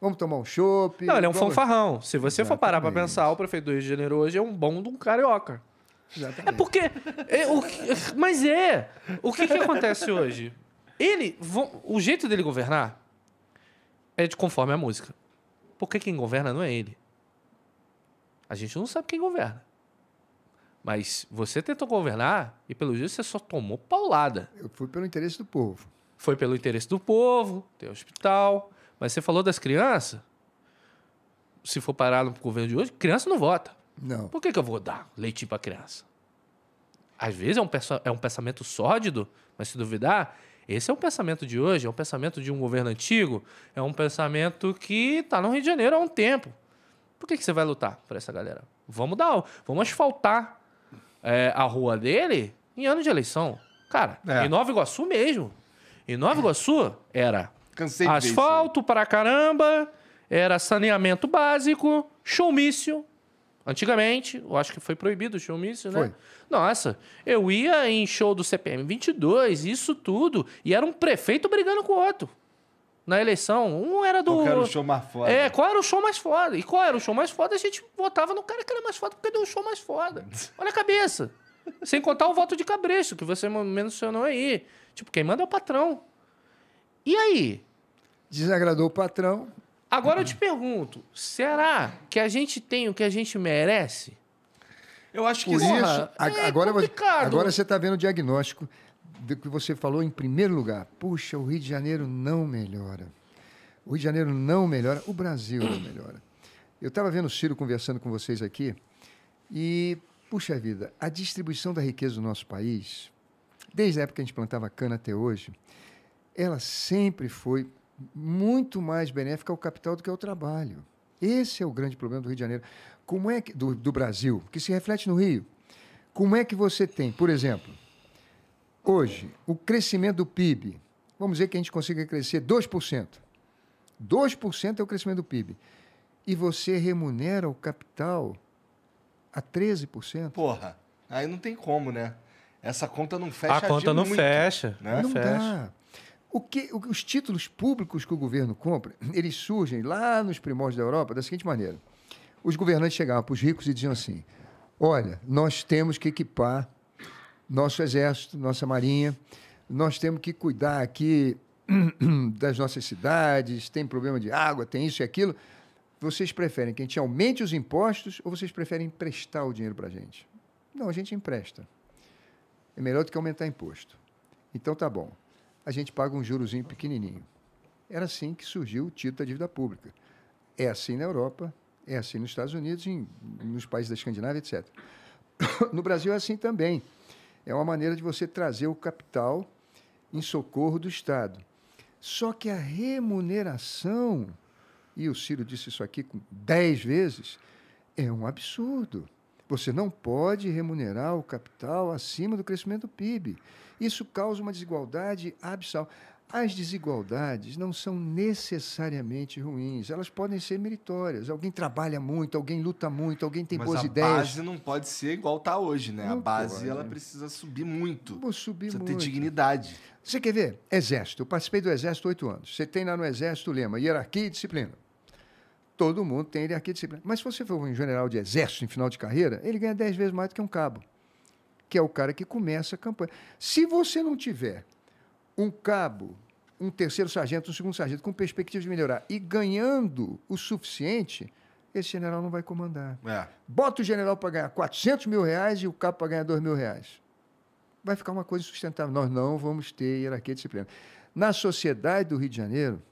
Vamos tomar um chopp. Não, ele é um vamos... fanfarrão. Se você Exatamente. for parar para pensar, o prefeito do Rio de Janeiro hoje é um bom de um carioca. Exatamente. É porque. É, o, mas é. O que, que acontece hoje? Ele. O jeito dele governar é de conforme a música. Porque quem governa não é ele. A gente não sabe quem governa. Mas você tentou governar e, pelo jeito, você só tomou paulada. Eu fui pelo interesse do povo. Foi pelo interesse do povo, tem hospital. Mas você falou das crianças. Se for parar no governo de hoje, criança não vota. Não. Por que, que eu vou dar leite para criança? Às vezes é um, é um pensamento sórdido, mas se duvidar, esse é um pensamento de hoje, é um pensamento de um governo antigo, é um pensamento que está no Rio de Janeiro há um tempo. Por que, que você vai lutar para essa galera? Vamos dar, vamos asfaltar é, a rua dele em ano de eleição. Cara, é. em Nova Iguaçu mesmo. Em Nova é. Iguaçu era asfalto para caramba, era saneamento básico, showmício, Antigamente, eu acho que foi proibido o showmício, né? Foi. Nossa, eu ia em show do CPM 22, isso tudo, e era um prefeito brigando com o outro. Na eleição, um era do. Qual era o show mais foda? É, qual era o show mais foda? E qual era o show mais foda? A gente votava no cara que era mais foda porque deu um show mais foda. Olha a cabeça. Sem contar o voto de cabresto, que você mencionou aí. Tipo, quem manda é o patrão. E aí? Desagradou o patrão. Agora eu te pergunto, será que a gente tem o que a gente merece? Eu acho que Por isso, porra, é agora, complicado. agora você está vendo o diagnóstico do que você falou em primeiro lugar. Puxa, o Rio de Janeiro não melhora. O Rio de Janeiro não melhora, o Brasil não melhora. Eu estava vendo o Ciro conversando com vocês aqui e, puxa vida, a distribuição da riqueza do nosso país, desde a época que a gente plantava cana até hoje, ela sempre foi muito mais benéfica ao capital do que ao trabalho. Esse é o grande problema do Rio de Janeiro. Como é que, do, do Brasil, que se reflete no Rio. Como é que você tem, por exemplo, hoje, o crescimento do PIB? Vamos dizer que a gente consiga crescer 2%. 2% é o crescimento do PIB. E você remunera o capital a 13%? Porra, aí não tem como, né? Essa conta não fecha. A conta não muito, fecha. Né? Não, não fecha. dá. O que, os títulos públicos que o governo compra, eles surgem lá nos primórdios da Europa da seguinte maneira. Os governantes chegavam para os ricos e diziam assim, olha, nós temos que equipar nosso exército, nossa marinha, nós temos que cuidar aqui das nossas cidades, tem problema de água, tem isso e aquilo. Vocês preferem que a gente aumente os impostos ou vocês preferem emprestar o dinheiro para a gente? Não, a gente empresta. É melhor do que aumentar imposto. Então tá bom a gente paga um jurozinho pequenininho. Era assim que surgiu o título da dívida pública. É assim na Europa, é assim nos Estados Unidos, em, nos países da Escandinávia, etc. No Brasil é assim também. É uma maneira de você trazer o capital em socorro do Estado. Só que a remuneração, e o Ciro disse isso aqui dez vezes, é um absurdo. Você não pode remunerar o capital acima do crescimento do PIB. Isso causa uma desigualdade abissal. As desigualdades não são necessariamente ruins, elas podem ser meritórias. Alguém trabalha muito, alguém luta muito, alguém tem Mas boas ideias. Mas A base não pode ser igual está hoje, né? Não a base pode. ela né? precisa subir muito. Vou subir precisa muito. ter dignidade. Você quer ver? Exército. Eu participei do Exército oito anos. Você tem lá no Exército o lema hierarquia e disciplina todo mundo tem hierarquia disciplinar. Mas se você for um general de exército em final de carreira, ele ganha 10 vezes mais do que um cabo, que é o cara que começa a campanha. Se você não tiver um cabo, um terceiro sargento, um segundo sargento com perspectiva de melhorar e ganhando o suficiente, esse general não vai comandar. É. Bota o general para ganhar 400 mil reais e o cabo para ganhar 2 mil reais. Vai ficar uma coisa insustentável. Nós não vamos ter hierarquia disciplina. Na sociedade do Rio de Janeiro,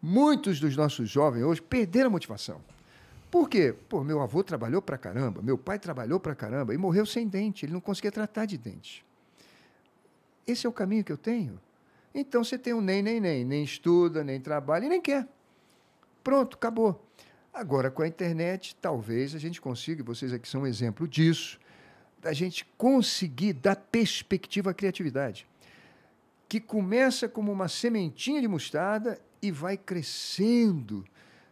Muitos dos nossos jovens hoje perderam a motivação. Por quê? Pô, meu avô trabalhou pra caramba, meu pai trabalhou pra caramba e morreu sem dente, ele não conseguia tratar de dente. Esse é o caminho que eu tenho. Então você tem um nem, nem, nem, nem estuda, nem trabalha e nem quer. Pronto, acabou. Agora com a internet, talvez a gente consiga, vocês aqui são um exemplo disso, da gente conseguir dar perspectiva à criatividade, que começa como uma sementinha de mostarda e vai crescendo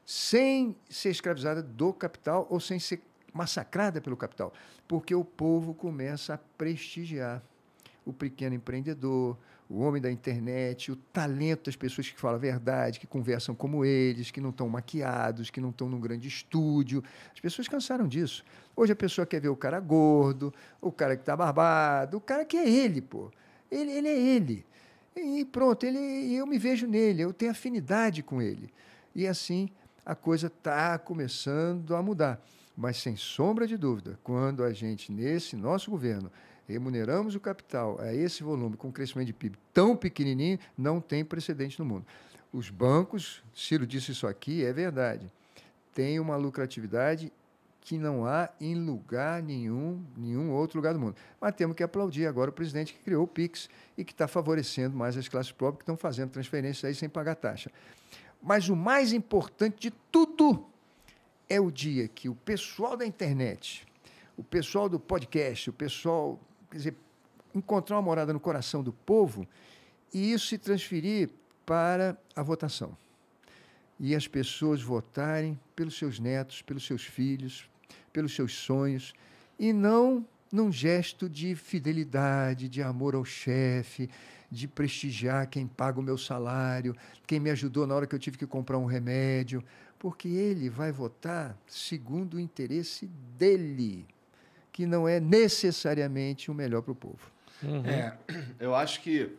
sem ser escravizada do capital ou sem ser massacrada pelo capital, porque o povo começa a prestigiar o pequeno empreendedor, o homem da internet, o talento das pessoas que falam a verdade, que conversam como eles, que não estão maquiados, que não estão num grande estúdio. As pessoas cansaram disso. Hoje a pessoa quer ver o cara gordo, o cara que está barbado, o cara que é ele, pô. Ele, ele é ele. E pronto, ele, eu me vejo nele, eu tenho afinidade com ele. E assim a coisa está começando a mudar. Mas sem sombra de dúvida, quando a gente, nesse nosso governo, remuneramos o capital a esse volume, com um crescimento de PIB tão pequenininho, não tem precedente no mundo. Os bancos, Ciro disse isso aqui, é verdade, têm uma lucratividade que não há em lugar nenhum, nenhum outro lugar do mundo. Mas temos que aplaudir agora o presidente que criou o PIX e que está favorecendo mais as classes pobres que estão fazendo transferências aí sem pagar taxa. Mas o mais importante de tudo é o dia que o pessoal da internet, o pessoal do podcast, o pessoal, quer dizer, encontrar uma morada no coração do povo e isso se transferir para a votação. E as pessoas votarem pelos seus netos, pelos seus filhos, pelos seus sonhos e não num gesto de fidelidade, de amor ao chefe, de prestigiar quem paga o meu salário, quem me ajudou na hora que eu tive que comprar um remédio, porque ele vai votar segundo o interesse dele, que não é necessariamente o melhor para o povo. Uhum. É, eu acho que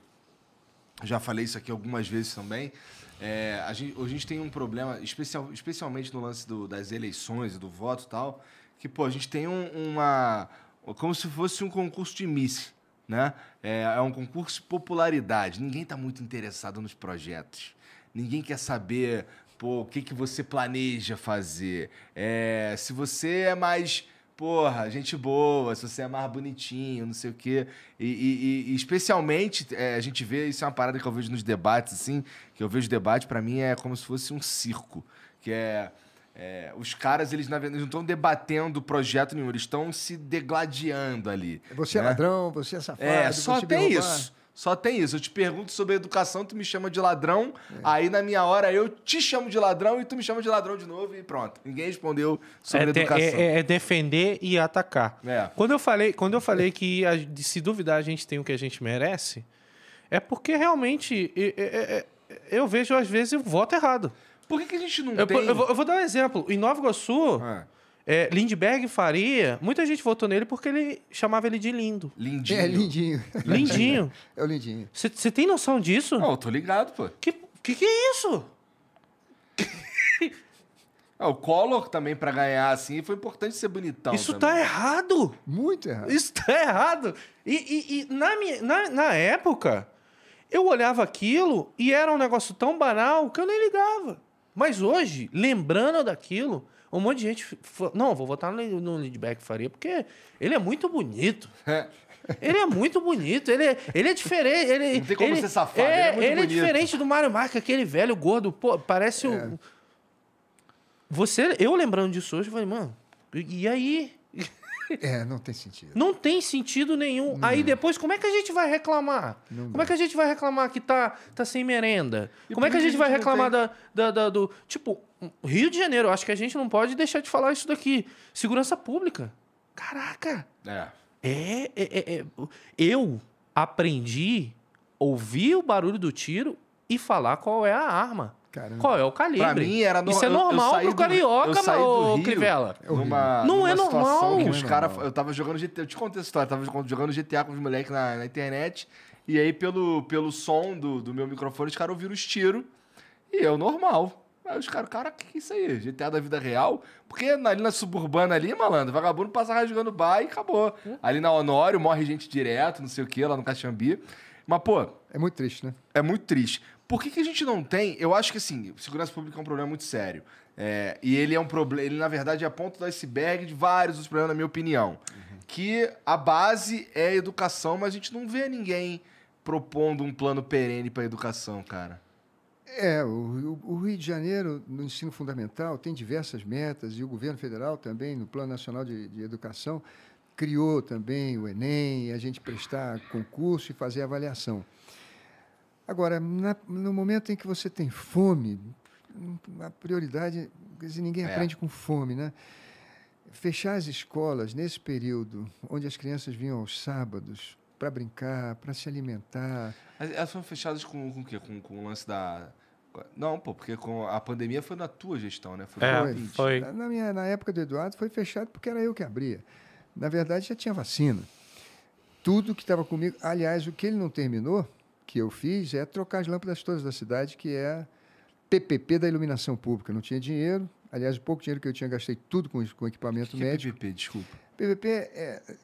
já falei isso aqui algumas vezes também. É, a, gente, a gente tem um problema, especial, especialmente no lance do, das eleições e do voto e tal, que, pô, a gente tem um, uma. Como se fosse um concurso de Miss, né? É, é um concurso de popularidade. Ninguém está muito interessado nos projetos. Ninguém quer saber, pô, o que, que você planeja fazer. É, se você é mais porra, gente boa, se você é mais bonitinho, não sei o quê. E, e, e especialmente, é, a gente vê, isso é uma parada que eu vejo nos debates, assim, que eu vejo debate, para mim é como se fosse um circo, que é... É, os caras, eles, na verdade, não estão debatendo projeto nenhum, eles estão se degladiando ali. Você é né? é ladrão, você é safado. É, só tem isso. Só tem isso. Eu te pergunto sobre educação, tu me chama de ladrão, é. aí na minha hora eu te chamo de ladrão e tu me chama de ladrão de novo e pronto. Ninguém respondeu sobre é de, educação. É, é, defender e atacar. É. Quando eu falei, quando eu falei que a, se duvidar a gente tem o que a gente merece, é porque realmente eu vejo às vezes o voto errado. Por que, que a gente não eu, tem... Eu vou, eu vou, dar um exemplo. Em Nova Iguaçu, ah. é, Lindbergh Faria, muita gente votou nele porque ele chamava ele de lindo. Lindinho. É, lindinho. Lindinho. É o lindinho. Você tem noção disso? Não, eu tô ligado, pô. Que que, que é isso? Ah, o Collor também para ganhar assim foi importante ser bonitão. Isso tá também. tá errado! Muito errado. Isso tá errado! E, e, e na, minha, na, na, época, eu olhava aquilo e era um negócio tão banal que eu nem ligava. Mas hoje, lembrando daquilo, um monte de gente. Falou, não, vou votar no, no Faria, porque ele é muito bonito. É. Ele é muito bonito, ele é, ele é diferente. Ele, não tem como ele, ser safado, é, ele é, é ele é diferente do Mario Marca, aquele velho gordo, pô, parece é. o. Você, eu lembrando disso hoje, eu falei, mano, e aí? É, não tem sentido. Não tem sentido nenhum. Não. Aí é. depois, como é que a gente vai reclamar? Não como é que a gente vai reclamar que tá, tá sem merenda? E como é que a gente, vai reclamar tem... da, da, da, do. Tipo, Rio de Janeiro, acho que a gente não pode deixar de falar isso daqui. Segurança pública. Caraca! É. É, é, é, é eu aprendi ouvir o barulho do tiro e falar qual é a arma. Caramba. Qual é o calibre? Pra mim era no... Isso é normal pro do... carioca, mano, Crivella. É numa, não numa é normal. Que é os cara, eu tava jogando GTA, eu te contei essa história, eu tava jogando GTA com os moleques na, na, internet, e aí pelo, pelo som do, do meu microfone, os caras ouviram os tiros, e eu normal. Aí os caras, cara, o que, que é isso aí? GTA da vida real? Porque ali na suburbana ali, malandro, vagabundo passa rasgando bar e acabou. Ali na Honório morre gente direto, não sei o quê lá no Caxambi. Mas, pô. É muito triste, né? É muito triste. Por que, que a gente não tem? Eu acho que assim, segurança pública é um problema muito sério. É, e ele é um problema. Ele, na verdade, é a ponta do iceberg de vários dos problemas, na minha opinião. Uhum. Que a base é educação, mas a gente não vê ninguém propondo um plano perene para educação, cara. É, o, o, Rio de Janeiro, no ensino fundamental, tem diversas metas, e o governo federal também, no Plano Nacional de, de Educação, criou também o Enem, a gente prestar concurso e fazer avaliação. Agora, na, no momento em que você tem fome, a prioridade, ninguém é. aprende com fome, né? Fechar as escolas nesse período, onde as crianças vinham aos sábados para brincar, para se alimentar. elas foram fechadas com, com o quê? Com, com o lance da. Não, pô, porque com a pandemia foi na tua gestão, né? Foi, é, foi. Na, minha, na época do Eduardo foi fechado porque era eu que abria. Na verdade, já tinha vacina. Tudo que estava comigo. Aliás, o que ele não terminou que eu fiz é trocar as lâmpadas todas da cidade, que é PPP da iluminação pública. Não tinha dinheiro, aliás, o pouco dinheiro que eu tinha, gastei tudo com, com equipamento que médico. Que é PPP, desculpa. PPP é, é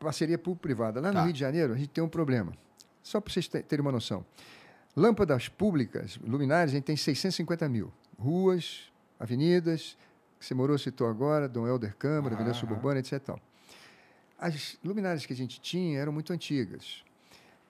parceria público-privada. Lá tá. no Rio de Janeiro, a gente tem um problema. Só para vocês terem uma noção. Lâmpadas públicas, luminárias, a gente tem 650 mil. Ruas, avenidas, que você morou, citou agora, Dom Helder Câmara, ah, Avenida Suburbana, etc. As luminárias que a gente tinha eram muito antigas.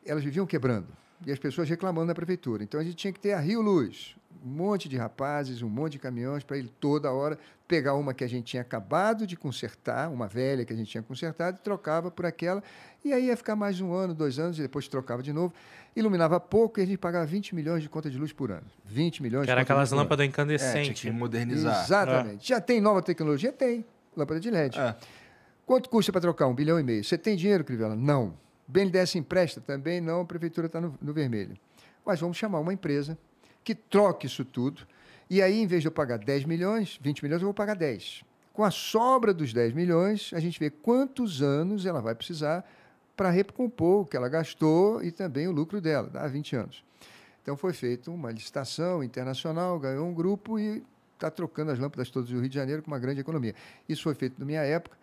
Elas viviam quebrando e as pessoas reclamando na prefeitura. Então a gente tinha que ter a Rio Luz, um monte de rapazes, um monte de caminhões para ele toda hora pegar uma que a gente tinha acabado de consertar, uma velha que a gente tinha consertado, e trocava por aquela. E aí ia ficar mais um ano, dois anos, e depois trocava de novo. Iluminava pouco e a gente pagava 20 milhões de conta de luz por ano. 20 milhões que de Era aquelas lâmpadas incandescentes. É, modernizar. Exatamente. É. Já tem nova tecnologia? Tem. Lâmpada de LED. É. Quanto custa para trocar? Um bilhão e meio. Você tem dinheiro, Crivella? Não. BNDES empresta também, não, a prefeitura está no, no vermelho. Mas vamos chamar uma empresa que troque isso tudo. E aí, em vez de eu pagar 10 milhões, 20 milhões, eu vou pagar 10. Com a sobra dos 10 milhões, a gente vê quantos anos ela vai precisar para recompor o que ela gastou e também o lucro dela, dá 20 anos. Então foi feita uma licitação internacional, ganhou um grupo e está trocando as lâmpadas todas do Rio de Janeiro com uma grande economia. Isso foi feito na minha época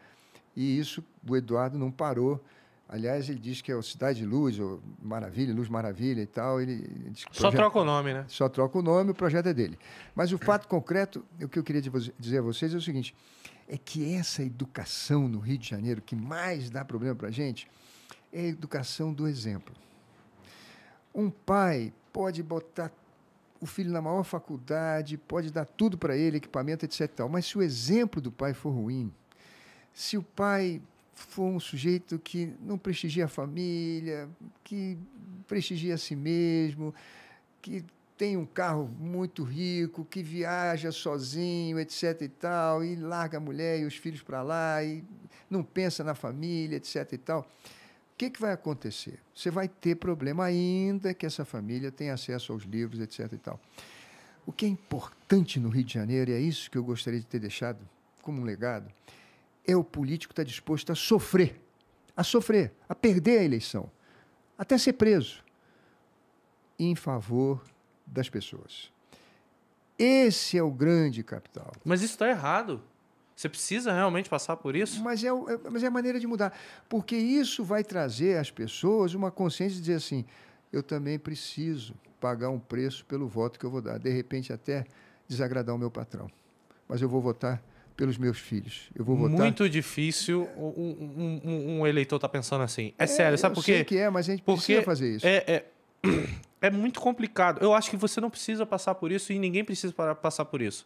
e isso o Eduardo não parou Aliás, ele diz que é o Cidade de Luz, ou Maravilha, Luz Maravilha e tal. Ele, só projeto, troca o nome, né? Só troca o nome, o projeto é dele. Mas o fato concreto, o que eu queria dizer a vocês é o seguinte: é que essa educação no Rio de Janeiro que mais dá problema para a gente é a educação do exemplo. Um pai pode botar o filho na maior faculdade, pode dar tudo para ele, equipamento, etc. Tal, mas se o exemplo do pai for ruim, se o pai foi um sujeito que não prestigia a família, que prestigia a si mesmo, que tem um carro muito rico, que viaja sozinho, etc e tal, e larga a mulher e os filhos para lá, e não pensa na família, etc e tal. O que, que vai acontecer? Você vai ter problema ainda que essa família tenha acesso aos livros, etc e tal. O que é importante no Rio de Janeiro, e é isso que eu gostaria de ter deixado como um legado, é o político que está disposto a sofrer, a sofrer, a perder a eleição, até ser preso, em favor das pessoas. Esse é o grande capital. Mas isso está errado. Você precisa realmente passar por isso? Mas é, é, mas é a maneira de mudar. Porque isso vai trazer às pessoas uma consciência de dizer assim: eu também preciso pagar um preço pelo voto que eu vou dar. De repente, até desagradar o meu patrão. Mas eu vou votar pelos meus filhos. Eu vou votar. Muito difícil um, um, um eleitor tá pensando assim. É, é sério, sabe por quê? Eu sei que é, mas a gente Porque precisa fazer isso. É, é, é muito complicado. Eu acho que você não precisa passar por isso e ninguém precisa passar por isso.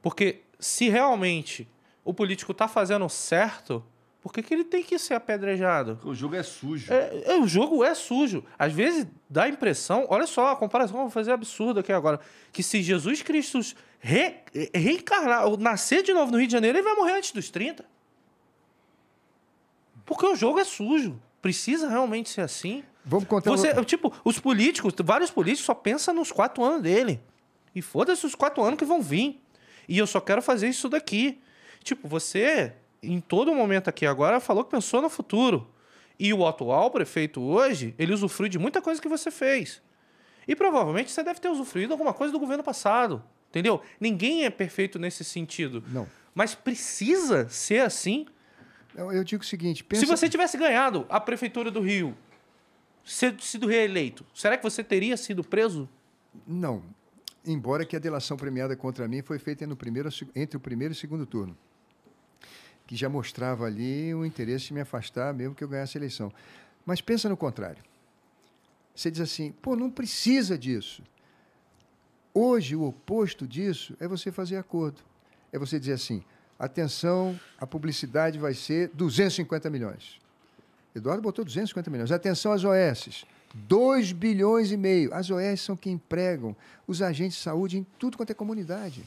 Porque se realmente o político tá fazendo certo, por que, que ele tem que ser apedrejado? O jogo é sujo. É, é, o jogo é sujo. Às vezes dá a impressão, olha só, a comparação vou fazer é absurda aqui agora, que se Jesus Cristo re, reencarnar, ou nascer de novo no Rio de Janeiro, ele vai morrer antes dos 30. Porque o jogo é sujo. Precisa realmente ser assim? Vamos contar. Você, um... Tipo, os políticos, vários políticos só pensam nos quatro anos dele. E foda-se os quatro anos que vão vir. E eu só quero fazer isso daqui. Tipo, você em todo momento aqui agora, falou que pensou no futuro. E o atual prefeito hoje, ele usufrui de muita coisa que você fez. E provavelmente você deve ter usufruído alguma coisa do governo passado. Entendeu? Ninguém é perfeito nesse sentido. Não. Mas precisa ser assim? Eu, eu digo o seguinte: pensa... se você tivesse ganhado a prefeitura do Rio, sido reeleito, será que você teria sido preso? Não. Embora que a delação premiada contra mim foi feita no primeiro, entre o primeiro e o segundo turno que já mostrava ali o interesse de me afastar mesmo que eu ganhasse a eleição. Mas pensa no contrário. Você diz assim, pô, não precisa disso. Hoje, o oposto disso é você fazer acordo. É você dizer assim: atenção, a publicidade vai ser 250 milhões. Eduardo botou 250 milhões. Atenção às OS. 2 bilhões e meio. As OS são quem empregam os agentes de saúde em tudo quanto é comunidade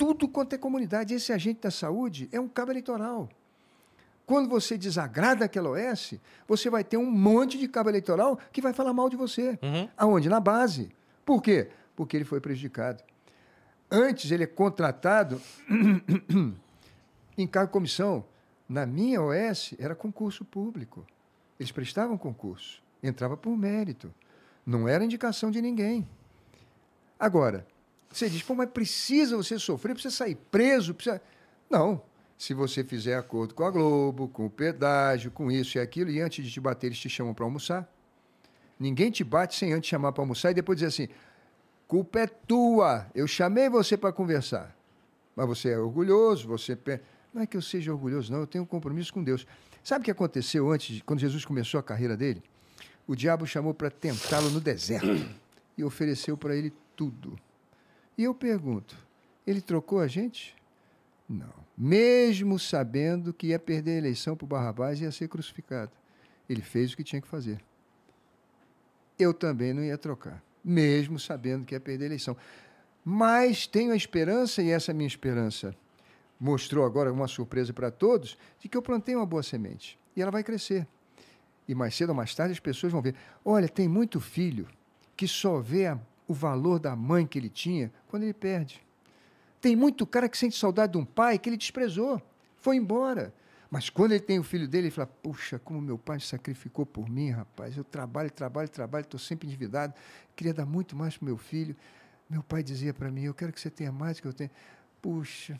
tudo quanto é comunidade. Esse agente da saúde é um cabo eleitoral. Quando você desagrada aquela OS, você vai ter um monte de cabo eleitoral que vai falar mal de você. Uhum. Aonde? Na base. Por quê? Porque ele foi prejudicado. Antes ele é contratado em cargo comissão. Na minha OS era concurso público. Eles prestavam concurso. Entrava por mérito. Não era indicação de ninguém. Agora, você diz, pô, mas precisa você sofrer, precisa sair preso, precisa. Não. Se você fizer acordo com a Globo, com o pedágio, com isso e aquilo, e antes de te bater, eles te chamam para almoçar. Ninguém te bate sem antes chamar para almoçar e depois dizer assim: culpa é tua, eu chamei você para conversar. Mas você é orgulhoso, você. Não é que eu seja orgulhoso, não, eu tenho um compromisso com Deus. Sabe o que aconteceu antes, de, quando Jesus começou a carreira dele? O diabo chamou para tentá-lo no deserto e ofereceu para ele tudo e eu pergunto: ele trocou a gente? Não. Mesmo sabendo que ia perder a eleição para o Barrabás e ia ser crucificado, ele fez o que tinha que fazer. Eu também não ia trocar, mesmo sabendo que ia perder a eleição. Mas tenho a esperança, e essa é minha esperança mostrou agora uma surpresa para todos, de que eu plantei uma boa semente e ela vai crescer. E mais cedo ou mais tarde as pessoas vão ver: olha, tem muito filho que só vê a o valor da mãe que ele tinha quando ele perde. Tem muito cara que sente saudade de um pai que ele desprezou, foi embora. Mas quando ele tem o filho dele, ele fala: Puxa, como meu pai se sacrificou por mim, rapaz. Eu trabalho, trabalho, trabalho, estou sempre endividado. Queria dar muito mais para meu filho. Meu pai dizia para mim: Eu quero que você tenha mais do que eu tenho. Puxa,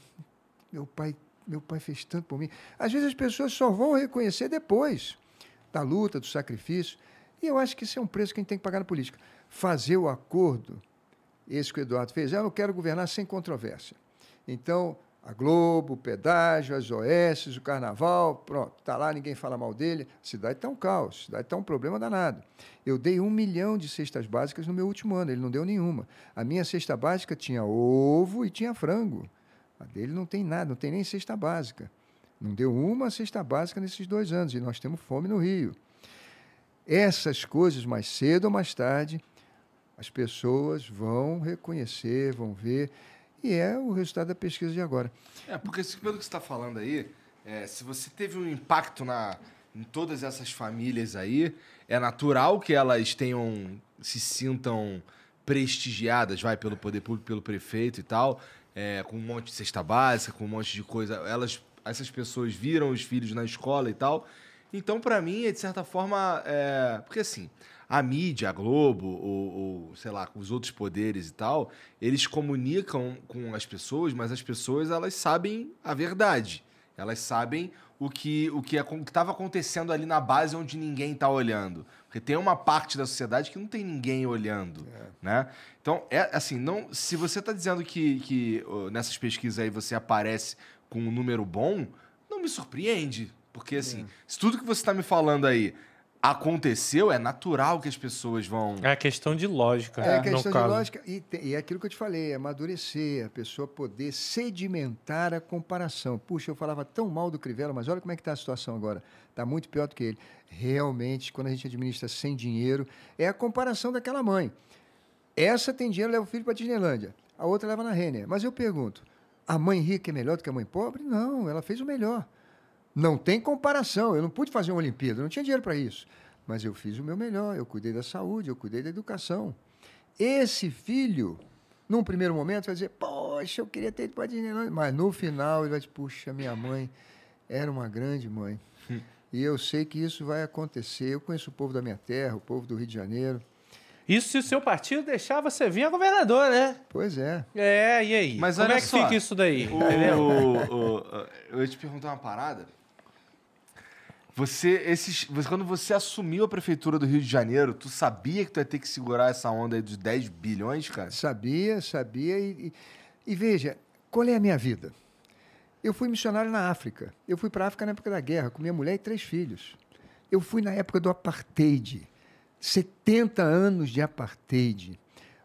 meu pai, meu pai fez tanto por mim. Às vezes as pessoas só vão reconhecer depois da luta, do sacrifício. E eu acho que esse é um preço que a gente tem que pagar na política. Fazer o acordo, esse que o Eduardo fez, ah, eu eu quero governar sem controvérsia. Então, a Globo, o pedágio, as OS, o carnaval, pronto, está lá, ninguém fala mal dele. A cidade está um caos, a cidade está um problema danado. Eu dei um milhão de cestas básicas no meu último ano, ele não deu nenhuma. A minha cesta básica tinha ovo e tinha frango. A dele não tem nada, não tem nem cesta básica. Não deu uma cesta básica nesses dois anos, e nós temos fome no Rio essas coisas, mais cedo ou mais tarde, as pessoas vão reconhecer, vão ver. E é o resultado da pesquisa de agora. É, porque pelo que você está falando aí, é, se você teve um impacto na, em todas essas famílias aí, é natural que elas tenham, se sintam prestigiadas, vai, pelo poder público, pelo prefeito e tal, é, com um monte de cesta básica, com um monte de coisa. Elas, essas pessoas viram os filhos na escola e tal, então, para mim, é de certa forma. É... Porque assim, a mídia, a Globo, ou, ou, sei lá, os outros poderes e tal, eles comunicam com as pessoas, mas as pessoas elas sabem a verdade. Elas sabem o que o que é, estava acontecendo ali na base onde ninguém está olhando. Porque tem uma parte da sociedade que não tem ninguém olhando, é. né? Então, é assim, não, se você está dizendo que, que nessas pesquisas aí você aparece com um número bom, não me surpreende, porque, assim, se tudo que você está me falando aí aconteceu, é natural que as pessoas vão. É questão de lógica. É, é questão de caso. lógica. E, e é aquilo que eu te falei, é amadurecer, a pessoa poder sedimentar a comparação. Puxa, eu falava tão mal do Crivella, mas olha como é que está a situação agora. Está muito pior do que ele. Realmente, quando a gente administra sem dinheiro, é a comparação daquela mãe. Essa tem dinheiro, leva o filho para a Disneylândia. A outra leva na Renner. Mas eu pergunto, a mãe rica é melhor do que a mãe pobre? Não, ela fez o melhor. Não tem comparação. Eu não pude fazer uma Olimpíada, não tinha dinheiro para isso. Mas eu fiz o meu melhor, eu cuidei da saúde, eu cuidei da educação. Esse filho, num primeiro momento, vai dizer: Poxa, eu queria ter ido para Disneyland. Mas no final, ele vai dizer: Puxa, minha mãe era uma grande mãe. E eu sei que isso vai acontecer. Eu conheço o povo da minha terra, o povo do Rio de Janeiro. Isso se o seu partido deixar você vir a governador, né? Pois é. É, e aí? Mas Como é que só, fica isso daí? O, o, o, eu ia te perguntar uma parada. Você, esses, você, quando você assumiu a prefeitura do Rio de Janeiro, tu sabia que tu ia ter que segurar essa onda aí dos 10 bilhões, cara? Sabia, sabia. E, e, e veja, qual é a minha vida? Eu fui missionário na África. Eu fui para a África na época da guerra, com minha mulher e três filhos. Eu fui na época do apartheid. 70 anos de apartheid.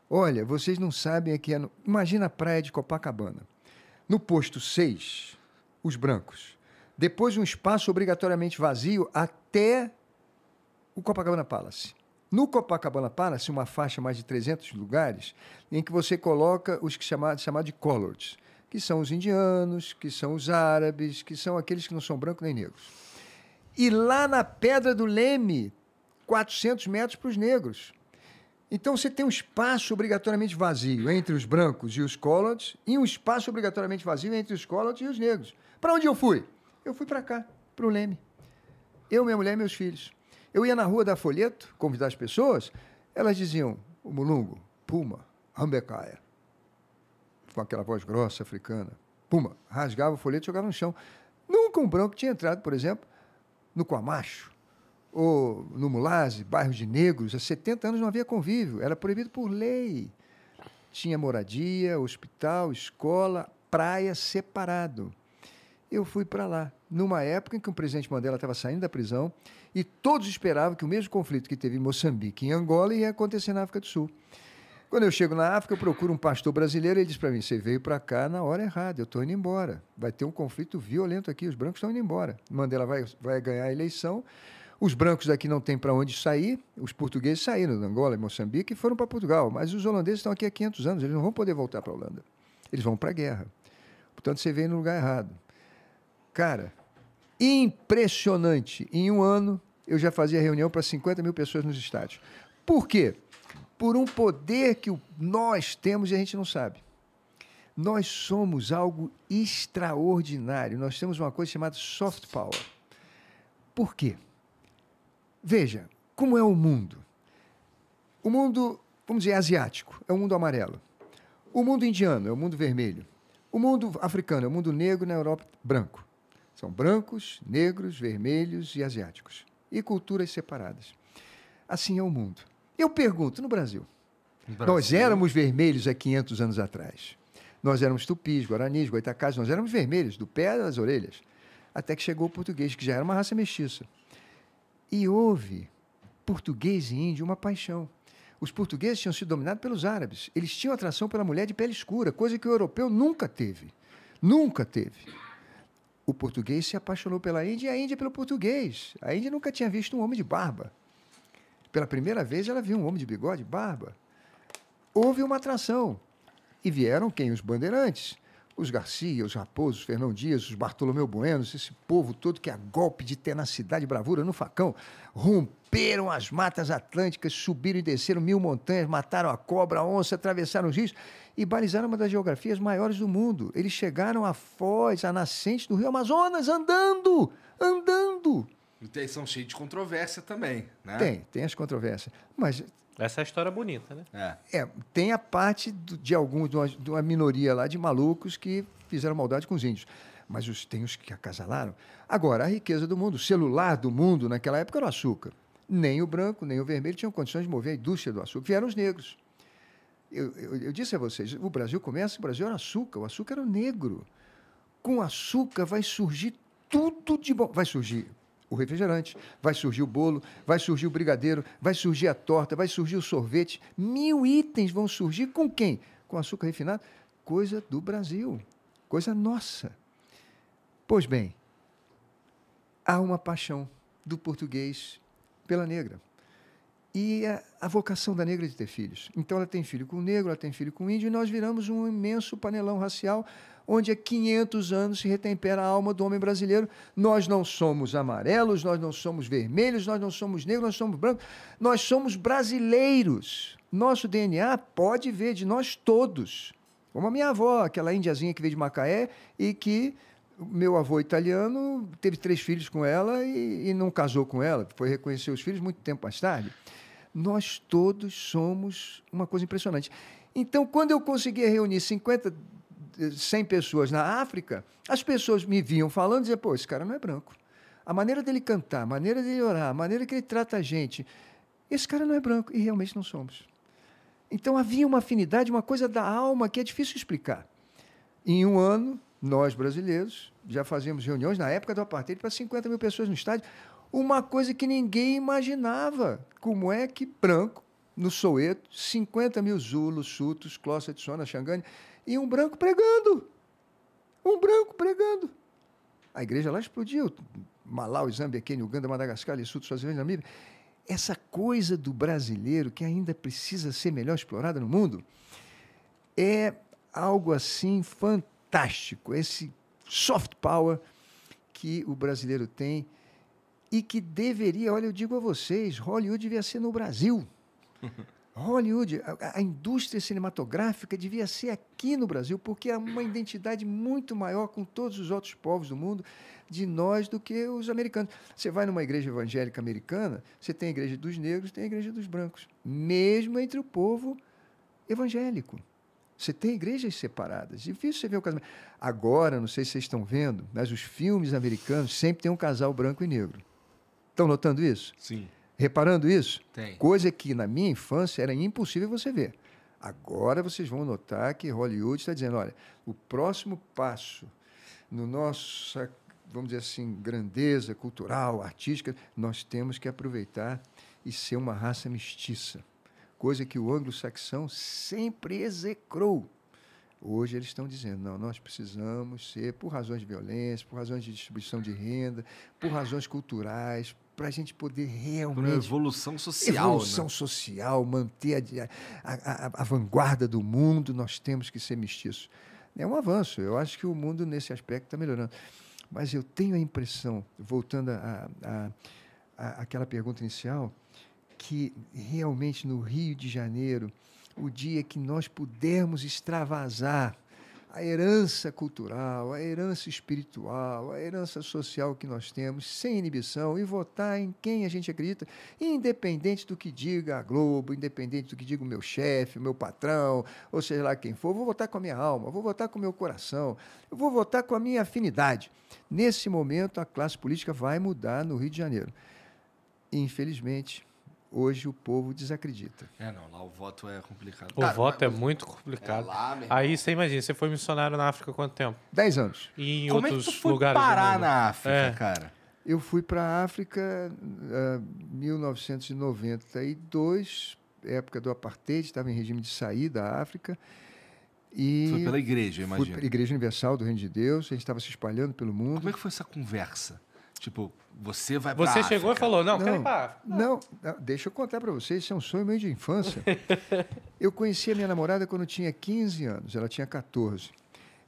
Olha, vocês não sabem aqui. É no... Imagina a praia de Copacabana. No posto 6, os brancos depois um espaço obrigatoriamente vazio até o Copacabana Palace. No Copacabana Palace, uma faixa mais de 300 lugares, em que você coloca os que chamam de coloreds, que são os indianos, que são os árabes, que são aqueles que não são brancos nem negros. E lá na Pedra do Leme, 400 metros para os negros. Então você tem um espaço obrigatoriamente vazio entre os brancos e os coloreds e um espaço obrigatoriamente vazio entre os coloreds e os negros. Para onde eu fui? eu fui para cá, para o Leme. Eu, minha mulher e meus filhos. Eu ia na rua da Folheto convidar as pessoas, elas diziam o mulungo, puma, rambecaia. Com aquela voz grossa africana. Puma, rasgava o folheto e jogava no chão. Nunca um branco tinha entrado, por exemplo, no Coamacho ou no Mulaze, bairro de negros. Há 70 anos não havia convívio, era proibido por lei. Tinha moradia, hospital, escola, praia separado. Eu fui para lá numa época em que o presidente Mandela estava saindo da prisão e todos esperavam que o mesmo conflito que teve em Moçambique e em Angola ia acontecer na África do Sul. Quando eu chego na África, eu procuro um pastor brasileiro e ele diz para mim: Você veio para cá na hora errada, eu estou indo embora. Vai ter um conflito violento aqui, os brancos estão indo embora. Mandela vai, vai ganhar a eleição, os brancos daqui não têm para onde sair, os portugueses saíram da Angola e Moçambique e foram para Portugal, mas os holandeses estão aqui há 500 anos, eles não vão poder voltar para a Holanda, eles vão para a guerra. Portanto, você veio no lugar errado. Cara, impressionante. Em um ano, eu já fazia reunião para 50 mil pessoas nos estádios. Por quê? Por um poder que nós temos e a gente não sabe. Nós somos algo extraordinário. Nós temos uma coisa chamada soft power. Por quê? Veja, como é o mundo? O mundo, vamos dizer, asiático é o mundo amarelo. O mundo indiano é o mundo vermelho. O mundo africano é o mundo negro, na Europa, branco. São brancos, negros, vermelhos e asiáticos. E culturas separadas. Assim é o mundo. Eu pergunto, no Brasil, Brasil. nós éramos vermelhos há 500 anos atrás. Nós éramos tupis, guaranis, goitacás, nós éramos vermelhos, do pé às orelhas. Até que chegou o português, que já era uma raça mestiça. E houve português e índio uma paixão. Os portugueses tinham sido dominados pelos árabes. Eles tinham atração pela mulher de pele escura, coisa que o europeu nunca teve. Nunca teve o português se apaixonou pela Índia e a Índia pelo português. A Índia nunca tinha visto um homem de barba. Pela primeira vez ela viu um homem de bigode e barba. Houve uma atração. E vieram quem? Os bandeirantes os Garcia, os Raposos, os Fernão Dias, os Bartolomeu Bueno, esse povo todo que a é golpe de tenacidade e bravura no facão, romperam as matas atlânticas, subiram e desceram mil montanhas, mataram a cobra, a onça, atravessaram os rios e balizaram uma das geografias maiores do mundo. Eles chegaram a Foz, a nascente do Rio Amazonas, andando, andando. E são cheios de controvérsia também, né? Tem, tem as controvérsias. Mas essa é a história bonita, né? É, é tem a parte do, de alguns, de uma, de uma, minoria lá de malucos que fizeram maldade com os índios. Mas os, tem os que acasalaram. Agora, a riqueza do mundo, o celular do mundo naquela época era o açúcar. Nem o branco, nem o vermelho tinham condições de mover a indústria do açúcar. Vieram os negros. Eu, eu, eu disse a vocês, o Brasil começa, o Brasil era açúcar, o açúcar era o negro. Com açúcar vai surgir tudo de bom. Vai surgir o refrigerante, vai surgir o bolo, vai surgir o brigadeiro, vai surgir a torta, vai surgir o sorvete. Mil itens vão surgir com quem? Com açúcar refinado. Coisa do Brasil, coisa nossa. Pois bem, há uma paixão do português pela negra. E a, a, vocação da negra é de ter filhos. Então ela tem filho com negro, ela tem filho com índio, e nós viramos um imenso panelão racial onde há 500 anos se retempera a alma do homem brasileiro. Nós não somos amarelos, nós não somos vermelhos, nós não somos negros, nós somos brancos, nós somos brasileiros. Nosso DNA pode ver de nós todos. Como a minha avó, aquela indiazinha que veio de Macaé e que meu avô italiano teve três filhos com ela e, e não casou com ela, foi reconhecer os filhos muito tempo mais tarde. Nós todos somos uma coisa impressionante. Então, quando eu conseguia reunir 50, 100 eh, pessoas na África, as pessoas me vinham falando e diziam: pô, esse cara não é branco. A maneira dele cantar, a maneira dele orar, a maneira que ele trata a gente, esse cara não é branco. E realmente não somos. Então havia uma afinidade, uma coisa da alma que é difícil explicar. Em um ano, nós brasileiros já fazíamos reuniões, na época do apartheid, para 50 mil pessoas no estádio uma coisa que ninguém imaginava. Como é que branco, no Soweto, 50 mil zulos, sutos, clossa de sona, xangane, e um branco pregando. Um branco pregando. A igreja lá explodiu. Malau, Zâmbia, Quênia, Uganda, Madagascar, Lesotho, Suazilândia, Namíbia. Essa coisa do brasileiro que ainda precisa ser melhor explorada no mundo é algo assim fantástico. Esse soft power que o brasileiro tem e que deveria, olha, eu digo a vocês, Hollywood devia ser no Brasil. Hollywood, a, a, indústria cinematográfica devia ser aqui no Brasil, porque há é uma identidade muito maior com todos os outros povos do mundo, de nós, do que os americanos. Você vai numa igreja evangélica americana, você tem a igreja dos negros, tem a igreja dos brancos, mesmo entre o povo evangélico. Você tem igrejas separadas. Difícil você ver o casamento. Agora, não sei se vocês estão vendo, mas os filmes americanos sempre tem um casal branco e negro. Estão notando isso? Sim. Reparando isso? Tem. Coisa que na minha infância era impossível você ver. Agora vocês vão notar que Hollywood está dizendo: olha, o próximo passo no nossa, vamos dizer assim, grandeza cultural, artística, nós temos que aproveitar e ser uma raça mestiça. Coisa que o anglo-saxão sempre execrou. Hoje eles estão dizendo, não, nós precisamos ser, por razões de violência, por razões de distribuição de renda, por razões culturais, para a gente poder realmente. Uma evolução social. Né? Evolução né? social, manter a, a, a, a, vanguarda do mundo, nós temos que ser mestiços. É um avanço. Eu acho que o mundo, nesse aspecto, está melhorando. Mas eu tenho a impressão, voltando àquela pergunta inicial, que realmente no Rio de Janeiro, o dia que nós pudermos extravasar a herança cultural, a herança espiritual, a herança social que nós temos, sem inibição, e votar em quem a gente acredita, independente do que diga a Globo, independente do que diga o meu chefe, o meu patrão, ou seja lá quem for, vou votar com a minha alma, vou votar com o meu coração, eu vou votar com a minha afinidade. Nesse momento, a classe política vai mudar no Rio de Janeiro. Infelizmente, hoje o povo desacredita. É, não, lá o voto é complicado. O Cara, voto é muito é complicado. É lá, Aí você imagina, você foi missionário na África há quanto tempo? Dez anos. E em Como outros é que tu foi lugares. parar na África, é. cara? Eu fui para a África em uh, 1992, época do apartheid, estava em regime de sair da África. E foi pela igreja, imagina. Igreja Universal do Reino de Deus, a gente estava se espalhando pelo mundo. Como é que foi essa conversa? Tipo, você vai Você chegou África. e falou: não, não quero ir para não, não, ah, deixa eu contar para vocês, isso é um sonho meio de infância. eu conheci a minha namorada quando tinha 15 anos, ela tinha 14.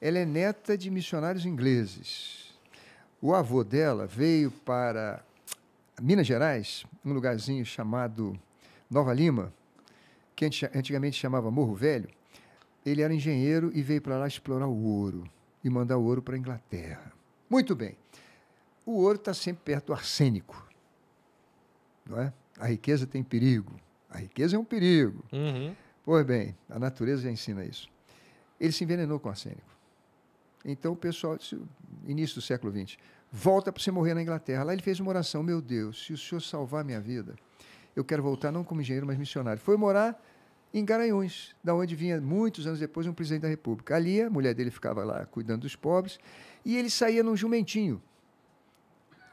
Ela é neta de missionários ingleses. O avô dela veio para Minas Gerais, um lugarzinho chamado Nova Lima, que antigamente chamava Morro Velho. Ele era engenheiro e veio para lá explorar o ouro e mandar o ouro para a Inglaterra. Muito bem o ouro está sempre perto do arsênico. Não é? A riqueza tem perigo. A riqueza é um perigo. Uhum. Pois bem, a natureza já ensina isso. Ele se envenenou com arsênico. Então o pessoal, início do século XX, volta para você morrer na Inglaterra. Lá ele fez uma oração: Meu Deus, se o senhor salvar minha vida, eu quero voltar não como engenheiro, mas missionário. Foi morar em Garanhuns, da onde vinha muitos anos depois um presidente da República. Ali a mulher dele ficava lá cuidando dos pobres e ele saía num jumentinho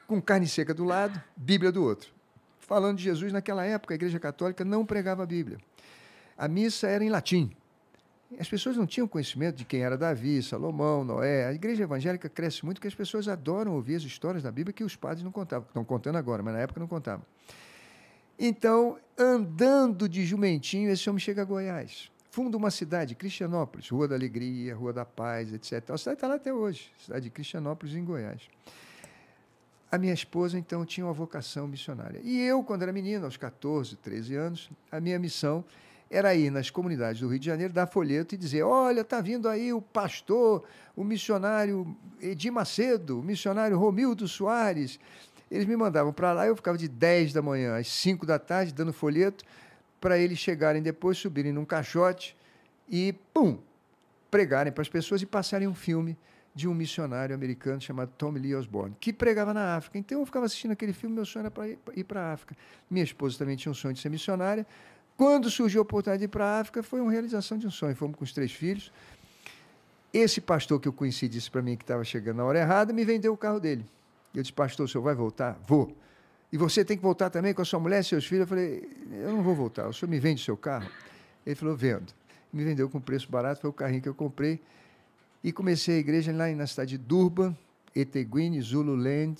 com carne seca do lado, Bíblia do outro. Falando de Jesus, naquela época, a Igreja Católica não pregava a Bíblia. A missa era em latim. As pessoas não tinham conhecimento de quem era Davi, Salomão, Noé. A igreja evangélica cresce muito porque as pessoas adoram ouvir as histórias da Bíblia que os padres não contavam. Estão contando agora, mas na época não contavam. Então, andando de jumentinho, esse homem chega a Goiás. Funda uma cidade, Cristianópolis, Rua da Alegria, Rua da Paz, etc. A cidade está lá até hoje, cidade de Cristianópolis, em Goiás. A minha esposa, então, tinha uma vocação missionária. E eu, quando era menino, aos 14, 13 anos, a minha missão era ir nas comunidades do Rio de Janeiro, dar folheto e dizer: olha, está vindo aí o pastor, o missionário Edir Macedo, o missionário Romildo Soares. Eles me mandavam para lá, eu ficava de 10 da manhã às 5 da tarde dando folheto para eles chegarem depois, subirem num caixote e, pum, pregarem para as pessoas e passarem um filme de um missionário americano chamado Tom Lee Osborne, que pregava na África. Então eu ficava assistindo aquele filme, meu sonho era para ir para a África. Minha esposa também tinha um sonho de ser missionária. Quando surgiu a oportunidade de ir para a África, foi uma realização de um sonho. Fomos com os três filhos. Esse pastor que eu conheci disse para mim que estava chegando na hora errada, me vendeu o carro dele. Eu disse, pastor, o senhor vai voltar? Vou. E você tem que voltar também com a sua mulher, e seus filhos? Eu falei, eu não vou voltar. O senhor me vende o seu carro? Ele falou, vendo. Me vendeu com preço barato, foi o carrinho que eu comprei. E comecei a igreja lá na cidade de Durban, Eteguine, Zululand.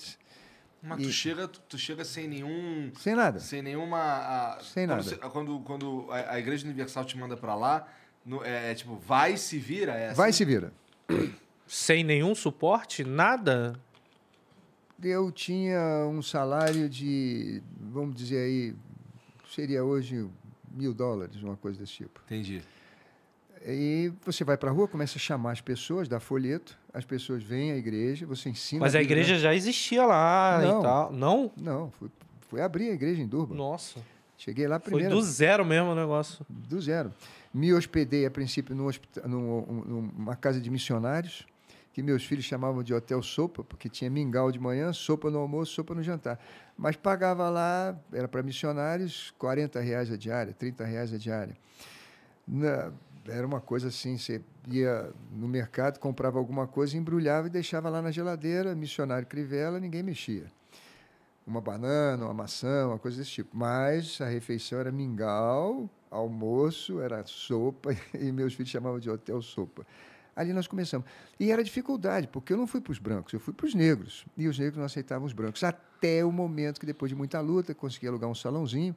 Mas e... tu, chega, tu chega sem nenhum. Sem nada. Sem nenhuma. A... sem quando nada. Você, quando, quando, a, Igreja Universal te manda para lá, no, é, é, tipo, vai se vira essa? É vai assim? se vira. sem nenhum suporte? Nada? Eu tinha um salário de, vamos dizer aí, seria hoje mil dólares, uma coisa desse tipo. Entendi. E você vai para a rua, começa a chamar as pessoas, dá folheto, as pessoas vêm à igreja, você ensina. Mas a, a igreja né? já existia lá não, e tal. Não? Não, fui, fui abrir a igreja em Durban. Nossa. Cheguei lá primeiro. Foi do zero mesmo o negócio. Do zero. Me hospedei, a princípio, num, num, numa casa de missionários, que meus filhos chamavam de hotel sopa, porque tinha mingau de manhã, sopa no almoço, sopa no jantar. Mas pagava lá, era para missionários, 40 reais a diária, 30 reais a diária. Na, era uma coisa assim, você ia no mercado, comprava alguma coisa, embrulhava e deixava lá na geladeira, missionário Crivella, ninguém mexia. Uma banana, uma maçã, uma coisa desse tipo. Mas a refeição era mingau, almoço, era sopa, e meus filhos chamavam de hotel sopa. Ali nós começamos. E era dificuldade, porque eu não fui para os brancos, eu fui para os negros. E os negros não aceitavam os brancos. Até o momento que, depois de muita luta, consegui alugar um salãozinho.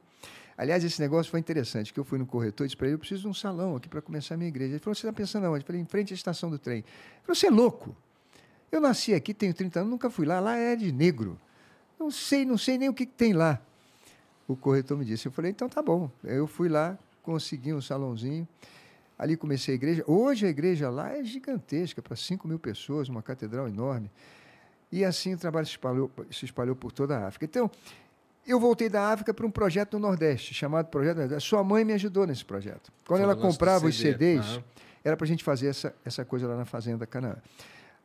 Aliás, esse negócio foi interessante, que eu fui no corretor e disse para ele, eu preciso de um salão aqui para começar a minha igreja. Ele falou, você está pensando onde? Eu falei, em frente à estação do trem. Ele falou, você é louco? Eu nasci aqui, tenho 30 anos, nunca fui lá, lá é de negro. Não sei, não sei nem o que, que tem lá. O corretor me disse, eu falei, então tá bom. Eu fui lá, consegui um salãozinho, ali comecei a igreja. Hoje a igreja lá é gigantesca, para 5 mil pessoas, uma catedral enorme. E assim o trabalho se espalhou, se espalhou por toda a África. Então, eu voltei da África para um projeto no Nordeste, chamado Projeto Nordeste. Sua mãe me ajudou nesse projeto. Quando ela comprava CD. os CDs, uhum. era para a gente fazer essa, essa coisa lá na Fazenda Canaã.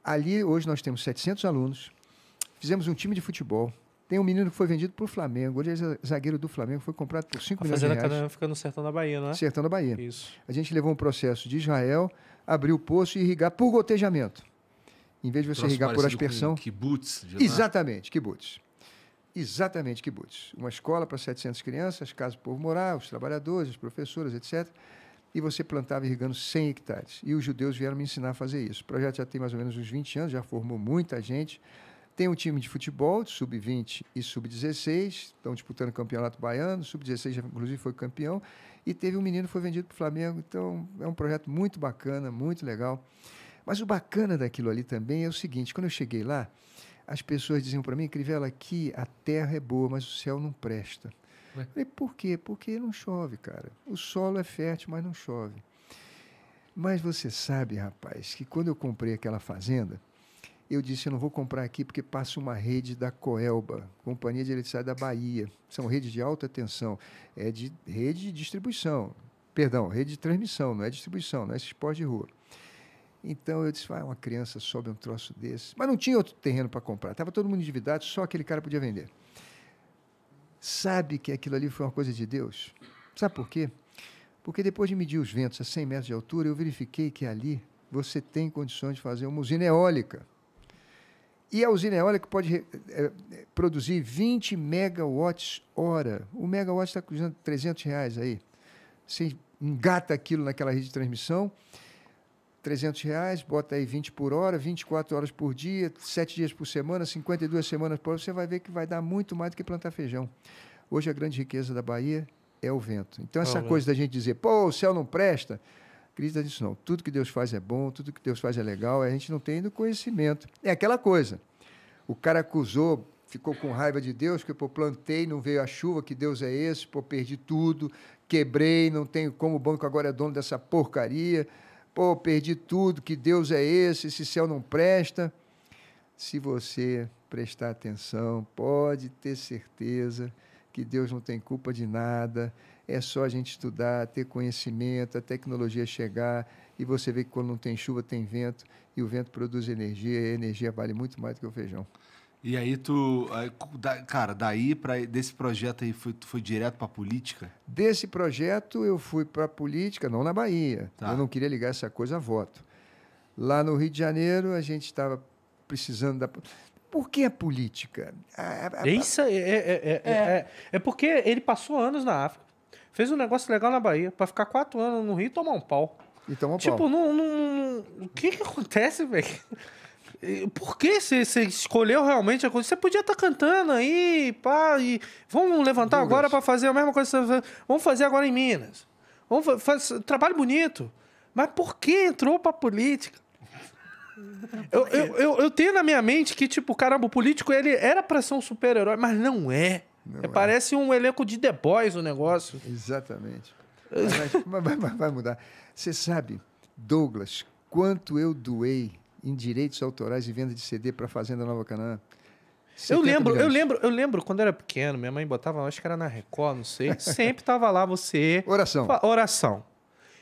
Ali, hoje, nós temos 700 alunos, fizemos um time de futebol, tem um menino que foi vendido para o Flamengo. Hoje é zagueiro do Flamengo, foi comprado por 5 milhões de reais. A Fazenda fica no Sertão da Bahia, não é? Sertão da Bahia. Isso. A gente levou um processo de Israel, abriu o poço e irrigar por gotejamento. Em vez de você irrigar por aspersão. Que Kibbutz. Exatamente, kibbutz. Exatamente, kibbutz. Uma escola para 700 crianças, casa para povo morar, os trabalhadores, as professores, etc. E você plantava irrigando 100 hectares. E os judeus vieram me ensinar a fazer isso. O projeto já tem mais ou menos uns 20 anos, já formou muita gente. Tem um time de futebol, sub-20 e sub-16, estão disputando o campeonato baiano, sub-16 inclusive foi campeão, e teve um menino que foi vendido para o Flamengo. Então é um projeto muito bacana, muito legal. Mas o bacana daquilo ali também é o seguinte: quando eu cheguei lá, as pessoas diziam para mim, Crivella, aqui a terra é boa, mas o céu não presta. Ué? por quê? Porque não chove, cara. O solo é fértil, mas não chove. Mas você sabe, rapaz, que quando eu comprei aquela fazenda, eu disse, eu não vou comprar aqui porque passa uma rede da Coelba, Companhia de Eletricidade da Bahia. São redes de alta tensão, é de rede de distribuição, perdão, rede de transmissão, não é distribuição, não é esse esporte de rua. Então eu disse, vai, uma criança sobe um troço desse. Mas não tinha outro terreno para comprar, estava todo mundo endividado, só aquele cara podia vender. Sabe que aquilo ali foi uma coisa de Deus? Sabe por quê? Porque depois de medir os ventos a 100 metros de altura, eu verifiquei que ali você tem condições de fazer uma usina eólica. E a usina eólica pode é, é, produzir 20 megawatts hora. O megawatt está custando 300 reais aí. Você engata aquilo naquela rede de transmissão 300 reais, bota aí 20 por hora, 24 horas por dia, 7 dias por semana, 52 semanas por hora, você vai ver que vai dar muito mais do que plantar feijão. Hoje a grande riqueza da Bahia é o vento. Então essa coisa da gente dizer, pô, o céu não presta, acredita nisso não. Tudo que Deus faz é bom, tudo que Deus faz é legal, a gente não tem ainda conhecimento. É aquela coisa. O cara acusou, ficou com raiva de Deus, porque pô, plantei, não veio a chuva, que Deus é esse, pô, perdi tudo, quebrei, não tenho como, o banco agora é dono dessa porcaria pô, perdi tudo, que Deus é esse, esse céu não presta. Se você prestar atenção, pode ter certeza que Deus não tem culpa de nada, é só a gente estudar, ter conhecimento, a tecnologia chegar, e você vê que quando não tem chuva, tem vento, e o vento produz energia, e a energia vale muito mais do que o feijão. E aí tu, aí, da, cara, daí para desse projeto aí foi, tu foi direto para política? Desse projeto eu fui para política, não na Bahia. Tá. Eu não queria ligar essa coisa a voto. Lá no Rio de Janeiro a gente estava precisando da por que a política? A, a, é Isso é é, é é, é, é, é, porque ele passou anos na África, fez um negócio legal na Bahia, para ficar quatro anos no Rio e tomar um pau. E tomar um tipo, pau. Tipo, o que que acontece, velho? Por que você escolheu realmente a coisa? Você podia estar tá cantando aí, pá, e vamos levantar agora para fazer a mesma coisa que você tá Vamos fazer agora em Minas. Vamos fa fazer trabalho bonito. Mas por que entrou para política? eu, eu, eu, eu, tenho na minha mente que, tipo, caramba, o político ele era para ser um super-herói, mas não é. não é, é. Parece um elenco de The Boys o negócio. Exatamente. mas, mas, mas vai mudar. Você sabe, Douglas, quanto eu doei em direitos autorais e venda de CD para a Fazenda Nova Canaã. Eu lembro, milhões. eu lembro, eu lembro quando era pequeno, minha mãe botava, acho que era na Record, não sei, sempre tava lá você. Oração. Oração.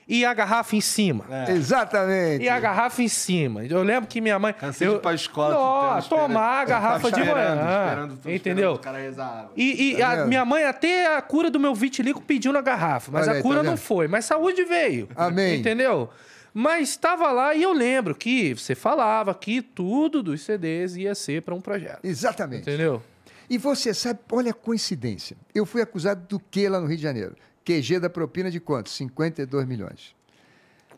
E a garrafa em cima. É. Exatamente. E a garrafa em cima. Eu lembro que minha mãe. Cansei eu, de ir pra escola. Ó, tomar a garrafa de manhã. Esperando, esperando, entendeu? Esperando, e, e tá a, minha mãe, até a cura do meu vitiligo pediu na garrafa. Mas Olha a cura tá não foi. Mas saúde veio. Amém. Entendeu? Mas estava lá e eu lembro que você falava que tudo dos CDs ia ser para um projeto. Exatamente. Entendeu? E você sabe, olha a coincidência. Eu fui acusado do que lá no Rio de Janeiro? QG da propina de quanto? 52 milhões.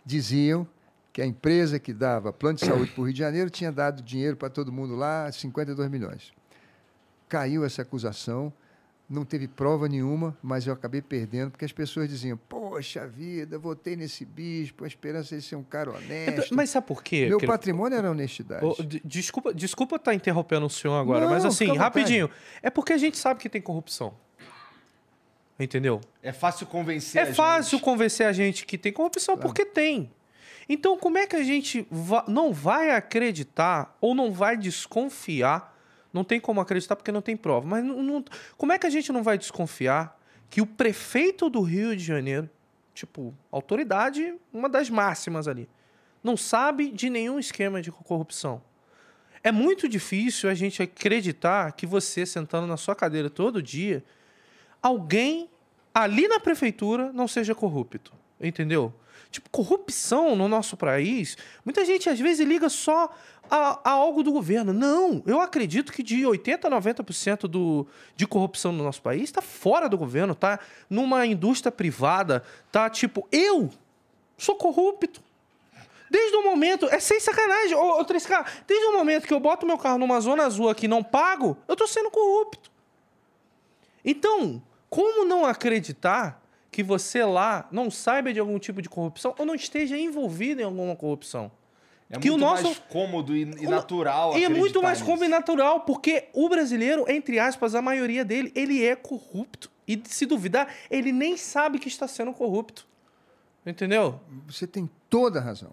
Diziam que a empresa que dava plano de saúde para o Rio de Janeiro tinha dado dinheiro para todo mundo lá, 52 milhões. Caiu essa acusação, não teve prova nenhuma, mas eu acabei perdendo, porque as pessoas diziam: Poxa vida, votei nesse bispo, a esperança de ser um cara é, honesto. Mas sabe por quê? Meu patrimônio era honestidade. Desculpa desculpa estar tá interrompendo o senhor agora, não, mas assim, rapidinho. É porque a gente sabe que tem corrupção. Entendeu? É fácil convencer é a gente. É fácil convencer a gente que tem corrupção, claro. porque tem. Então, como é que a gente va não vai acreditar ou não vai desconfiar? Não tem como acreditar porque não tem prova. Mas não, não, como é que a gente não vai desconfiar que o prefeito do Rio de Janeiro, tipo, autoridade, uma das máximas ali, não sabe de nenhum esquema de corrupção? É muito difícil a gente acreditar que você, sentando na sua cadeira todo dia, alguém ali na prefeitura não seja corrupto. Entendeu? Tipo, corrupção no nosso país, muita gente às vezes liga só a, a algo do governo. Não, eu acredito que de 80% a 90% do, de corrupção no nosso país está fora do governo, tá numa indústria privada, tá tipo, eu sou corrupto. Desde o momento, é sem sacanagem, ô, ô 3K, desde o momento que eu boto meu carro numa zona azul aqui e não pago, eu tô sendo corrupto. Então, como não acreditar que você lá não saiba de algum tipo de corrupção ou não esteja envolvido em alguma corrupção. É que muito o nosso... mais cômodo e, o... natural. E é muito mais nisso. cômodo e natural, porque o brasileiro, entre aspas, a maioria dele, ele é corrupto. E se duvidar, ele nem sabe que está sendo corrupto. Entendeu? Você tem toda a razão.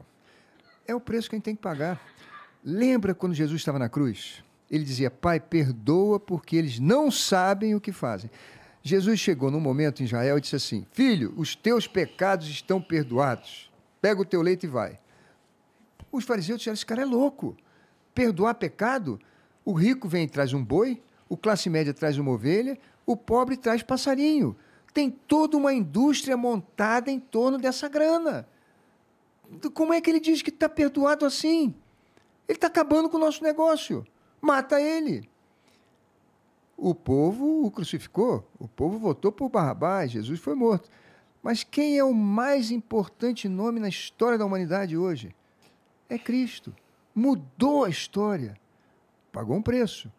É o preço que a gente tem que pagar. Lembra quando Jesus estava na cruz? Ele dizia: Pai, perdoa porque eles não sabem o que fazem. Jesus chegou num momento em Israel e disse assim: Filho, os teus pecados estão perdoados. Pega o teu leite e vai. Os fariseus disseram: Esse cara é louco. Perdoar pecado? O rico vem e traz um boi, o classe média traz uma ovelha, o pobre traz passarinho. Tem toda uma indústria montada em torno dessa grana. Como é que ele diz que está perdoado assim? Ele está acabando com o nosso negócio. Mata ele. O povo o crucificou, o povo votou por Barrabás, Jesus foi morto. Mas quem é o mais importante nome na história da humanidade hoje? É Cristo. Mudou a história. Pagou um preço.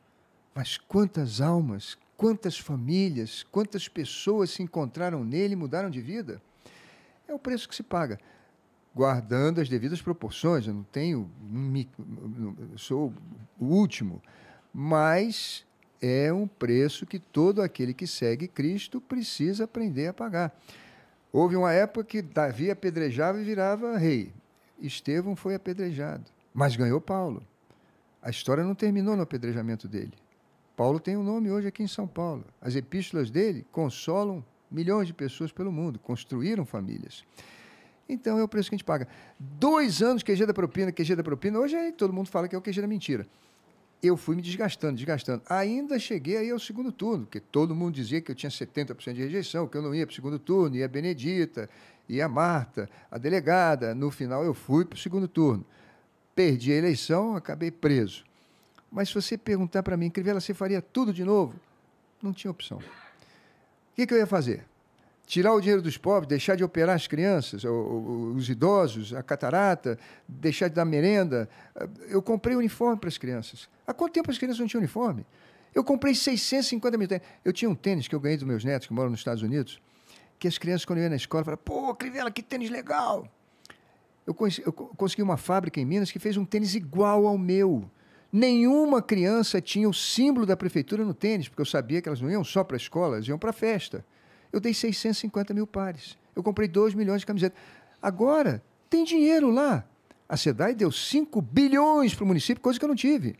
Mas quantas almas, quantas famílias, quantas pessoas se encontraram nele e mudaram de vida? É o preço que se paga. Guardando as devidas proporções, eu não tenho. Sou o último. Mas é um preço que todo aquele que segue Cristo precisa aprender a pagar. Houve uma época que Davi apedrejava e virava rei. Estevão foi apedrejado, mas ganhou Paulo. A história não terminou no apedrejamento dele. Paulo tem um nome hoje aqui em São Paulo. As epístolas dele consolam milhões de pessoas pelo mundo, construíram famílias. Então é o preço que a gente paga. Dois anos QG da propina, QG da propina. Hoje aí todo mundo fala que é o QG da mentira eu fui me desgastando, desgastando. Ainda cheguei aí ao segundo turno, porque todo mundo dizia que eu tinha 70% de rejeição, que eu não ia para o segundo turno, ia a Benedita, ia a Marta, a delegada. No final, eu fui para o segundo turno. Perdi a eleição, acabei preso. Mas se você perguntar para mim, Crivella, você faria tudo de novo? Não tinha opção. O que, que eu ia fazer? tirar o dinheiro dos pobres, deixar de operar as crianças, os idosos, a catarata, deixar de dar merenda. Eu comprei uniforme para as crianças. Há quanto tempo as crianças não tinham uniforme? Eu comprei 650 mil tênis. Eu tinha um tênis que eu ganhei dos meus netos, que moram nos Estados Unidos, que as crianças, quando eu ia na escola, falavam, pô, Crivella, que tênis legal! Eu, conheci, eu consegui uma fábrica em Minas que fez um tênis igual ao meu. Nenhuma criança tinha o símbolo da prefeitura no tênis, porque eu sabia que elas não iam só para a escola, elas iam para a festa. Eu dei 650 mil pares. Eu comprei 2 milhões de camisetas. Agora, tem dinheiro lá. A SEDAI deu 5 bilhões para o município, coisa que eu não tive.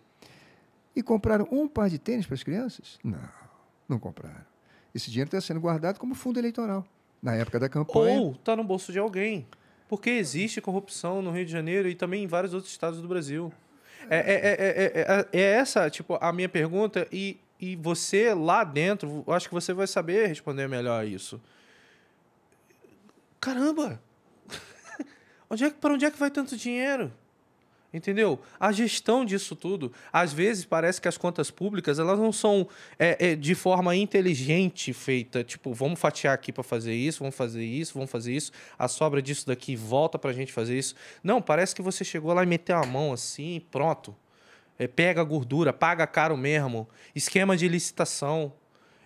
E compraram um par de tênis para as crianças? Não, não compraram. Esse dinheiro está sendo guardado como fundo eleitoral. Na época da campanha. Ou está no bolso de alguém. Porque existe corrupção no Rio de Janeiro e também em vários outros estados do Brasil. É, é, é, é, é, essa, tipo, a minha pergunta. E e você lá dentro, acho que você vai saber responder melhor isso. Caramba! onde é que, para onde é que vai tanto dinheiro? Entendeu? A gestão disso tudo, às vezes parece que as contas públicas elas não são é, é, de forma inteligente feita. Tipo, vamos fatiar aqui para fazer isso, vamos fazer isso, vamos fazer isso. A sobra disso daqui volta para a gente fazer isso. Não, parece que você chegou lá e meteu a mão assim, pronto é, pega gordura, paga caro mesmo, esquema de licitação.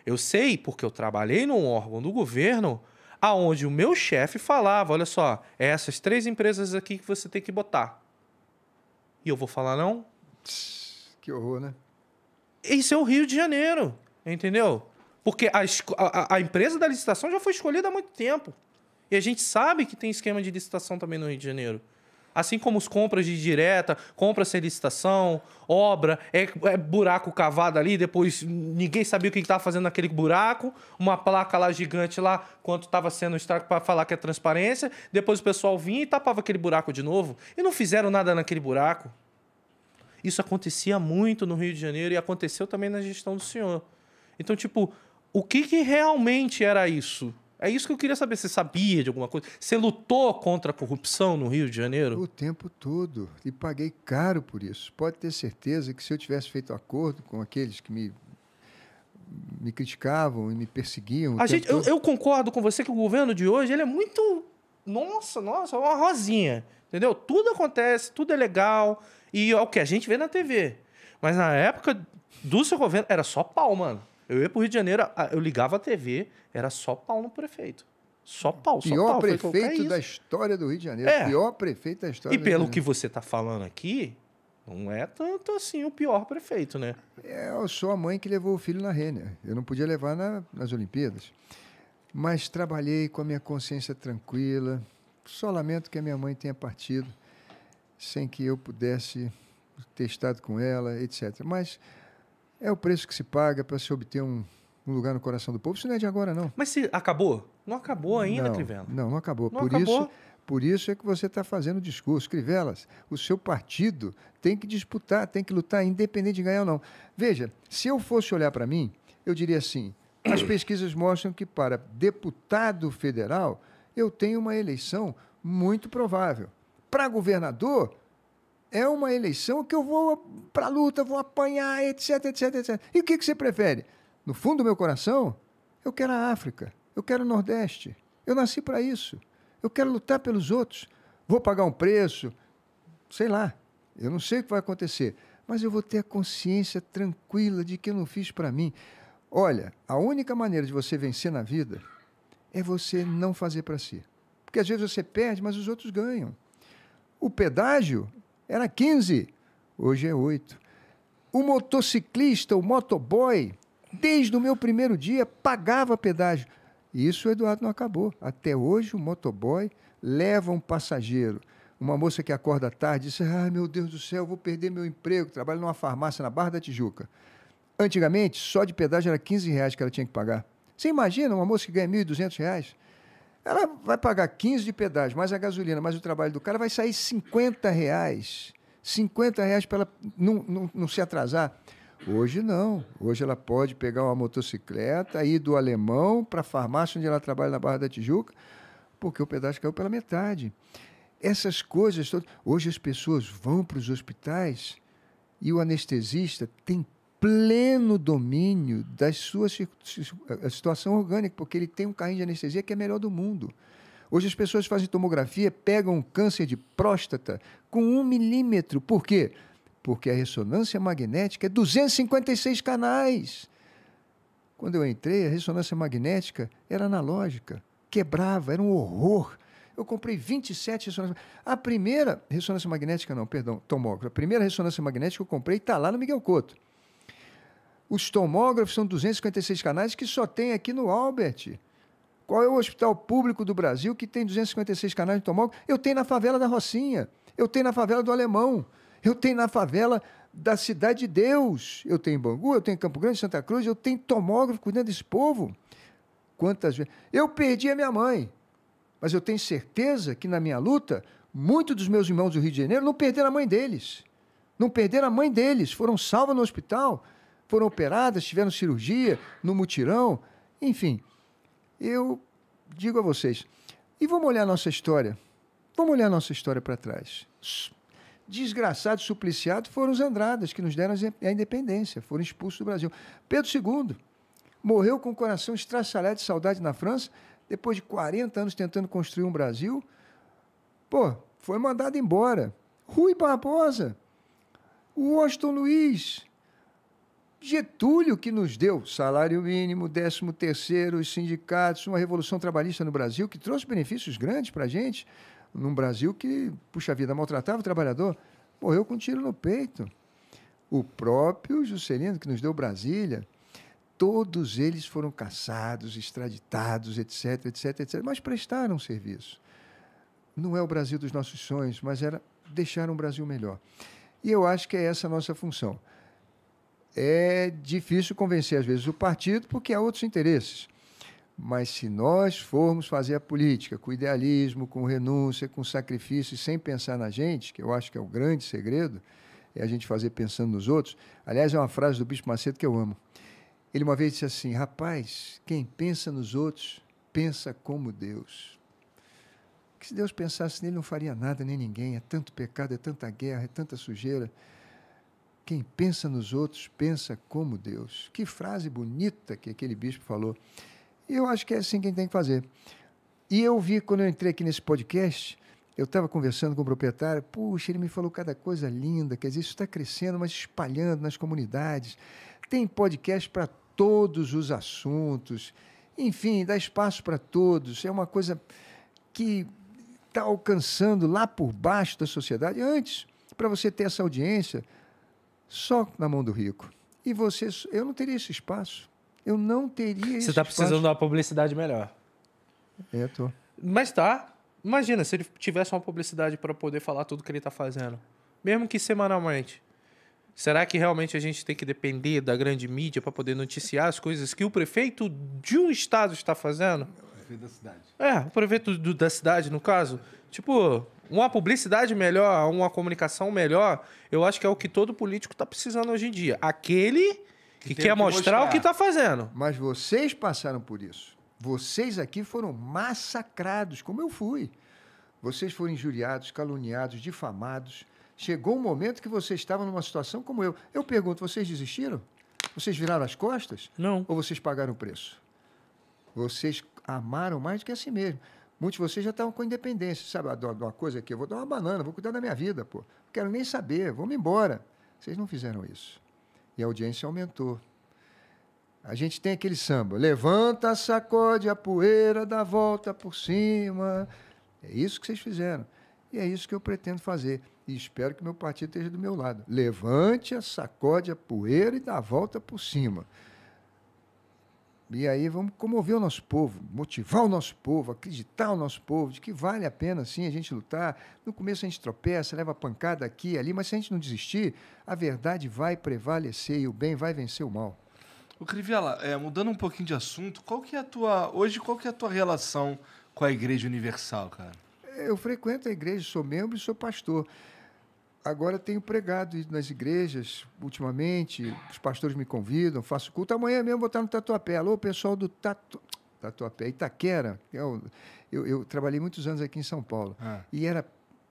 Eu sei porque eu trabalhei num órgão do governo aonde o meu chefe falava, olha só, é essas três empresas aqui que você tem que botar. E eu vou falar não? Que horror, né? Isso é o Rio de Janeiro, entendeu? Porque a, a, a empresa da licitação já foi escolhida há muito tempo. E a gente sabe que tem esquema de licitação também no Rio de Janeiro. Assim como as compras de direta, compras sem licitação, obra, é, é buraco cavado ali, depois ninguém sabia o que estava fazendo naquele buraco, uma placa lá gigante lá, quanto estava sendo o estrago para falar que é transparência, depois o pessoal vinha e tapava aquele buraco de novo, e não fizeram nada naquele buraco. Isso acontecia muito no Rio de Janeiro e aconteceu também na gestão do senhor. Então, tipo, o que, que realmente era isso? É isso que eu queria saber. Você sabia de alguma coisa? Você lutou contra a corrupção no Rio de Janeiro? O tempo todo. E paguei caro por isso. Pode ter certeza que se eu tivesse feito acordo com aqueles que me, me criticavam e me perseguiam. A gente, eu, eu, concordo com você que o governo de hoje ele é muito. Nossa, nossa, uma rosinha. Entendeu? Tudo acontece, tudo é legal. E é o que a gente vê na TV. Mas na época do seu governo, era só pau, mano. Eu ia pro Rio de Janeiro, eu ligava a TV, era só pau no prefeito. Só pau, só Pior pau. prefeito falei, da história do Rio de Janeiro. É. Pior prefeito da história E pelo que você tá falando aqui, não é tanto assim o pior prefeito, né? É, eu sou a mãe que levou o filho na Rênia. Eu não podia levar na, nas Olimpíadas. Mas trabalhei com a minha consciência tranquila. Só lamento que a minha mãe tenha partido sem que eu pudesse ter estado com ela, etc. Mas é o preço que se paga para se obter um, um, lugar no coração do povo. Isso não é de agora, não. Mas se acabou? Não acabou ainda, não, Crivella. Não, não acabou. Não por acabou. isso. Por isso é que você está fazendo o discurso. Crivelas, o seu partido tem que disputar, tem que lutar, independente de ganhar ou não. Veja, se eu fosse olhar para mim, eu diria assim: as pesquisas mostram que para deputado federal eu tenho uma eleição muito provável. Para governador, é uma eleição que eu vou para a luta, vou apanhar, etc, etc, etc. E o que, que você prefere? No fundo do meu coração, eu quero a África, eu quero o Nordeste, eu nasci para isso, eu quero lutar pelos outros, vou pagar um preço, sei lá, eu não sei o que vai acontecer, mas eu vou ter a consciência tranquila de que eu não fiz para mim. Olha, a única maneira de você vencer na vida é você não fazer para si. Porque às vezes você perde, mas os outros ganham. O pedágio era 15, hoje é 8. O motociclista, o motoboy, desde o meu primeiro dia pagava pedágio. isso o Eduardo não acabou. Até hoje o motoboy leva um passageiro. Uma moça que acorda tarde disse: "Ai, ah, meu Deus do céu, vou perder meu emprego, trabalho numa farmácia na Barra da Tijuca". Antigamente, só de pedágio era 15 reais que ela tinha que pagar. Você imagina uma moça que ganha 1.200 reais? Ela vai pagar 15 de pedágio, mais a gasolina, mais o trabalho do cara, vai sair 50 reais. 50 reais para ela não, não, não se atrasar. Hoje não. Hoje ela pode pegar uma motocicleta, ir do alemão para a farmácia onde ela trabalha na Barra da Tijuca, porque o pedágio caiu pela metade. Essas coisas todas. Hoje as pessoas vão para os hospitais e o anestesista tem pleno domínio da sua situação orgânica, porque ele tem um carrinho de anestesia que é melhor do mundo. Hoje as pessoas fazem tomografia, pegam um câncer de próstata com um milímetro. Por quê? Porque a ressonância magnética é 256 canais. Quando eu entrei, a ressonância magnética era analógica, quebrava, era um horror. Eu comprei 27 ressonâncias. A primeira ressonância magnética, não, perdão, tomógrafo. A primeira ressonância magnética eu comprei está lá no Miguel Couto. Os tomógrafos são 256 canais que só tem aqui no Albert. Qual é o hospital público do Brasil que tem 256 canais de tomógrafo? Eu tenho na favela da Rocinha, eu tenho na favela do Alemão, eu tenho na favela da Cidade de Deus, eu tenho em Bangu, eu tenho em Campo Grande, Santa Cruz, eu tenho tomógrafo cuidando desse povo. Quantas vezes? Eu perdi a minha mãe, mas eu tenho certeza que na minha luta, muitos dos meus irmãos do Rio de Janeiro não perderam a mãe deles. Não perderam a mãe deles, foram salvos no hospital foram operadas, tiveram cirurgia no mutirão, enfim. Eu digo a vocês, e vamos olhar nossa história. Vamos olhar nossa história para trás. Desgraçado, supliciado foram os Andradas que nos deram a independência, foram expulsos do Brasil. Pedro II morreu com o coração estraçalhado de saudade na França, depois de 40 anos tentando construir um Brasil. Pô, foi mandado embora. Rui Barbosa, Washington Luiz, Getúlio que nos deu salário mínimo, décimo terceiro, os sindicatos, uma revolução trabalhista no Brasil que trouxe benefícios grandes para a gente, num Brasil que, puxa vida, maltratava o trabalhador, morreu com um tiro no peito. O próprio Juscelino que nos deu Brasília, todos eles foram caçados, extraditados, etc, etc, etc, mas prestaram serviço. Não é o Brasil dos nossos sonhos, mas era deixar um Brasil melhor. E eu acho que é essa a nossa função é difícil convencer, às vezes, o partido, porque há outros interesses. Mas se nós formos fazer a política com idealismo, com renúncia, com sacrifício, e sem pensar na gente, que eu acho que é o grande segredo, é a gente fazer pensando nos outros. Aliás, é uma frase do Bispo Macedo que eu amo. Ele uma vez disse assim: Rapaz, quem pensa nos outros, pensa como Deus. Que se Deus pensasse nele, não faria nada nem ninguém. É tanto pecado, é tanta guerra, é tanta sujeira. Quem pensa nos outros pensa como Deus. Que frase bonita que aquele bispo falou. E eu acho que é assim que a gente tem que fazer. E eu vi, quando eu entrei aqui nesse podcast, eu estava conversando com o proprietário, puxa, ele me falou cada coisa linda, quer dizer, isso está crescendo, mas espalhando nas comunidades. Tem podcast para todos os assuntos. Enfim, dá espaço para todos. É uma coisa que está alcançando lá por baixo da sociedade. Antes, para você ter essa audiência, só na mão do rico. E você, eu não teria esse espaço. Eu não teria Você está precisando de uma publicidade melhor. É, tô. Mas tá. Imagina se ele tivesse uma publicidade para poder falar tudo que ele está fazendo, mesmo que semanalmente. Será que realmente a gente tem que depender da grande mídia para poder noticiar as coisas que o prefeito de um estado está fazendo? O prefeito da cidade. É, o prefeito do, da cidade, no caso. Tipo, uma publicidade melhor, uma comunicação melhor, eu acho que é o que todo político está precisando hoje em dia. Aquele que, que quer que mostrar, mostrar o que está fazendo. Mas vocês passaram por isso. Vocês aqui foram massacrados, como eu fui. Vocês foram injuriados, caluniados, difamados. Chegou um momento que vocês estavam numa situação como eu. Eu pergunto, vocês desistiram? Vocês viraram as costas? Não. Ou vocês pagaram o preço? Vocês amaram mais do que a si mesmo. Muitos de vocês já estavam com independência, sabe? De uma coisa aqui, eu vou dar uma banana, vou cuidar da minha vida, pô. Não quero nem saber, vou me embora. Vocês não fizeram isso. E a audiência aumentou. A gente tem aquele samba, levanta, sacode a poeira, dá volta por cima. É isso que vocês fizeram. E é isso que eu pretendo fazer. E espero que meu partido esteja do meu lado. Levante, sacode a poeira e dá volta por cima. E aí vamos comover o nosso povo, motivar o nosso povo, acreditar o nosso povo, de que vale a pena sim a gente lutar. No começo a gente tropeça, leva pancada aqui e ali, mas se a gente não desistir, a verdade vai prevalecer e o bem vai vencer o mal. O Crivella, é, mudando um pouquinho de assunto, qual que é a tua. Hoje, qual que é a tua relação com a Igreja Universal, cara? Eu frequento a igreja, sou membro e sou pastor agora tenho pregado nas igrejas ultimamente, os pastores me convidam, faço culto. Amanhã mesmo vou estar no Tatuapé. Alô, pessoal do Tatu... Tatuapé, Itaquera. Eu, é eu, eu trabalhei muitos anos aqui em São Paulo. Ah. E era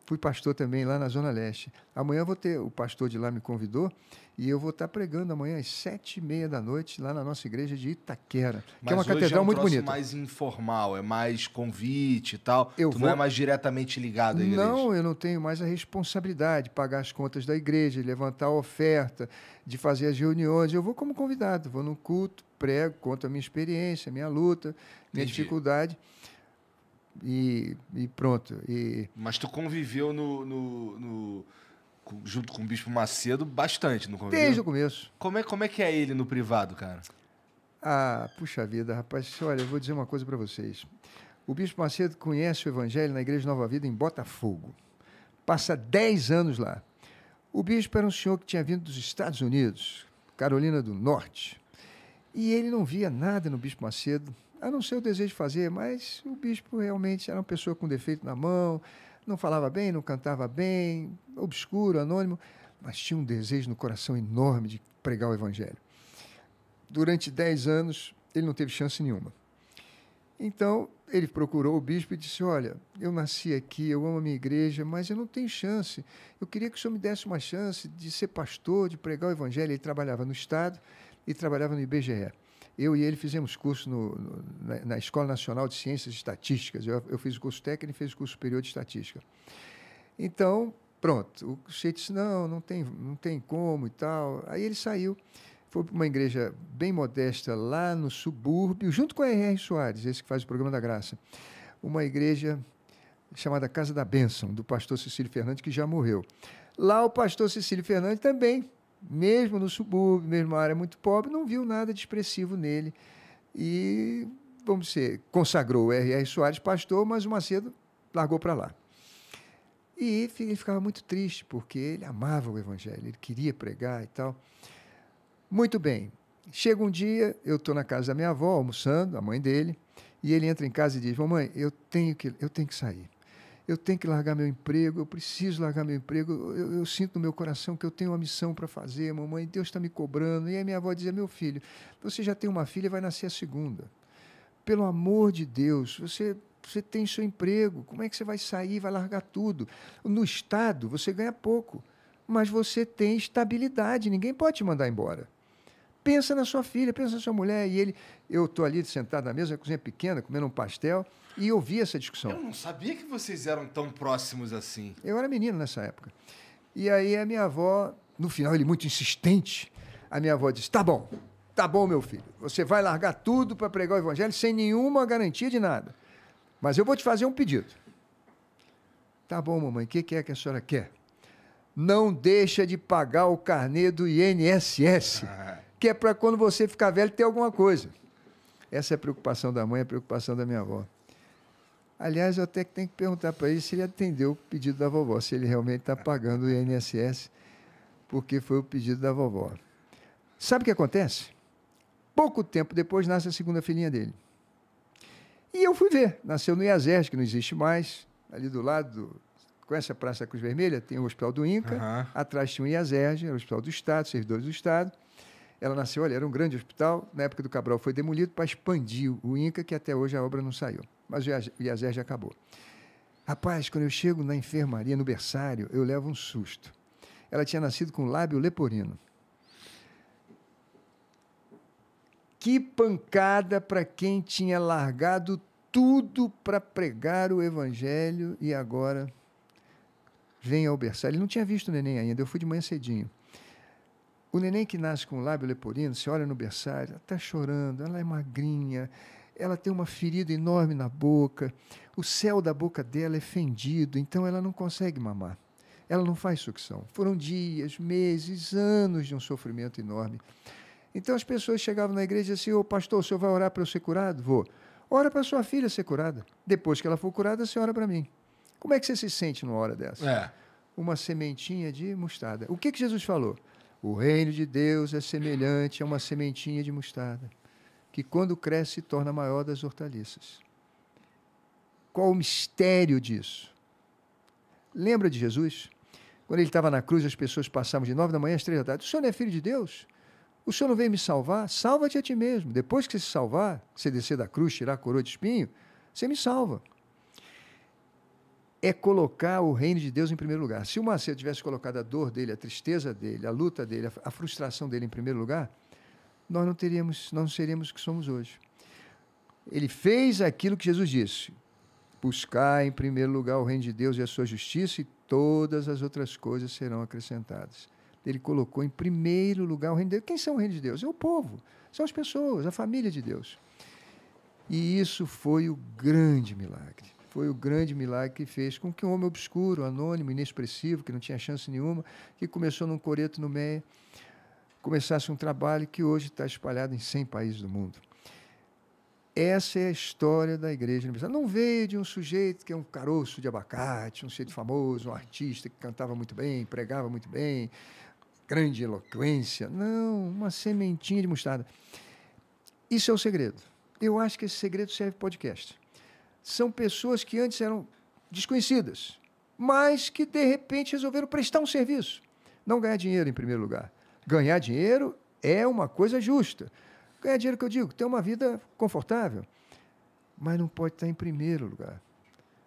fui pastor também lá na Zona Leste. Amanhã vou ter, o pastor de lá me convidou, e eu vou estar pregando amanhã às sete e meia da noite, lá na nossa igreja de Itaquera, que é uma catedral é um muito bonita. É mais informal, é mais convite e tal. Eu tu vou... não é mais diretamente ligado à igreja. Não, eu não tenho mais a responsabilidade de pagar as contas da igreja, de levantar a oferta, de fazer as reuniões. Eu vou como convidado, vou no culto, prego, conto a minha experiência, a minha luta, minha Entendi. dificuldade e, e pronto. E... Mas tu conviveu no, no, no, junto com o Bispo Macedo bastante, não conviveu? Desde o começo. Como é, como é que é ele no privado, cara? Ah, puxa vida, rapaz. Olha, eu vou dizer uma coisa para vocês. O Bispo Macedo conhece o Evangelho na Igreja Nova Vida em Botafogo. Passa 10 anos lá. O bispo era um senhor que tinha vindo dos Estados Unidos, Carolina do Norte. E ele não via nada no Bispo Macedo a não ser o desejo de fazer, mas o bispo realmente era uma pessoa com defeito na mão, não falava bem, não cantava bem, obscuro, anônimo, mas tinha um desejo no coração enorme de pregar o evangelho. Durante dez anos, ele não teve chance nenhuma. Então, ele procurou o bispo e disse: Olha, eu nasci aqui, eu amo a minha igreja, mas eu não tenho chance. Eu queria que o senhor me desse uma chance de ser pastor, de pregar o evangelho. Ele trabalhava no Estado e trabalhava no IBGE eu e ele fizemos curso no, no, na, na, Escola Nacional de Ciências Estatísticas. Eu, eu fiz o curso técnico e fez o curso superior de estatística. Então, pronto, o sujeito disse, não, não tem, não tem como e tal. Aí ele saiu, foi para uma igreja bem modesta lá no subúrbio, junto com a R.R. Soares, esse que faz o programa da graça. Uma igreja chamada Casa da Bênção, do pastor Cecílio Fernandes, que já morreu. Lá o pastor Cecílio Fernandes também mesmo no subúrbio, mesmo área muito pobre, não viu nada de expressivo nele. E, vamos dizer, consagrou o R.R. Soares pastor, mas o Macedo largou para lá. E ele ficava muito triste, porque ele amava o Evangelho, ele queria pregar e tal. Muito bem. Chega um dia, eu estou na casa da minha avó, almoçando, a mãe dele, e ele entra em casa e diz: Mamãe, eu tenho que, eu tenho que sair eu tenho que largar meu emprego, eu preciso largar meu emprego, eu, eu sinto no meu coração que eu tenho uma missão para fazer, mamãe, Deus está me cobrando. E aí minha avó dizia, meu filho, você já tem uma filha, vai nascer a segunda. Pelo amor de Deus, você, você tem seu emprego, como é que você vai sair, vai largar tudo? No Estado, você ganha pouco, mas você tem estabilidade, ninguém pode te mandar embora. Pensa na sua filha, pensa na sua mulher. E ele, eu estou ali sentado na mesa, cozinha pequena, comendo um pastel, e eu vi essa discussão. Eu não sabia que vocês eram tão próximos assim. Eu era menino nessa época. E aí a minha avó, no final, ele muito insistente, a minha avó disse: tá bom, tá bom, meu filho, você vai largar tudo para pregar o evangelho sem nenhuma garantia de nada. Mas eu vou te fazer um pedido. Tá bom, mamãe, o que, que é que a senhora quer? Não deixa de pagar o carnê do INSS. Ah que é para quando você ficar velho ter alguma coisa. Essa é a preocupação da mãe, é a preocupação da minha avó. Aliás, eu até tenho que perguntar para ele se ele atendeu o pedido da vovó, se ele realmente está pagando o INSS, porque foi o pedido da vovó. Sabe o que acontece? Pouco tempo depois nasce a segunda filhinha dele. E eu fui ver. Nasceu no Iazerge, que não existe mais, ali do lado com essa Praça Cruz Vermelha, tem o Hospital do Inca, uhum. atrás tinha o Iazerge, era o Hospital do Estado, servidores do Estado, ela nasceu ali, era um grande hospital, na época do Cabral foi demolido para expandir o INCA, que até hoje a obra não saiu. Mas o Iazer já acabou. Rapaz, quando eu chego na enfermaria, no berçário, eu levo um susto. Ela tinha nascido com lábio leporino. Que pancada para quem tinha largado tudo para pregar o evangelho e agora vem ao berçário. Ele não tinha visto o neném ainda, eu fui de manhã cedinho. O neném que nasce com o lábio leporino, se olha no berçário, está chorando, ela é magrinha, ela tem uma ferida enorme na boca, o céu da boca dela é fendido, então ela não consegue mamar. Ela não faz sucção. Foram dias, meses, anos de um sofrimento enorme. Então as pessoas chegavam na igreja e diziam: assim, pastor, o senhor vai orar para eu ser curado? Vou. Ora para sua filha ser curada. Depois que ela for curada, você ora para mim. Como é que você se sente numa hora dessa? É. Uma sementinha de mostarda. O que, que Jesus falou? O reino de Deus é semelhante a uma sementinha de mostarda, que quando cresce se torna a maior das hortaliças. Qual o mistério disso? Lembra de Jesus? Quando ele estava na cruz, as pessoas passavam de nove da manhã às três da tarde. O senhor não é filho de Deus? O senhor não veio me salvar? Salva-te a ti mesmo. Depois que você se salvar, se você descer da cruz, tirar a coroa de espinho, você me salva é colocar o reino de Deus em primeiro lugar. Se o Macedo tivesse colocado a dor dele, a tristeza dele, a luta dele, a frustração dele em primeiro lugar, nós não teríamos, não seríamos o que somos hoje. Ele fez aquilo que Jesus disse: buscar em primeiro lugar o reino de Deus e a sua justiça, e todas as outras coisas serão acrescentadas. Ele colocou em primeiro lugar o reino de Deus. Quem são o reino de Deus? É o povo, são as pessoas, a família de Deus. E isso foi o grande milagre foi o grande milagre que fez com que um homem obscuro, anônimo, inexpressivo, que não tinha chance nenhuma, que começou num coreto no meio, começasse um trabalho que hoje está espalhado em 100 países do mundo. Essa é a história da Igreja Universal. Não veio de um sujeito que é um caroço de abacate, um sujeito famoso, um artista que cantava muito bem, pregava muito bem, grande eloquência. Não, uma sementinha de mostarda. Isso é o segredo. Eu acho que esse segredo serve para podcast são pessoas que antes eram desconhecidas, mas que de repente resolveram prestar um serviço. Não ganhar dinheiro em primeiro lugar. Ganhar dinheiro é uma coisa justa. Ganhar dinheiro que eu digo, ter uma vida confortável, mas não pode estar em primeiro lugar.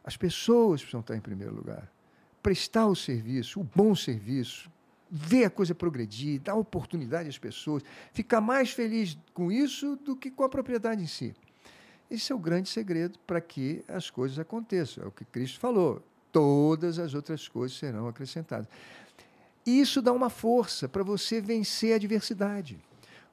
As pessoas precisam estar em primeiro lugar. Prestar o serviço, o bom serviço, ver a coisa progredir, dar oportunidade às pessoas, ficar mais feliz com isso do que com a propriedade em si. Esse é o grande segredo para que as coisas aconteçam. É o que Cristo falou. Todas as outras coisas serão acrescentadas. E isso dá uma força para você vencer a adversidade.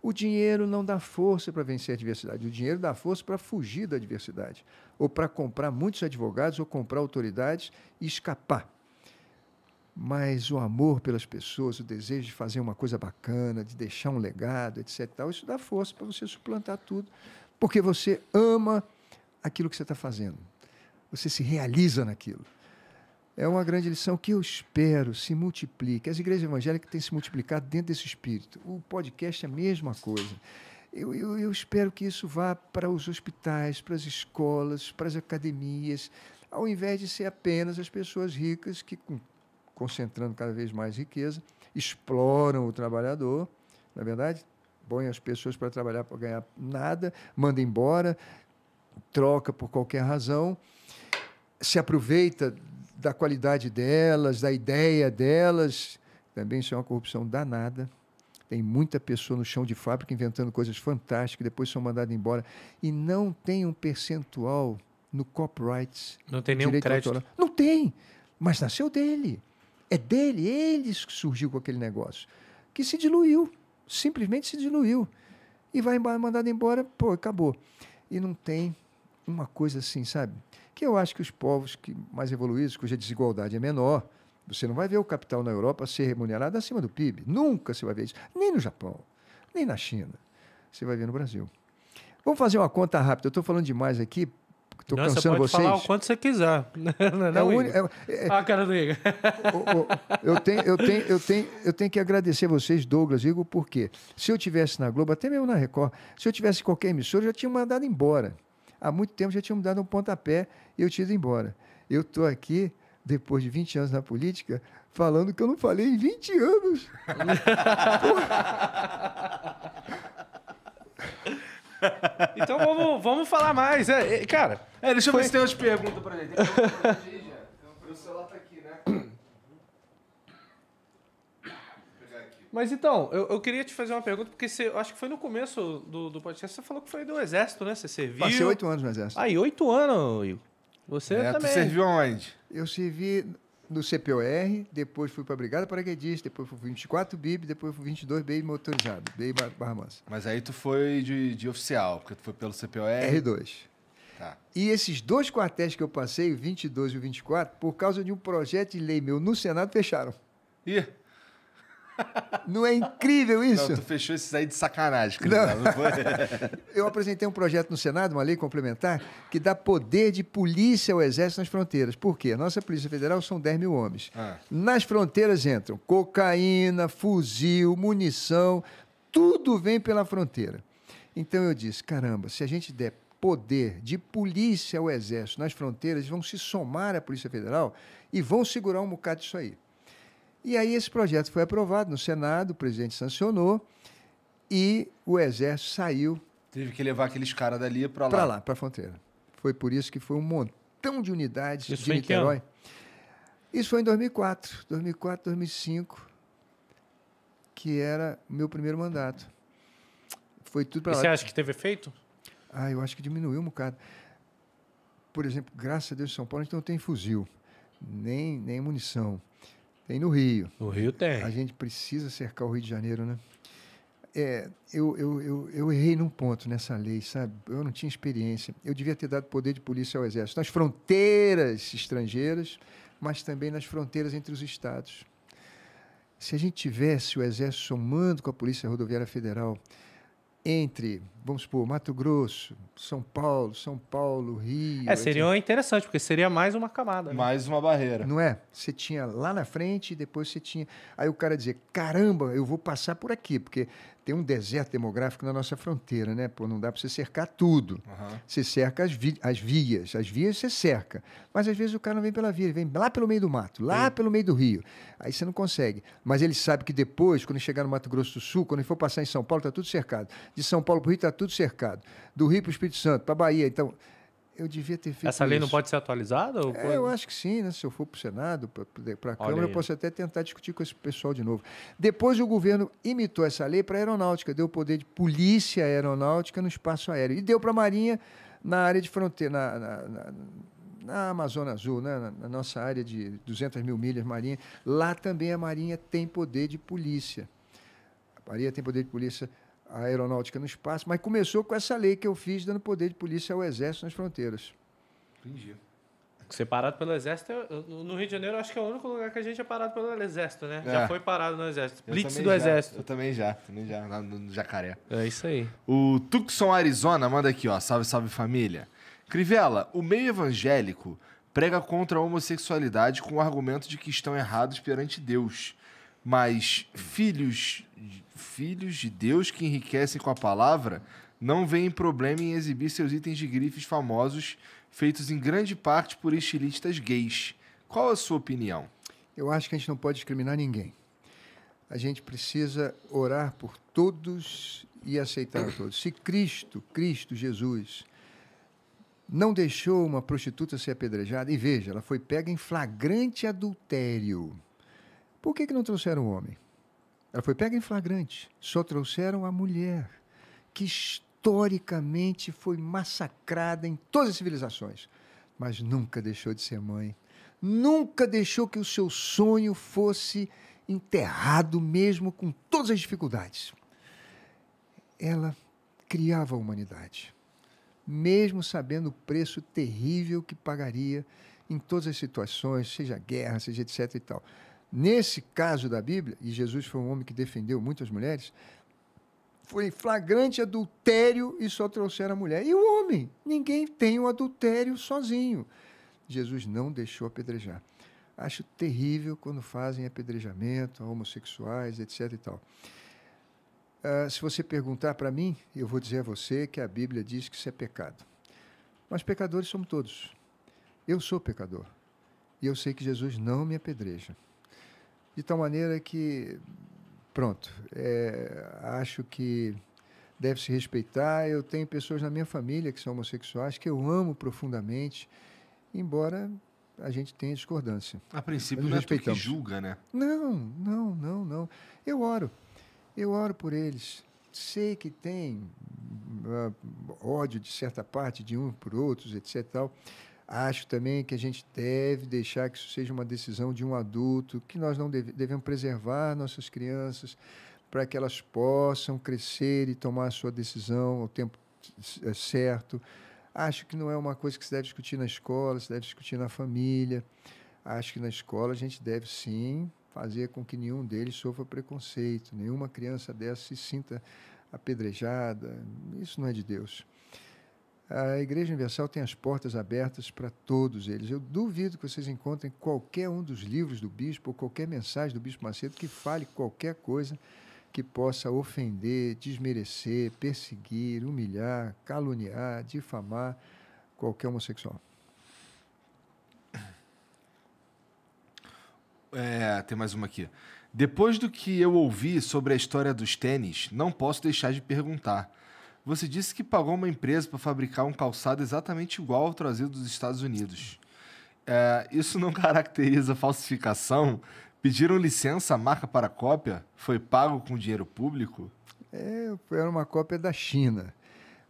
O dinheiro não dá força para vencer a adversidade. O dinheiro dá força para fugir da adversidade. Ou para comprar muitos advogados, ou comprar autoridades e escapar. Mas o amor pelas pessoas, o desejo de fazer uma coisa bacana, de deixar um legado, etc. Isso dá força para você suplantar tudo porque você ama aquilo que você está fazendo. Você se realiza naquilo. É uma grande lição que eu espero se multiplique. As igrejas evangélicas têm se multiplicado dentro desse espírito. O podcast é a mesma coisa. Eu, eu, eu espero que isso vá para os hospitais, para as escolas, para as academias, ao invés de ser apenas as pessoas ricas que, concentrando cada vez mais riqueza, exploram o trabalhador, na é verdade, põe as pessoas para trabalhar para ganhar nada, manda embora, troca por qualquer razão, se aproveita da qualidade delas, da ideia delas. Também isso é uma corrupção danada. Tem muita pessoa no chão de fábrica inventando coisas fantásticas, depois são mandadas embora. E não tem um percentual no copyright. Não tem nenhum crédito. Autoral. Não tem, mas nasceu dele. É dele, eles que surgiu com aquele negócio, que se diluiu simplesmente se diluiu e vai mandado embora, pô, acabou. E não tem uma coisa assim, sabe? Que eu acho que os povos que mais evoluídos, cuja desigualdade é menor, você não vai ver o capital na Europa ser remunerado acima do PIB. Nunca você vai ver isso. Nem no Japão, nem na China. Você vai ver no Brasil. Vamos fazer uma conta rápida. Eu estou falando demais aqui Tô não, você pode vocês. falar o quanto você quiser. Não, não, é É... é, é-, é- ah, cara do Igor. eu, tenho, eu, tenho, eu, tenho, eu tenho que agradecer vocês, Douglas Igor, porque se eu tivesse na Globo, até mesmo na Record, se eu tivesse qualquer emissora, eu já tinha mandado embora. Há muito tempo já tinha me um pontapé e eu tinha ido embora. Eu estou aqui, depois de 20 anos na política, falando que eu não falei em 20 anos. Então vamos, vamos falar mais. É, é, cara. É, deixa eu ver se tem umas perguntas pra gente. Então, tá né? Mas então, eu, eu queria te fazer uma pergunta, porque você, acho que foi no começo do, do podcast, você falou que foi do Exército, né? Você serviu. Passei oito anos no Exército. Aí, oito anos, Igor. Você é, também. Você serviu aonde? Eu servi no CPOR, depois fui para a Brigada Paraquedista, depois fui 24 BIB, depois fui 22 BI motorizado, BI Barra Mas aí tu foi de, de oficial, porque tu foi pelo CPOR? R2. Tá. E esses dois quartéis que eu passei, o 22 e o 24, por causa de um projeto de lei meu no Senado, fecharam. Ih! Não é incrível isso? Não, tu fechou isso aí de sacanagem. Não. não Eu apresentei um projeto no Senado, uma lei complementar, que dá poder de polícia ao Exército nas fronteiras. Por quê? A nossa Polícia Federal são 10 mil homens. Ah. Nas fronteiras entram cocaína, fuzil, munição, tudo vem pela fronteira. Então eu disse, caramba, se a gente der poder de polícia ao Exército nas fronteiras, vão se somar à Polícia Federal e vão segurar um bocado isso aí. E aí esse projeto foi aprovado no Senado, o presidente sancionou e o exército saiu. Teve que levar aqueles caras dali para lá. Para lá, para a fronteira. Foi por isso que foi um montão de unidades isso de foi Niterói. Isso foi em 2004, 2004, 2005, que era o meu primeiro mandato. Foi tudo para lá. Você acha que teve efeito? Ah, eu acho que diminuiu um bocado. Por exemplo, graças a Deus, em São Paulo a gente não tem fuzil, nem, nem munição. Tem no Rio. No Rio tem. A gente precisa cercar o Rio de Janeiro, né? É, eu, eu, eu, eu, errei num ponto nessa lei, sabe? Eu não tinha experiência. Eu devia ter dado poder de polícia ao Exército nas fronteiras estrangeiras, mas também nas fronteiras entre os estados. Se a gente tivesse o Exército somando com a Polícia Rodoviária Federal entre vamos supor, Mato Grosso, São Paulo, São Paulo, Rio. É, seria etc. interessante, porque seria mais uma camada. Né? Mais uma barreira. Não é? Você tinha lá na frente e depois você tinha. Aí o cara dizia: caramba, eu vou passar por aqui, porque tem um deserto demográfico na nossa fronteira, né? Pô, não dá para você cercar tudo. Uhum. Você cerca as, vi as, vias, as vias você cerca. Mas às vezes o cara não vem pela via, ele vem lá pelo meio do mato, lá Sim. pelo meio do rio. Aí você não consegue. Mas ele sabe que depois, quando chegar no Mato Grosso do Sul, quando ele for passar em São Paulo, tá tudo cercado. De São Paulo para o Rio tá tudo cercado. Do Rio para o Espírito Santo, para a Bahia. Então, eu devia ter feito Essa lei isso. não pode ser atualizada? É, pode... eu acho que sim, né? Se eu for para o Senado, para a Câmara, aí. eu posso até tentar discutir com esse pessoal de novo. Depois o governo imitou essa lei para a aeronáutica, deu o poder de polícia aeronáutica no espaço aéreo. E deu para a Marinha na área de fronteira, na, na, na, na Amazônia Azul, né? Na, na nossa área de 200 mil milhas marinha. Lá também a Marinha tem poder de polícia. A Marinha tem poder de polícia a aeronáutica no espaço, mas começou com essa lei que eu fiz dando poder de polícia ao Exército nas fronteiras. Entendi. É Separado pelo Exército, no Rio de Janeiro, acho que é o único lugar que a gente é parado pelo Exército, né? É. Já foi parado no Exército. Blitz do já, Exército. Eu também já, também já, lá no Jacaré. É isso aí. O Tucson, Arizona, manda aqui, ó. Salve, salve família. Crivella, o meio evangélico prega contra a homossexualidade com o argumento de que estão errados perante Deus. Mas filhos, filhos de Deus que enriquecem com a palavra não veem problema em exibir seus itens de grifes famosos, feitos em grande parte por estilistas gays. Qual a sua opinião? Eu acho que a gente não pode discriminar ninguém. A gente precisa orar por todos e aceitar todos. Se Cristo, Cristo Jesus, não deixou uma prostituta ser apedrejada, e veja, ela foi pega em flagrante adultério. Por que, que não trouxeram o homem? Ela foi pega em flagrante. Só trouxeram a mulher, que historicamente foi massacrada em todas as civilizações, mas nunca deixou de ser mãe. Nunca deixou que o seu sonho fosse enterrado, mesmo com todas as dificuldades. Ela criava a humanidade, mesmo sabendo o preço terrível que pagaria em todas as situações, seja guerra, seja etc e tal. Nesse caso da Bíblia, e Jesus foi um homem que defendeu muitas mulheres, foi flagrante adultério e só trouxeram a mulher. E o homem? Ninguém tem o adultério sozinho. Jesus não deixou apedrejar. Acho terrível quando fazem apedrejamento a homossexuais, etc. E tal. Uh, se você perguntar para mim, eu vou dizer a você que a Bíblia diz que isso é pecado. Mas pecadores somos todos. Eu sou pecador. E eu sei que Jesus não me apedreja de tal maneira que, pronto, é, acho que deve se respeitar. Eu tenho pessoas na minha família que são homossexuais, que eu amo profundamente, embora a gente tenha discordância. A princípio, não é que julga, né? Não, não, não, não. Eu oro. Eu oro por eles. Sei que tem uh, ódio de certa parte, de um por outros, etc. Tal, Acho também que a gente deve deixar que isso seja uma decisão de um adulto, que nós não deve, devemos preservar nossas crianças para que elas possam crescer e tomar a sua decisão ao tempo certo. Acho que não é uma coisa que se deve discutir na escola, se deve discutir na família. Acho que na escola a gente deve sim fazer com que nenhum deles sofra preconceito, nenhuma criança dessa se sinta apedrejada. Isso não é de Deus. A Igreja Universal tem as portas abertas para todos eles. Eu duvido que vocês encontrem qualquer um dos livros do bispo ou qualquer mensagem do bispo Macedo que fale qualquer coisa que possa ofender, desmerecer, perseguir, humilhar, caluniar, difamar qualquer homossexual. É, tem mais uma aqui. Depois do que eu ouvi sobre a história dos tênis, não posso deixar de perguntar você disse que pagou uma empresa para fabricar um calçado exatamente igual ao trazido dos Estados Unidos. É, isso não caracteriza falsificação? Pediram licença à marca para cópia? Foi pago com dinheiro público? É, era uma cópia da China.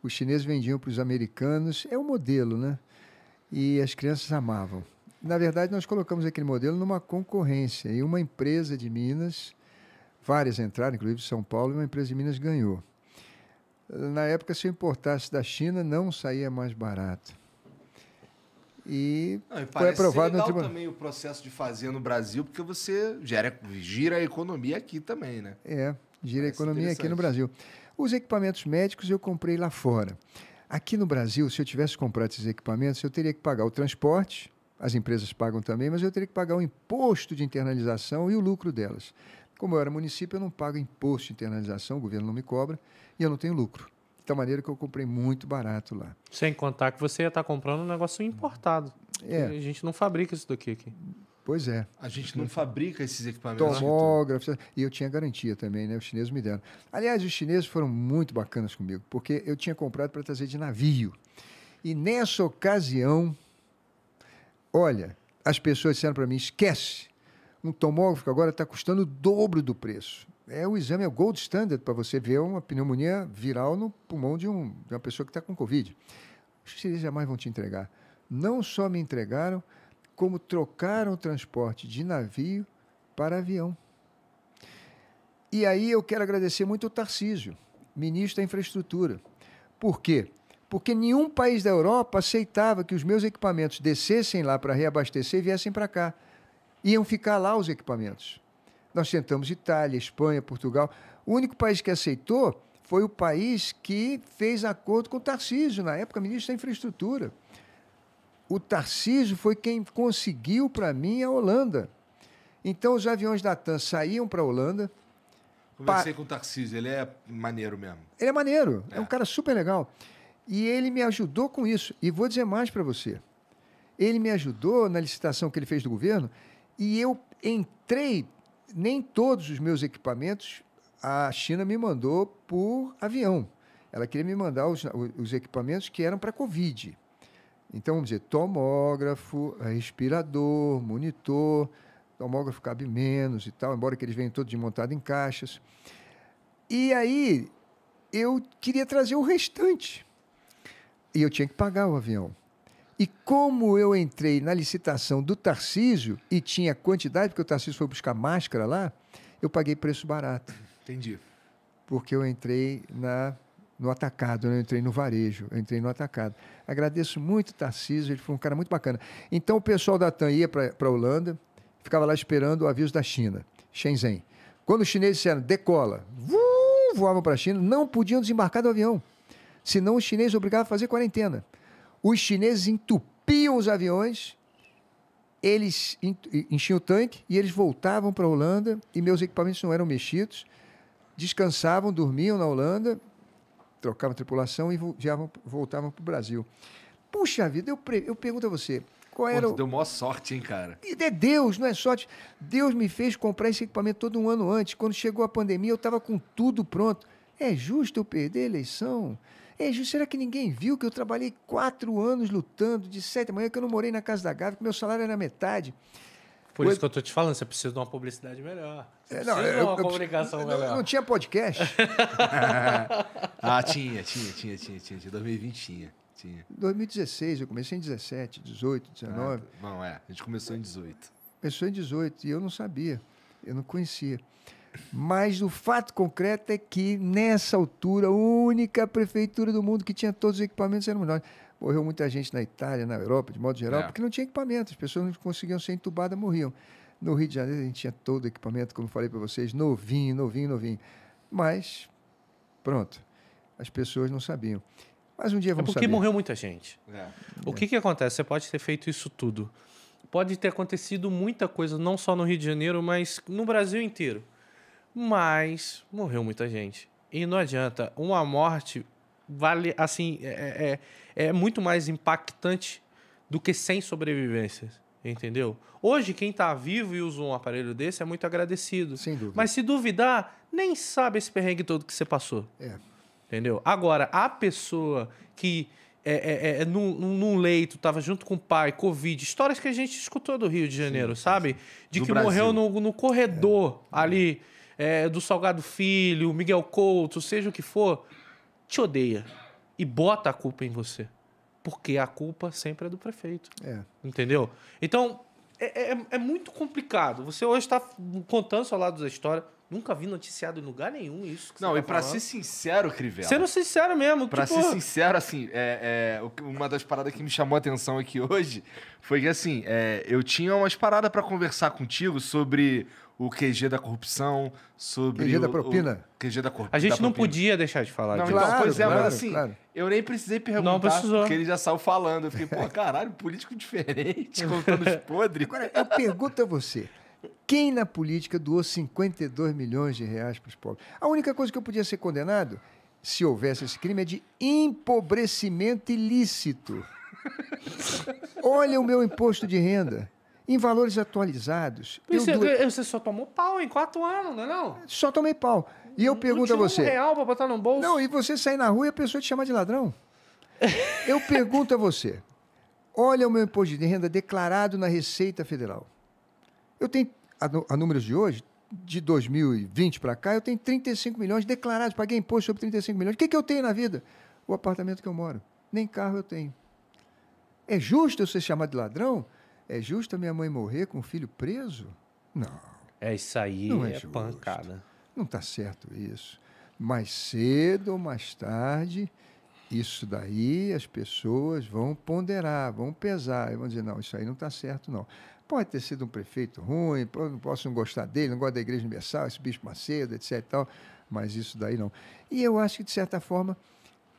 Os chineses vendiam para os americanos. É o um modelo, né? E as crianças amavam. Na verdade, nós colocamos aquele modelo numa concorrência. E uma empresa de Minas, várias entraram, inclusive São Paulo, e uma empresa de Minas ganhou. Na época, se eu importasse da China, não saía mais barato. E, não, e foi aprovado legal no também o processo de fazer no Brasil, porque você gera, gira a economia aqui também, né? É, gira parece a economia aqui no Brasil. Os equipamentos médicos eu comprei lá fora. Aqui no Brasil, se eu tivesse comprado esses equipamentos, eu teria que pagar o transporte, as empresas pagam também, mas eu teria que pagar o imposto de internalização e o lucro delas. Como eu era município, eu não pago imposto de internalização, o governo não me cobra, e eu não tenho lucro. De tal maneira que eu comprei muito barato lá. Sem contar que você ia estar tá comprando um negócio importado. É. A gente não fabrica isso daqui aqui. Pois é. A gente não fabrica esses equipamentos. Tomógrafos. Né? E eu tinha garantia também, né? Os chineses me deram. Aliás, os chineses foram muito bacanas comigo, porque eu tinha comprado para trazer de navio. E nessa ocasião, olha, as pessoas disseram para mim: esquece, um tomógrafo agora está custando o dobro do preço. É o exame, é o gold standard para você ver uma pneumonia viral no pulmão de, um, de uma pessoa que está com Covid. Os chineses jamais vão te entregar. Não só me entregaram, como trocaram o transporte de navio para avião. E aí eu quero agradecer muito o Tarcísio, ministro da Infraestrutura. Por quê? Porque nenhum país da Europa aceitava que os meus equipamentos descessem lá para reabastecer e viessem para cá iam ficar lá os equipamentos. Nós tentamos Itália, Espanha, Portugal. O único país que aceitou foi o país que fez acordo com o Tarcísio, na época ministro da Infraestrutura. O Tarcísio foi quem conseguiu para mim a Holanda. Então os aviões da TAM saíam para a Holanda. Conversei pa... com o Tarcísio, ele é maneiro mesmo. Ele é maneiro, é. é um cara super legal. E ele me ajudou com isso. E vou dizer mais para você. Ele me ajudou na licitação que ele fez do governo e eu entrei, nem todos os meus equipamentos a China me mandou por avião. Ela queria me mandar os, os equipamentos que eram para Covid. Então, vamos dizer, tomógrafo, respirador, monitor, tomógrafo cabe menos e tal, embora que eles venham todos desmontados em caixas. E aí, eu queria trazer o restante. E eu tinha que pagar o avião. E como eu entrei na licitação do Tarcísio e tinha quantidade, porque o Tarcísio foi buscar máscara lá, eu paguei preço barato. Entendi. Porque eu entrei na, no atacado, né? eu entrei no varejo, eu entrei no atacado. Agradeço muito o Tarcísio, ele foi um cara muito bacana. Então o pessoal da TAM ia para a Holanda, ficava lá esperando o aviso da China, Shenzhen. Quando os chineses disseram decola, voavam para a China, não podiam desembarcar do avião. Senão os chineses obrigavam a fazer quarentena. Os chineses entupiam os aviões, eles enchiam o tanque e eles voltavam para a Holanda e meus equipamentos não eram mexidos. Descansavam, dormiam na Holanda, trocavam tripulação e viavam, voltavam para o Brasil. Puxa vida, eu, eu pergunto a você, qual era Pô, o... deu maior sorte, hein, cara? É Deus, não é sorte. Deus me fez comprar esse equipamento todo um ano antes. Quando chegou a pandemia, eu estava com tudo pronto. É justo eu perder a eleição? Ei, Ju, será que ninguém viu que eu trabalhei quatro anos lutando de sete da manhã, que eu não morei na casa da Gávea, que meu salário era metade? Por isso que eu tô te falando, você precisa de uma publicidade melhor. É, não, eu, de uma eu, comunicação eu, melhor. Não, não tinha podcast. ah, tinha, tinha, tinha, tinha, tinha. 2020 tinha. Tinha. 2016, eu comecei em 17, 18, 19. Ah, não, é, a gente começou em 18. Começou em 18 e eu não sabia, eu não conhecia. Mas o fato concreto é que, nessa altura, a única prefeitura do mundo que tinha todos os equipamentos era nós. Morreu muita gente na Itália, na Europa, de modo geral, é. porque não tinha equipamento. As pessoas não conseguiam ser entubadas, morriam. No Rio de Janeiro, a gente tinha todo o equipamento, como falei para vocês, novinho, novinho, novinho. Mas, pronto, as pessoas não sabiam. Mas um dia é vamos é porque saber. morreu muita gente. É. O que, que acontece? Você pode ter feito isso tudo. Pode ter acontecido muita coisa, não só no Rio de Janeiro, mas no Brasil inteiro. Mas morreu muita gente. E não adianta, uma morte vale assim é, é, é, é muito mais impactante do que sem sobrevivências. Entendeu? Hoje, quem está vivo e usa um aparelho desse é muito agradecido. Sem dúvida. Mas se duvidar, nem sabe esse perrengue todo que você passou. É. Entendeu? Agora, a pessoa que é, é, é, é num, num, leito, estava junto com o pai, Covid, histórias que a gente escutou do Rio de Janeiro, Sim, sabe? De do que Brasil. morreu no, no corredor é. ali é, do Salgado Filho, Miguel Couto, seja o que for, te odeia e bota a culpa em você. Porque a culpa sempre é do prefeito. É. Entendeu? Então, é, é, é muito complicado. Você hoje está contando seu lado da história. Nunca vi noticiado em lugar nenhum isso. não, tá e para ser sincero, Crivella. Sendo sincero mesmo. Para tipo... ser sincero, assim, é, é, uma das paradas que me chamou a atenção aqui hoje foi que, assim, é, eu tinha umas paradas para conversar contigo sobre o QG da corrupção, sobre. QG o, da propina? O QG da corrupção. A gente não podia deixar de falar não, então, Claro, então, pois é, claro, mas assim, claro. eu nem precisei perguntar, não precisou. porque ele já saiu falando. Eu fiquei, pô, caralho, político diferente, contando os podres. Agora, eu pergunto a você. Quem na política doou 52 milhões de reais para os pobres? A única coisa que eu podia ser condenado, se houvesse esse crime, é de empobrecimento ilícito. Olha o meu imposto de renda. Em valores atualizados. Você, é você só tomou pau em quatro anos, não é não? Só tomei pau. E eu não, pergunto a você. Um real para botar no bolso? Não, e você sair na rua e a pessoa te chama de ladrão? eu pergunto a você. Olha o meu imposto de renda declarado na Receita Federal. Eu tenho, a, a números de hoje, de 2020 para cá, eu tenho 35 milhões declarados. Paguei imposto sobre 35 milhões. O que, que eu tenho na vida? O apartamento que eu moro. Nem carro eu tenho. É justo eu ser chamado de ladrão? É justo a minha mãe morrer com o filho preso? Não. É isso aí, não é, é pancada. Não está certo isso. Mais cedo ou mais tarde, isso daí as pessoas vão ponderar, vão pesar, e vão dizer, não, isso aí não está certo, não. Pode ter sido um prefeito ruim, não posso não gostar dele, não gosto da Igreja Universal, esse bicho Macedo, etc. Tal, mas isso daí não. E eu acho que, de certa forma,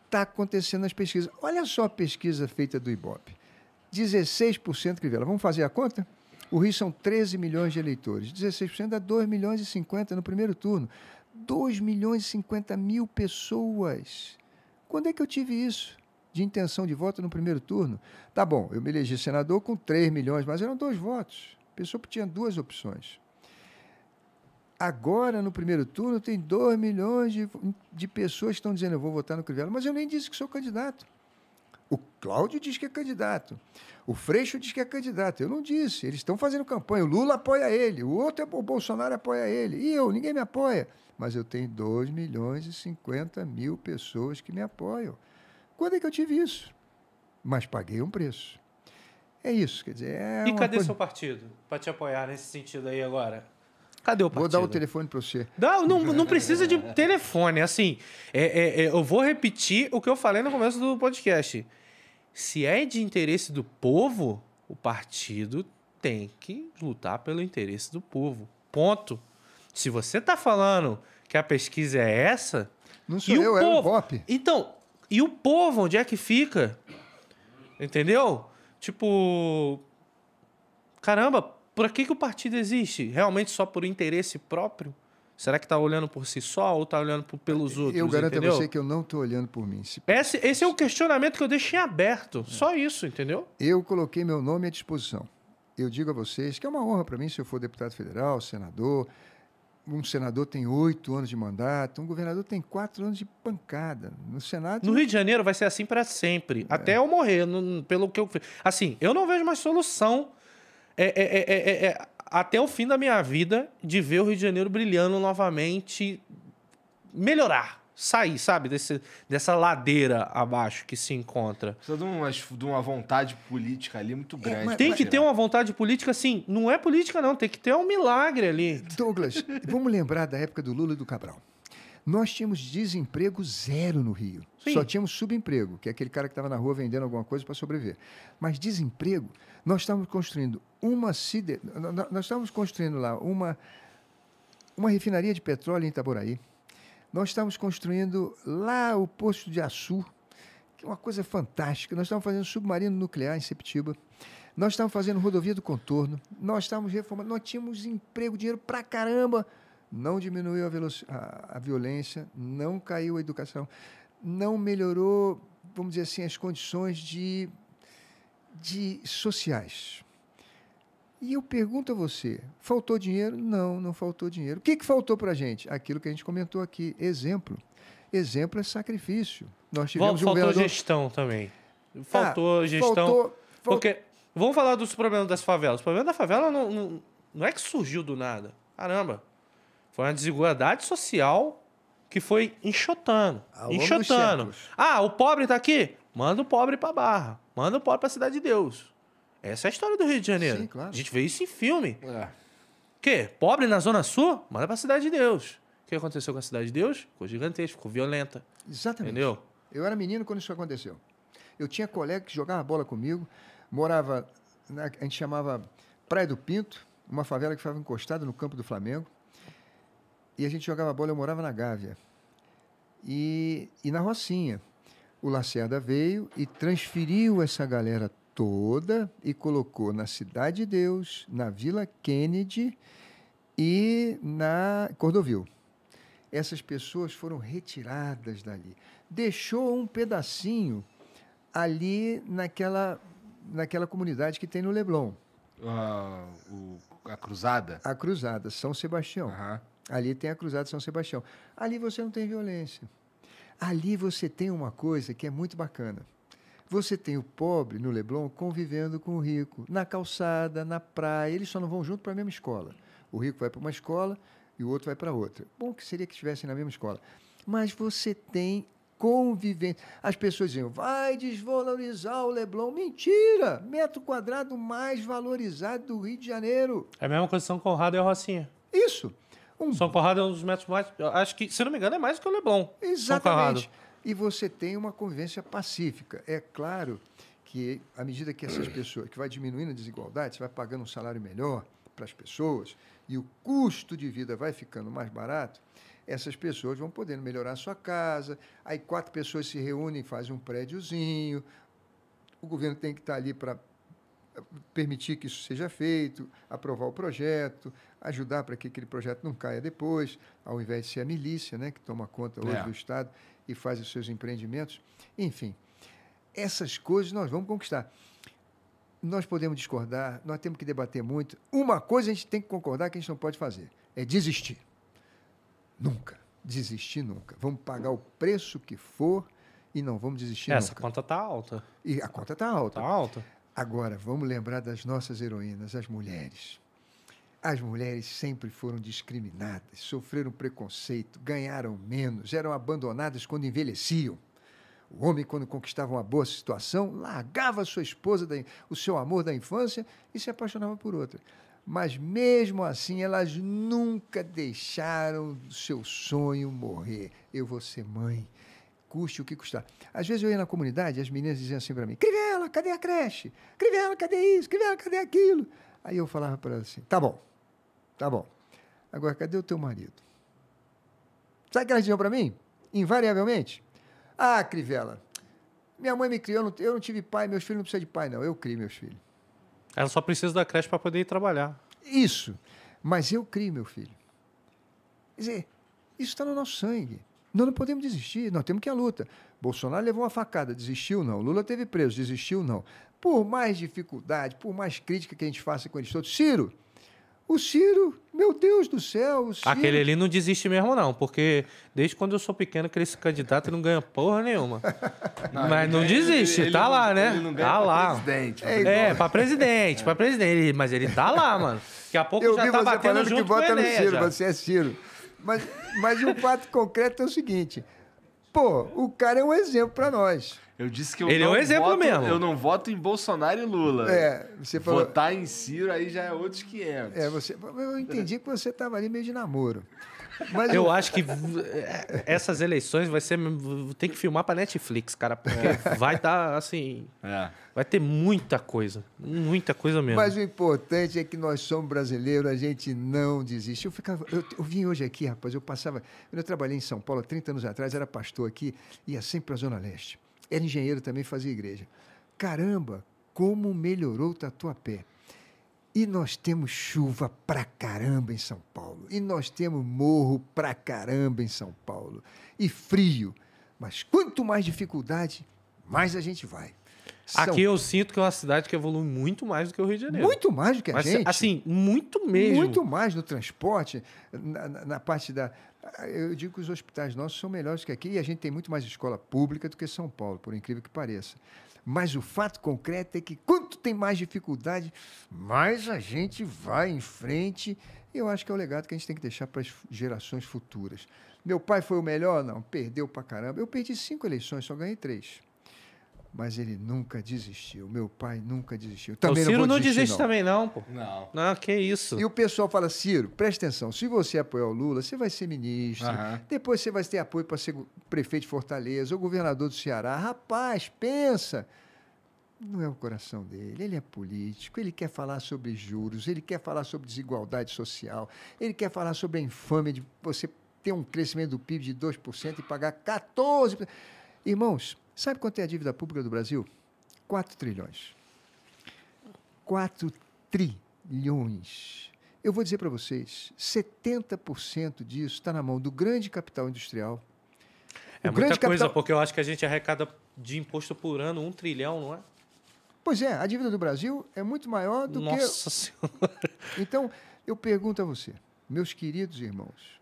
está acontecendo nas pesquisas. Olha só a pesquisa feita do IBOP. 16%, Crivella. Vamos fazer a conta? O Rio são 13 milhões de eleitores. 16% dá 2 milhões e 50 no primeiro turno. 2 milhões e 50 mil pessoas. Quando é que eu tive isso? De intenção de voto no primeiro turno? Tá bom, eu me elegi senador com 3 milhões, mas eram dois votos. A pessoa tinha duas opções. Agora, no primeiro turno, tem 2 milhões de, de pessoas que estão dizendo: eu vou votar no Crivella, mas eu nem disse que sou candidato. O Cláudio diz que é candidato. O Freixo diz que é candidato. Eu não disse. Eles estão fazendo campanha. O Lula apoia ele. O outro, é o Bolsonaro apoia ele. E eu, ninguém me apoia. Mas eu tenho 2 milhões e 50 mil pessoas que me apoiam. Quando é que eu tive isso? Mas paguei um preço. É isso, quer dizer. É e cadê coisa... seu partido para te apoiar nesse sentido aí agora? Cadê o partido? Vou dar o telefone para você. não, não precisa de telefone. Assim, é, é, é, eu vou repetir o que eu falei no começo do podcast. Se é de interesse do povo, o partido tem que lutar pelo interesse do povo. Ponto. Se você está falando que a pesquisa é essa. Não sou e eu, é o povo... é o POP. Então, e o povo, onde é que fica? Entendeu? Tipo. Caramba, por que, que o partido existe? Realmente só por interesse próprio? Será que está olhando por si só ou está olhando por, pelos outros? Eu garanto entendeu? a você que eu não estou olhando por mim. Esse, esse é o um questionamento que eu deixei aberto. É. Só isso, entendeu? Eu coloquei meu nome à disposição. Eu digo a vocês que é uma honra para mim se eu for deputado federal, senador. Um senador tem oito anos de mandato, um governador tem quatro anos de pancada. No Senado. No Rio de Janeiro vai ser assim para sempre, é. até eu morrer, no, pelo que eu. Assim, eu não vejo mais solução é é, é, é, é, até o fim da minha vida de ver o Rio de Janeiro brilhando novamente, melhorar, sair, sabe, desse, dessa ladeira abaixo que se encontra. Precisa de, de uma vontade política ali muito grande. É, tem que ter uma vontade política, assim, não é política não, tem que ter um milagre ali. Douglas, vamos lembrar da época do Lula e do Cabral. Nós tínhamos desemprego zero no Rio. Sim. Só tínhamos subemprego, que é aquele cara que estava na rua vendendo alguma coisa para sobreviver. Mas desemprego, nós estávamos construindo uma cide... nós estávamos construindo lá uma uma refinaria de petróleo em Itaboraí. Nós estávamos construindo lá o posto de Açu, que é uma coisa fantástica. Nós estávamos fazendo submarino nuclear em Septiba. Nós estávamos fazendo rodovia do contorno. Nós estávamos reformando. Nós tínhamos emprego, dinheiro pra caramba não diminuiu a, a, a violência, não caiu a educação, não melhorou, vamos dizer assim, as condições de, de sociais. E eu pergunto a você, faltou dinheiro? Não, não faltou dinheiro. O que, que faltou para a gente? Aquilo que a gente comentou aqui, exemplo. Exemplo é sacrifício. Nós tivemos faltou um governador... gestão também. Ah, faltou ah, gestão. Faltou, Porque, vamos falar dos problemas das favelas. O problema da favela não, não, não é que surgiu do nada. Caramba, foi uma desigualdade social que foi enxotando. enxotando. Ah, o pobre tá aqui? Manda o pobre pra Barra. Manda o pobre pra Cidade de Deus. Essa é a história do Rio de Janeiro. Sim, claro. A gente vê isso em filme. É. Que? Pobre na Zona Sul? Manda pra Cidade de Deus. O que aconteceu com a Cidade de Deus? Ficou gigantesca, ficou violenta. Exatamente. Entendeu? Eu era menino quando isso aconteceu. Eu tinha colega que jogava bola comigo, morava, na, a gente chamava Praia do Pinto, uma favela que ficava encostada no campo do Flamengo e a gente jogava bola, eu morava na Gávea. E, e na Rocinha. O Lacerda veio e transferiu essa galera toda e colocou na Cidade de Deus, na Vila Kennedy e na Cordovil. Essas pessoas foram retiradas dali. Deixou um pedacinho ali naquela, naquela comunidade que tem no Leblon. Uh, o, a Cruzada? A Cruzada, São Sebastião. Uhum. Ali tem a Cruzada de São Sebastião. Ali você não tem violência. Ali você tem uma coisa que é muito bacana. Você tem o pobre no Leblon convivendo com o rico, na calçada, na praia, eles só não vão junto para a mesma escola. O rico vai para uma escola e o outro vai para outra. Bom que seria que estivessem na mesma escola. Mas você tem convivência. As pessoas diziam, vai desvalorizar o Leblon. Mentira! Metro quadrado mais valorizado do Rio de Janeiro. É a mesma coisa São Conrado e a Rocinha. Isso. Um... São Conrado é um dos metros mais. Acho que, se não me engano, é mais do que o Leblon. Exatamente. E você tem uma convivência pacífica. É claro que, à medida que essas pessoas. que vai diminuindo a desigualdade, você vai pagando um salário melhor para as pessoas e o custo de vida vai ficando mais barato, essas pessoas vão podendo melhorar a sua casa. Aí quatro pessoas se reúnem, fazem um prédiozinho. O governo tem que estar tá ali para permitir que isso seja feito, aprovar o projeto, ajudar para que aquele projeto não caia depois, ao invés de ser a milícia, né, que toma conta hoje é. do Estado e faz os seus empreendimentos. Enfim, essas coisas nós vamos conquistar. Nós podemos discordar, nós temos que debater muito. Uma coisa a gente tem que concordar que a gente não pode fazer, é desistir. Nunca. Desistir nunca. Vamos pagar o preço que for e não vamos desistir Essa nunca. conta está alta. E a conta está alta. Está alta. Agora, vamos lembrar das nossas heroínas, as mulheres. As mulheres sempre foram discriminadas, sofreram preconceito, ganharam menos, eram abandonadas quando envelheciam. O homem, quando conquistava uma boa situação, largava sua esposa, o seu amor da infância e se apaixonava por outra. Mas mesmo assim, elas nunca deixaram o seu sonho morrer. Eu vou ser mãe, custe o que custar. Às vezes eu ia na comunidade e as meninas diziam assim para mim: Crivela cadê a creche? Crivela cadê isso? Crivela cadê aquilo? Aí eu falava para elas assim: tá bom, tá bom. Agora, cadê o teu marido? Sabe o que elas diziam para mim? Invariavelmente: Ah, Crivela minha mãe me criou, eu não, tive pai, meus filhos não precisam de pai, não. Eu criei meus filhos. Ela só precisa da creche para poder ir trabalhar. Isso. Mas eu criei meu filho. Quer dizer, isso está no nosso sangue. Nós não podemos desistir, nós temos que a luta. Bolsonaro levou uma facada, desistiu não. Lula teve preso, desistiu não. Por mais dificuldade, por mais crítica que a gente faça com eles todos, Ciro, o Ciro, meu Deus do céu, Ciro... Aquele ali não desiste mesmo, não, porque desde quando eu sou pequeno que esse candidato não ganha porra nenhuma. Não, mas não desiste, ele, tá ele lá, não, né? Ele não ganha tá lá. Presidente, é, é, pra presidente, pra presidente. Mas ele tá lá, mano. Daqui a pouco eu já vi tá você batendo junto que vota no Ciro, já. você é Ciro. Mas, mas o fato concreto é o seguinte. Pô, o cara é um exemplo para nós. Eu disse que eu Ele não é um exemplo voto, mesmo. Eu não voto em Bolsonaro e Lula. É, você falou... Votar em Ciro aí já é outros 500. É, você... Eu entendi que você estava ali meio de namoro. Mas eu, eu acho que é, essas eleições vai ser. Tem que filmar pra Netflix, cara. Porque é. vai estar tá, assim. É. Vai ter muita coisa. Muita coisa mesmo. Mas o importante é que nós somos brasileiros, a gente não desiste. Eu ficava. Eu, eu vim hoje aqui, rapaz, eu passava. Quando eu trabalhei em São Paulo 30 anos atrás, era pastor aqui, ia sempre pra Zona Leste. Era engenheiro também, fazia igreja. Caramba, como melhorou o Tatuapé. E nós temos chuva pra caramba em São Paulo. E nós temos morro pra caramba em São Paulo. E frio. Mas quanto mais dificuldade, mais a gente vai. São... Aqui eu sinto que é uma cidade que evolui muito mais do que o Rio de Janeiro. Muito mais do que a Mas, gente. Assim, muito mesmo. Muito mais no transporte, na, na, na parte da. Eu digo que os hospitais nossos são melhores que aqui e a gente tem muito mais escola pública do que São Paulo, por incrível que pareça. Mas o fato concreto é que quanto tem mais dificuldade, mais a gente vai em frente. Eu acho que é o legado que a gente tem que deixar para as gerações futuras. Meu pai foi o melhor? Não, perdeu para caramba. Eu perdi cinco eleições, só ganhei três mas ele nunca desistiu. Meu pai nunca desistiu. Também o Ciro não, não desistir, desiste não. também, não, pô. Não. Não, ah, que isso. E o pessoal fala, Ciro, presta atenção, se você apoiar o Lula, você vai ser ministro, uhum. depois você vai ter apoio para ser prefeito de Fortaleza ou governador do Ceará. Rapaz, pensa. Não é o coração dele, ele é político, ele quer falar sobre juros, ele quer falar sobre desigualdade social, ele quer falar sobre a infâmia de você ter um crescimento do PIB de 2% e pagar 14%. Irmãos, Sabe quanto é a dívida pública do Brasil? 4 trilhões. 4 trilhões. Eu vou dizer para vocês, 70% disso está na mão do grande capital industrial. É muita capital... coisa, porque eu acho que a gente arrecada de imposto por ano um trilhão, não é? Pois é, a dívida do Brasil é muito maior do Nossa que. Nossa Senhora! Então, eu pergunto a você, meus queridos irmãos,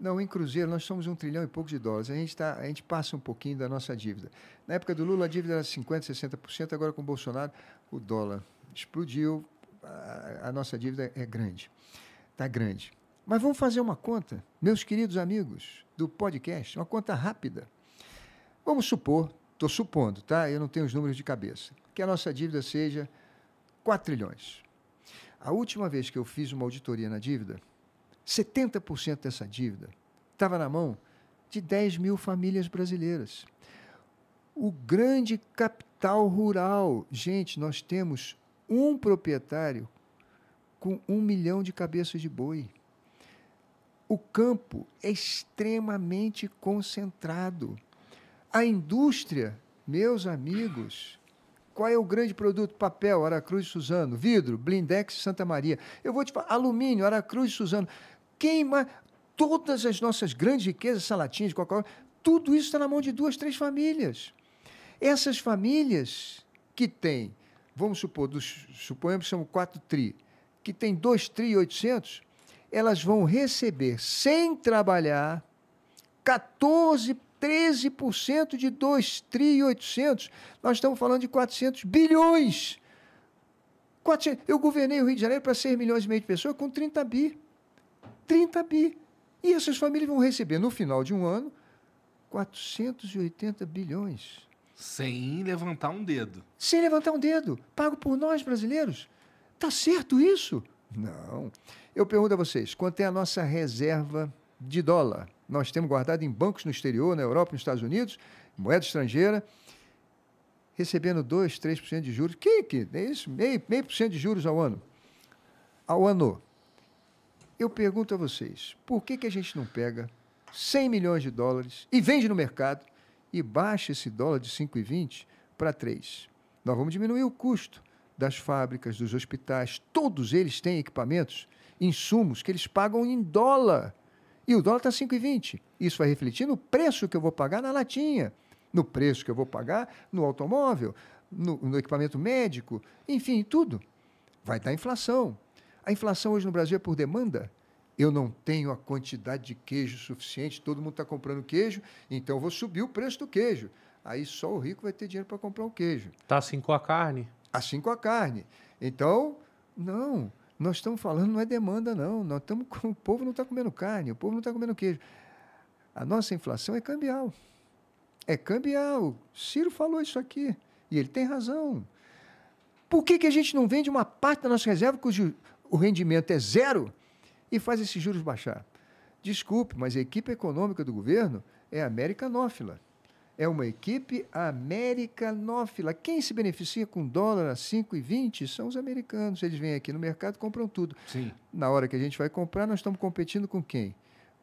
não, em cruzeiro nós somos um trilhão e pouco de dólares. A gente, tá, a gente passa um pouquinho da nossa dívida. Na época do Lula a dívida era 50%, 60%, agora com o Bolsonaro o dólar explodiu, a, a nossa dívida é grande. Está grande. Mas vamos fazer uma conta, meus queridos amigos do podcast, uma conta rápida. Vamos supor, estou supondo, tá? Eu não tenho os números de cabeça, que a nossa dívida seja 4 trilhões. A última vez que eu fiz uma auditoria na dívida, 70% dessa dívida estava na mão de 10 mil famílias brasileiras. O grande capital rural. Gente, nós temos um proprietário com um milhão de cabeças de boi. O campo é extremamente concentrado. A indústria, meus amigos, qual é o grande produto? Papel, Aracruz e Suzano. Vidro, Blindex Santa Maria. Eu vou te falar, alumínio, Aracruz e Suzano. Quem mais? todas as nossas grandes riquezas, salatinhas, Coca-Cola, tudo isso está na mão de duas, três famílias. Essas famílias que têm, vamos supor, dos, suponhamos que são quatro tri, que tem dois tri e 800, elas vão receber, sem trabalhar, 14, 13% de 2 tri e 800. Nós estamos falando de 400 bilhões. 400, eu governei o Rio de Janeiro para 6 milhões e meio de pessoas com 30 bi. 30 bi. E essas famílias vão receber, no final de um ano, 480 bilhões. Sem levantar um dedo. Sem levantar um dedo. Pago por nós, brasileiros. Está certo isso? Não. Eu pergunto a vocês: quanto é a nossa reserva de dólar? Nós temos guardado em bancos no exterior, na Europa, nos Estados Unidos, moeda estrangeira, recebendo 2, 3% de juros. Que, é que é isso? Meio, meio por cento de juros ao ano. Ao ano. Eu pergunto a vocês, por que, que a gente não pega 100 milhões de dólares e vende no mercado e baixa esse dólar de 5,20 para 3? Nós vamos diminuir o custo das fábricas, dos hospitais, todos eles têm equipamentos, insumos que eles pagam em dólar. E o dólar está 5,20. Isso vai refletir no preço que eu vou pagar na latinha, no preço que eu vou pagar no automóvel, no, no equipamento médico, enfim, tudo. Vai dar tá inflação. A inflação hoje no Brasil é por demanda? Eu não tenho a quantidade de queijo suficiente, todo mundo está comprando queijo, então eu vou subir o preço do queijo. Aí só o rico vai ter dinheiro para comprar o queijo. Está assim com a carne? Assim com a carne. Então, não, nós estamos falando não é demanda, não. Nós estamos, o povo não está comendo carne, o povo não está comendo queijo. A nossa inflação é cambial. É cambial. Ciro falou isso aqui. E ele tem razão. Por que, que a gente não vende uma parte da nossa reserva cujo, o rendimento é zero e faz esses juros baixar. Desculpe, mas a equipe econômica do governo é americanófila. É uma equipe americanófila. Quem se beneficia com dólar a 5,20 são os americanos. Eles vêm aqui no mercado e compram tudo. Sim. Na hora que a gente vai comprar, nós estamos competindo com quem?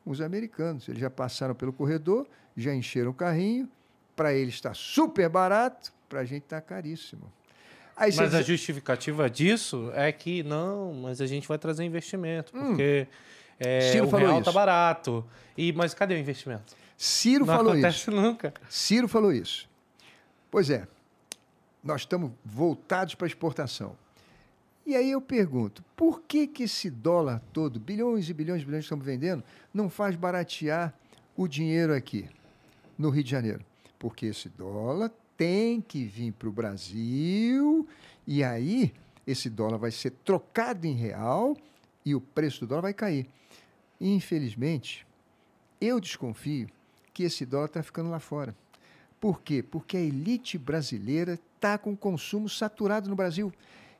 Os americanos. Eles já passaram pelo corredor, já encheram o carrinho. Para eles está super barato, para a gente está caríssimo. Aí mas a justificativa disso é que não, mas a gente vai trazer investimento, hum. porque é, o real está barato. E, mas cadê o investimento? Ciro não falou isso. Não acontece nunca. Ciro falou isso. Pois é, nós estamos voltados para exportação. E aí eu pergunto, por que, que esse dólar todo, bilhões e bilhões e bilhões que estamos vendendo, não faz baratear o dinheiro aqui, no Rio de Janeiro? Porque esse dólar tem que vir para o Brasil e aí esse dólar vai ser trocado em real e o preço do dólar vai cair. Infelizmente, eu desconfio que esse dólar está ficando lá fora. Por quê? Porque a elite brasileira está com consumo saturado no Brasil.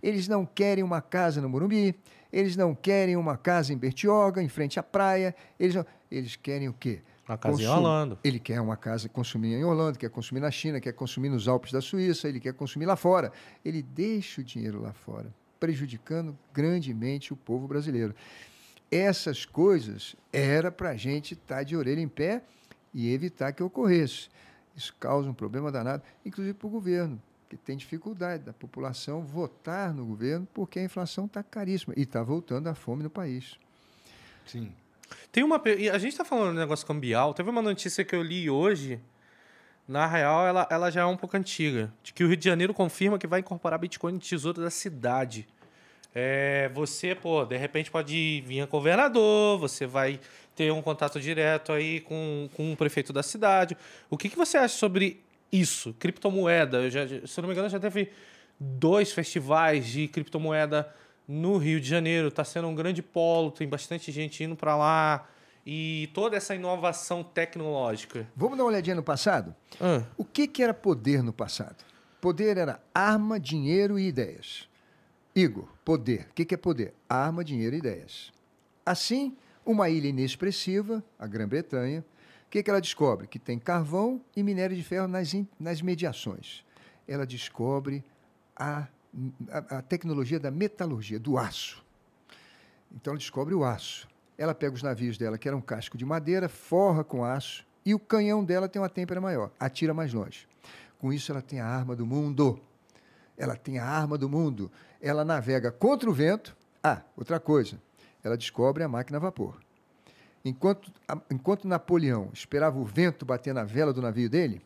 Eles não querem uma casa no Morumbi, eles não querem uma casa em Bertioga, em frente à praia, eles, não... eles querem o quê? Uma casa Consum... em Orlando. Ele quer uma casa consumir em Orlando, quer consumir na China, quer consumir nos Alpes da Suíça, ele quer consumir lá fora. Ele deixa o dinheiro lá fora, prejudicando grandemente o povo brasileiro. Essas coisas era para a gente estar tá de orelha em pé e evitar que ocorresse. Isso causa um problema danado, inclusive para o governo, que tem dificuldade da população votar no governo porque a inflação está caríssima e está voltando a fome no país. Sim. Tem uma. A gente tá falando de negócio cambial. Teve uma notícia que eu li hoje. Na real, ela, ela já é um pouco antiga. De que o Rio de Janeiro confirma que vai incorporar Bitcoin no tesouro da cidade. É, você, pô, de repente pode vir a governador, você vai ter um contato direto aí com, com o prefeito da cidade. O que, que você acha sobre isso? Criptomoeda. Eu já, se não me engano, já teve dois festivais de criptomoeda no Rio de Janeiro está sendo um grande polo, tem bastante gente indo para lá e toda essa inovação tecnológica. Vamos dar uma olhadinha no passado? Ah. O que, que era poder no passado? Poder era arma, dinheiro e ideias. Igor, poder. O que, que é poder? Arma, dinheiro e ideias. Assim, uma ilha inexpressiva, a Grã-Bretanha, o que, que ela descobre? Que tem carvão e minério de ferro nas, nas mediações. Ela descobre a a, a tecnologia da metalurgia, do aço. Então ela descobre o aço. Ela pega os navios dela, que era um casco de madeira, forra com aço e o canhão dela tem uma têmpera maior, atira mais longe. Com isso ela tem a arma do mundo. Ela tem a arma do mundo. Ela navega contra o vento. Ah, outra coisa. Ela descobre a máquina a vapor. Enquanto, enquanto Napoleão esperava o vento bater na vela do navio dele,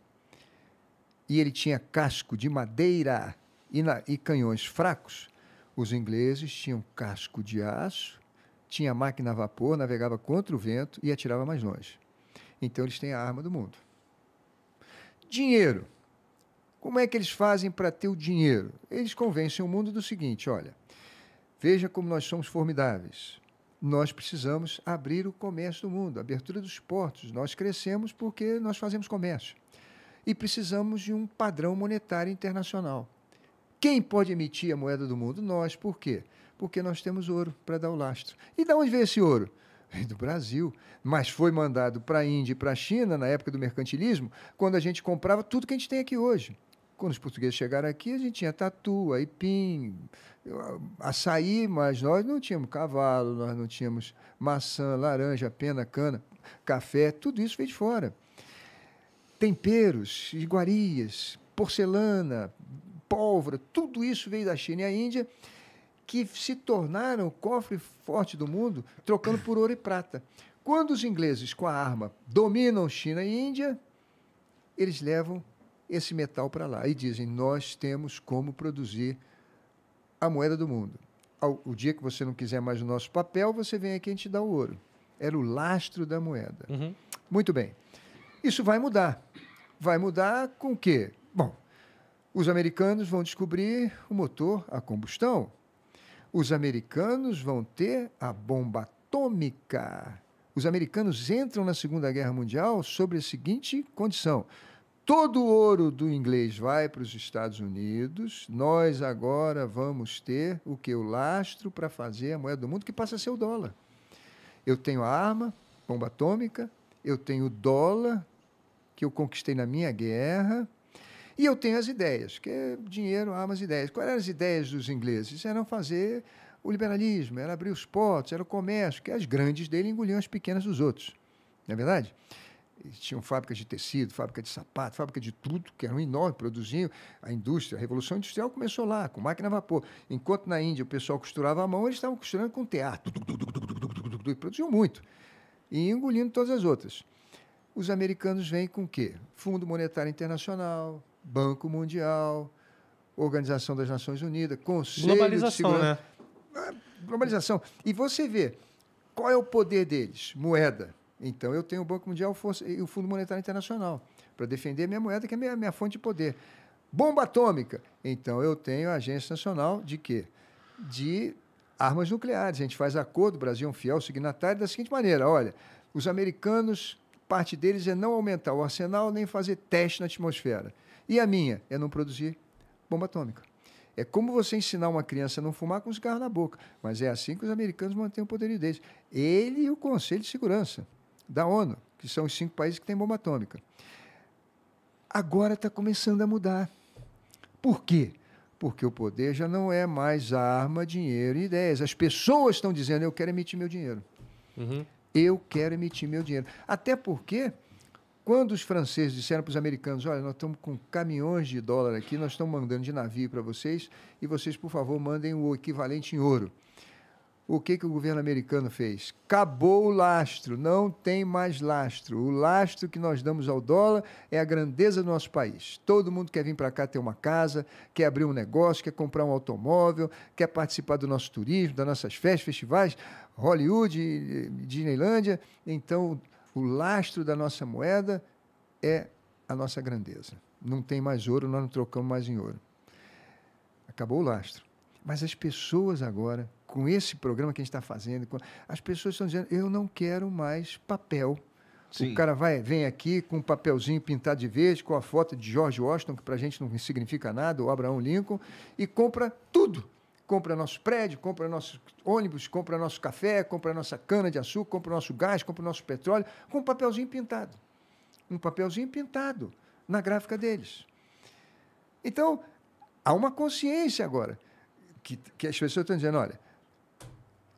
e ele tinha casco de madeira e, na, e canhões fracos, os ingleses tinham casco de aço, tinha máquina a vapor, navegava contra o vento e atirava mais longe. Então eles têm a arma do mundo. Dinheiro. Como é que eles fazem para ter o dinheiro? Eles convencem o mundo do seguinte: olha, veja como nós somos formidáveis. Nós precisamos abrir o comércio do mundo, abertura dos portos. Nós crescemos porque nós fazemos comércio. E precisamos de um padrão monetário internacional. Quem pode emitir a moeda do mundo? Nós. Por quê? Porque nós temos ouro para dar o lastro. E de onde veio esse ouro? do Brasil, mas foi mandado para a Índia e para a China na época do mercantilismo, quando a gente comprava tudo que a gente tem aqui hoje. Quando os portugueses chegaram aqui, a gente tinha tatu, aipim, açaí, mas nós não tínhamos cavalo, nós não tínhamos maçã, laranja, pena, cana, café, tudo isso veio de fora. Temperos, iguarias, porcelana, pólvora, tudo isso veio da China e a Índia, que se tornaram o cofre forte do mundo, trocando por ouro e prata. Quando os ingleses, com a arma, dominam China e Índia, eles levam esse metal para lá e dizem: Nós temos como produzir a moeda do mundo. O dia que você não quiser mais o nosso papel, você vem aqui e a gente dá o ouro. Era o lastro da moeda. Uhum. Muito bem. Isso vai mudar. Vai mudar com o quê? Bom, os americanos vão descobrir o motor a combustão. Os americanos vão ter a bomba atômica. Os americanos entram na Segunda Guerra Mundial sobre a seguinte condição: todo o ouro do inglês vai para os Estados Unidos, nós agora vamos ter o que? O lastro para fazer a moeda do mundo, que passa a ser o dólar. Eu tenho a arma, bomba atômica, eu tenho o dólar que eu conquistei na minha guerra, e eu tenho as ideias, que é dinheiro armas e ideias. Quais eram as ideias dos ingleses? Eram fazer o liberalismo, era abrir os portos, era o comércio, que as grandes dele engoliam as pequenas dos outros. Não é verdade? Eles tinham fábricas de tecido, fábrica de sapato, fábrica de tudo, que eram enormes, produziam a indústria. A Revolução Industrial começou lá, com máquina a vapor. Enquanto na Índia o pessoal costurava à mão, eles estavam costurando com teatro. E produziam muito. E engolindo todas as outras. Os americanos vêm com o quê? Fundo Monetário Internacional, Banco Mundial, Organização das Nações Unidas, Conselho Globalização, de Segurança. Né? É, globalização. E você vê qual é o poder deles? Moeda. Então eu tenho o Banco Mundial e o Fundo Monetário Internacional para defender minha moeda, que é a minha, minha fonte de poder. Bomba atômica. Então eu tenho a Agência Nacional de quê? De armas nucleares. A gente faz acordo, o Brasil é um fiel signatário, da seguinte maneira: olha, os americanos, parte deles é não aumentar o arsenal nem fazer teste na atmosfera. E a minha é não produzir bomba atômica. É como você ensinar uma criança a não fumar com um cigarro na boca. Mas é assim que os americanos mantêm o poder deles. Ele e o Conselho de Segurança da ONU, que são os cinco países que têm bomba atômica. Agora está começando a mudar. Por quê? Porque o poder já não é mais arma, dinheiro e ideias. As pessoas estão dizendo: eu quero emitir meu dinheiro. Uhum. Eu quero emitir meu dinheiro. Até porque quando os franceses disseram para os americanos: olha, nós estamos com caminhões de dólar aqui, nós estamos mandando de navio para vocês e vocês, por favor, mandem o equivalente em ouro. O que, que o governo americano fez? Acabou o lastro, não tem mais lastro. O lastro que nós damos ao dólar é a grandeza do nosso país. Todo mundo quer vir para cá ter uma casa, quer abrir um negócio, quer comprar um automóvel, quer participar do nosso turismo, das nossas festas, festivais, Hollywood, Disneylândia. Então, o lastro da nossa moeda é a nossa grandeza. Não tem mais ouro, nós não trocamos mais em ouro. Acabou o lastro. Mas as pessoas agora, com esse programa que a gente está fazendo, as pessoas estão dizendo: eu não quero mais papel. Sim. O cara vai, vem aqui com um papelzinho pintado de verde, com a foto de George Washington, que para a gente não significa nada, ou Abraham Lincoln, e compra tudo compra nosso prédio, compra nosso ônibus, compra nosso café, compra nossa cana-de-açúcar, compra nosso gás, compra nosso petróleo, com um papelzinho pintado. Um papelzinho pintado na gráfica deles. Então, há uma consciência agora que, que as pessoas estão dizendo: olha,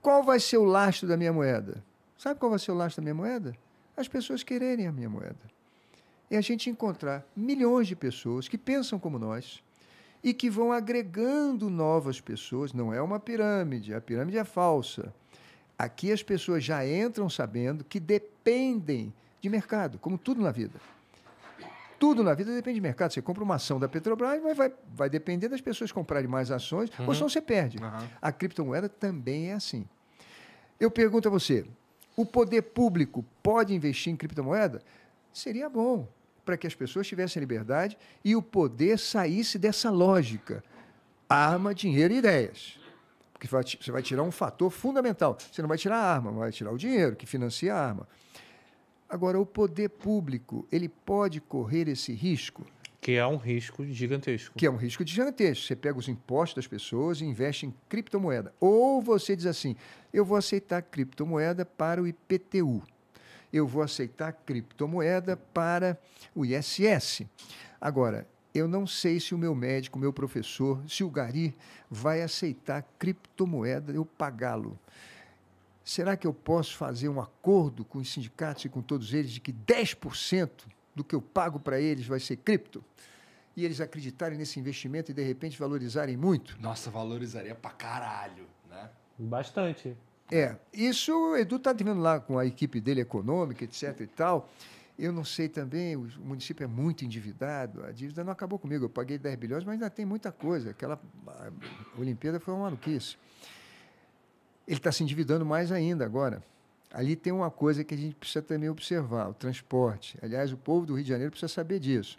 qual vai ser o lastro da minha moeda? Sabe qual vai ser o lastro da minha moeda? As pessoas quererem a minha moeda. E é a gente encontrar milhões de pessoas que pensam como nós, e que vão agregando novas pessoas. Não é uma pirâmide, a pirâmide é falsa. Aqui as pessoas já entram sabendo que dependem de mercado, como tudo na vida. Tudo na vida depende de mercado. Você compra uma ação da Petrobras, mas vai, vai depender das pessoas comprarem mais ações, uhum. ou senão você perde. Uhum. A criptomoeda também é assim. Eu pergunto a você: o poder público pode investir em criptomoeda? Seria bom para que as pessoas tivessem liberdade e o poder saísse dessa lógica. Arma, dinheiro e ideias. Porque você vai tirar um fator fundamental. Você não vai tirar a arma, vai tirar o dinheiro que financia a arma. Agora, o poder público, ele pode correr esse risco? Que é um risco gigantesco. Que é um risco gigantesco. Você pega os impostos das pessoas e investe em criptomoeda. Ou você diz assim: eu vou aceitar criptomoeda para o IPTU eu vou aceitar criptomoeda para o ISS. Agora, eu não sei se o meu médico, o meu professor, se o Gari vai aceitar criptomoeda, eu pagá-lo. Será que eu posso fazer um acordo com os sindicatos e com todos eles de que 10% do que eu pago para eles vai ser cripto? E eles acreditarem nesse investimento e de repente valorizarem muito? Nossa, valorizaria para caralho, né? Bastante. É, isso o Edu está vendo lá com a equipe dele econômica, etc e tal. Eu não sei também, o município é muito endividado, a dívida não acabou comigo, eu paguei 10 bilhões, mas ainda tem muita coisa. Aquela Olimpíada foi uma maluquice. Ele está se endividando mais ainda agora. Ali tem uma coisa que a gente precisa também observar, o transporte. Aliás, o povo do Rio de Janeiro precisa saber disso.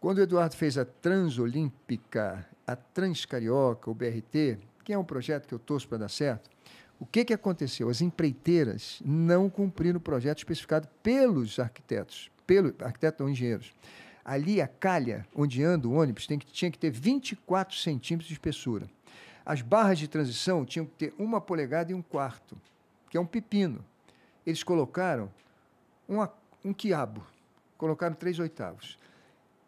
Quando o Eduardo fez a Transolímpica, a Transcarioca, o BRT, que é um projeto que eu torço para dar certo, o que, que aconteceu? As empreiteiras não cumpriram o projeto especificado pelos arquitetos, pelo arquiteto ou engenheiros. Ali, a calha onde anda o ônibus tem que, tinha que ter 24 centímetros de espessura. As barras de transição tinham que ter uma polegada e um quarto, que é um pepino. Eles colocaram uma, um quiabo, colocaram três oitavos.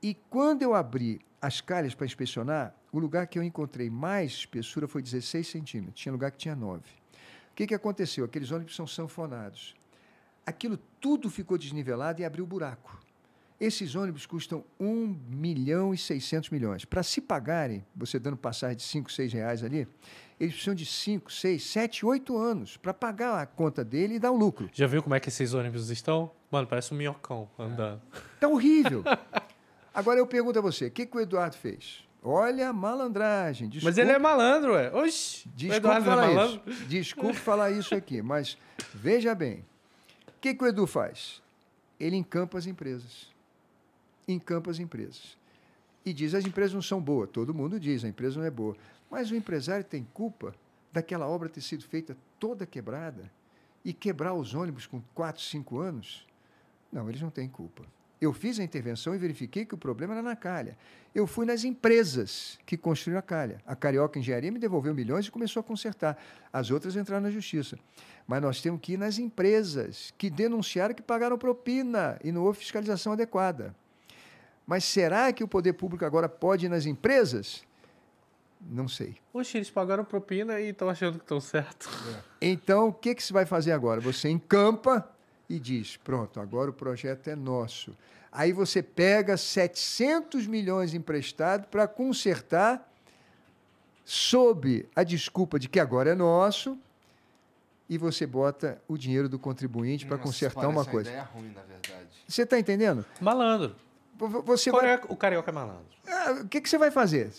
E quando eu abri as calhas para inspecionar, o lugar que eu encontrei mais espessura foi 16 centímetros. Tinha lugar que tinha 9 que, que aconteceu? Aqueles ônibus são sanfonados. Aquilo tudo ficou desnivelado e abriu buraco. Esses ônibus custam 1 milhão e 600 milhões. Para se pagarem, você dando passagem de 5, 6 reais ali, eles precisam de 5, 6, 7, 8 anos para pagar a conta dele e dar o um lucro. Já viu como é que esses ônibus estão? Mano, parece um minhocão andando. É horrível. Agora eu pergunto a você, o que, que o Eduardo fez? Olha a malandragem. Desculpa, mas ele é malandro, ué. Oxi, desculpa, é falar é isso. desculpa falar isso aqui, mas veja bem. O que, que o Edu faz? Ele encampa as empresas. Encampa as empresas. E diz, as empresas não são boas. Todo mundo diz, a empresa não é boa. Mas o empresário tem culpa daquela obra ter sido feita toda quebrada e quebrar os ônibus com 4, 5 anos? Não, eles não têm culpa. Eu fiz a intervenção e verifiquei que o problema era na calha. Eu fui nas empresas que construíram a calha. A Carioca Engenharia me devolveu milhões e começou a consertar. As outras entraram na justiça. Mas nós temos que ir nas empresas que denunciaram que pagaram propina e não houve fiscalização adequada. Mas será que o poder público agora pode ir nas empresas? Não sei. Oxe, eles pagaram propina e estão achando que estão certo. É. Então, o que, que se vai fazer agora? Você encampa e diz: pronto, agora o projeto é nosso. Aí você pega 700 milhões emprestado para consertar, sob a desculpa de que agora é nosso, e você bota o dinheiro do contribuinte para consertar uma coisa. Ideia é ruim, na verdade. Você está entendendo? Malandro. Você vai... é o carioca é malandro? Ah, o que, que você vai fazer?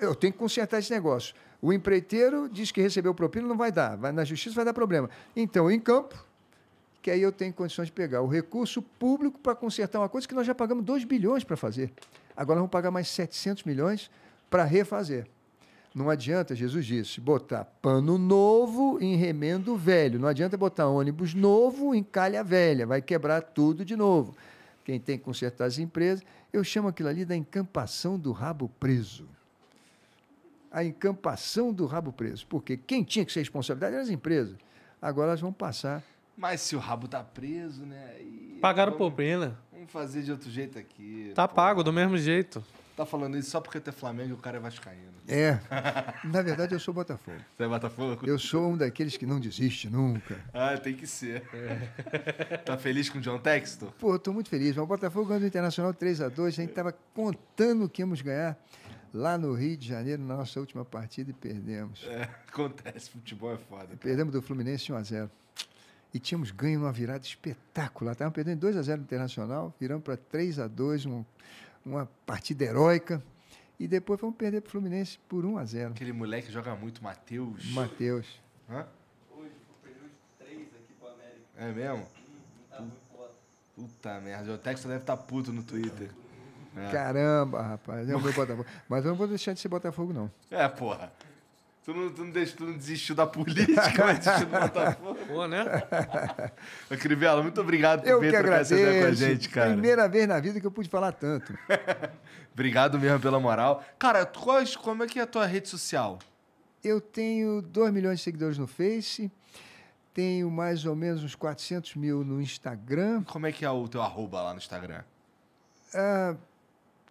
Eu tenho que consertar esse negócio. O empreiteiro diz que recebeu propina, não vai dar. na justiça vai dar problema. Então, em campo, que aí eu tenho condições de pegar o recurso público para consertar uma coisa que nós já pagamos 2 bilhões para fazer. Agora vamos pagar mais 700 milhões para refazer. Não adianta, Jesus disse, botar pano novo em remendo velho. Não adianta botar ônibus novo em calha velha. Vai quebrar tudo de novo. Quem tem que consertar as empresas, eu chamo aquilo ali da encampação do rabo preso. A encampação do rabo preso. Porque quem tinha que ser responsabilidade eram as empresas. Agora elas vão passar mas se o rabo tá preso, né? E Pagaram vamos, propina. Vamos fazer de outro jeito aqui. Tá pô. pago, do mesmo jeito. Tá falando isso só porque tu é Flamengo e o cara é vascaíno. É. Na verdade, eu sou Botafogo. Você é Botafogo? Eu sou um daqueles que não desiste nunca. Ah, tem que ser. É. Tá feliz com o John Texto? Pô, tô muito feliz. O Botafogo ganhou o Internacional 3x2. A gente tava contando que íamos ganhar lá no Rio de Janeiro na nossa última partida e perdemos. É, acontece. Futebol é foda. Perdemos do Fluminense 1x0 e tínhamos ganho uma virada espetacular. Estávamos perdendo 2 a 0 no Internacional, viramos para 3 a 2 um, uma partida heróica. E depois vamos perder para o Fluminense por 1 a 0 Aquele moleque que joga muito, Matheus. Matheus. Hã? Hoje, perdeu 3 aqui para América. É mesmo? Sim, hum, tá Puta merda, o Texas deve estar tá puto no Twitter. É. Caramba, rapaz, é o meu Botafogo. Mas eu não vou deixar de ser Botafogo, não. É, porra. Tu não, tu não, deixa, tu não desistiu da política, mas desistiu do Botafogo. Pô, né? Crivella, muito obrigado por vir trocar essa ideia com a gente, cara. Primeira vez na vida que eu pude falar tanto. obrigado mesmo pela moral. Cara, quais, como é que é a tua rede social? Eu tenho 2 milhões de seguidores no Face, tenho mais ou menos uns 400 mil no Instagram. Como é que é o teu arroba lá no Instagram? Ah,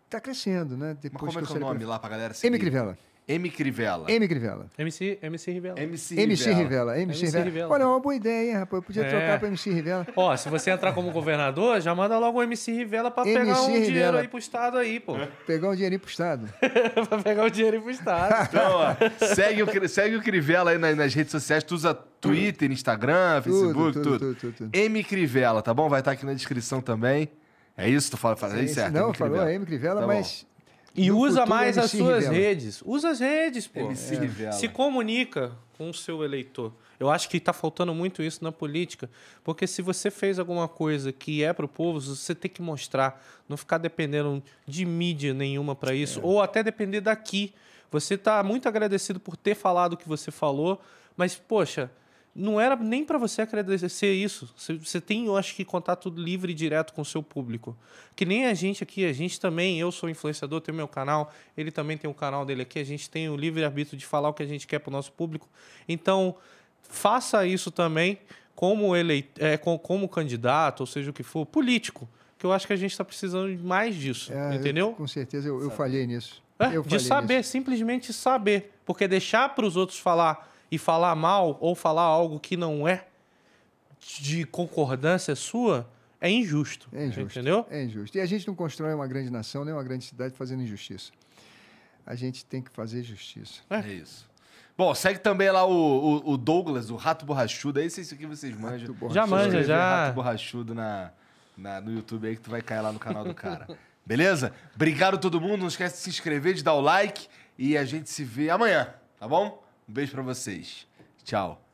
tá crescendo, né? Depois Mas como é que é o nome pra... lá pra galera seguir? M. Crivella. M. Crivella. M. Crivella. MC, MC Rivella. MC, MC Rivella. MC, MC Rivella. Olha, é uma boa ideia, rapaz. Eu podia é. trocar para MC Rivella. Ó, se você entrar como governador, já manda logo o MC Rivella para pegar um dinheiro aí pro Estado aí, pô. Pegar um dinheirinho pro Estado. para pegar um dinheirinho pro Estado. então, ó, segue o, segue o Crivella aí nas, nas redes sociais. Tu usa Twitter, Instagram, Facebook, tudo. tudo, tudo. tudo, tudo. M. Crivella, tá bom? Vai estar aqui na descrição também. É isso? Tu fala, fala é isso, certo? Não, falou a é M. Crivella, tá mas e no usa mais as suas redes. Usa as redes, pô. MC é. Se comunica com o seu eleitor. Eu acho que está faltando muito isso na política, porque se você fez alguma coisa que é para o povo, você tem que mostrar, não ficar dependendo de mídia nenhuma para isso, é. ou até depender daqui. Você está muito agradecido por ter falado o que você falou, mas poxa, não era nem para você agradecer isso. Você tem, eu acho que, contato livre e direto com o seu público. Que nem a gente aqui, a gente também, eu sou influenciador, tenho meu canal, ele também tem o canal dele aqui, a gente tem o livre-arbítrio de falar o que a gente quer para o nosso público. Então, faça isso também como, ele, é, como, como candidato, ou seja o que for, político. Que eu acho que a gente está precisando mais disso, é, entendeu? Eu, com certeza, eu, eu falhei nisso. É, eu falhei de saber, nisso. simplesmente saber. Porque deixar para os outros falar e falar mal ou falar algo que não é de concordância sua é injusto. É injusto. Entendeu? É injusto. E a gente não constrói uma grande nação, nem uma grande cidade fazendo injustiça. A gente tem que fazer justiça. É, é isso. Bom, segue também lá o, o, o Douglas, o Rato Borrachudo. É isso que vocês manjam. Já manja, já. Rato Borrachudo na, na, no YouTube aí que tu vai cair lá no canal do cara. Beleza? Obrigado todo mundo. Não esquece de se inscrever, de dar o like. E a gente se vê amanhã, tá bom? Um beijo para vocês. Tchau.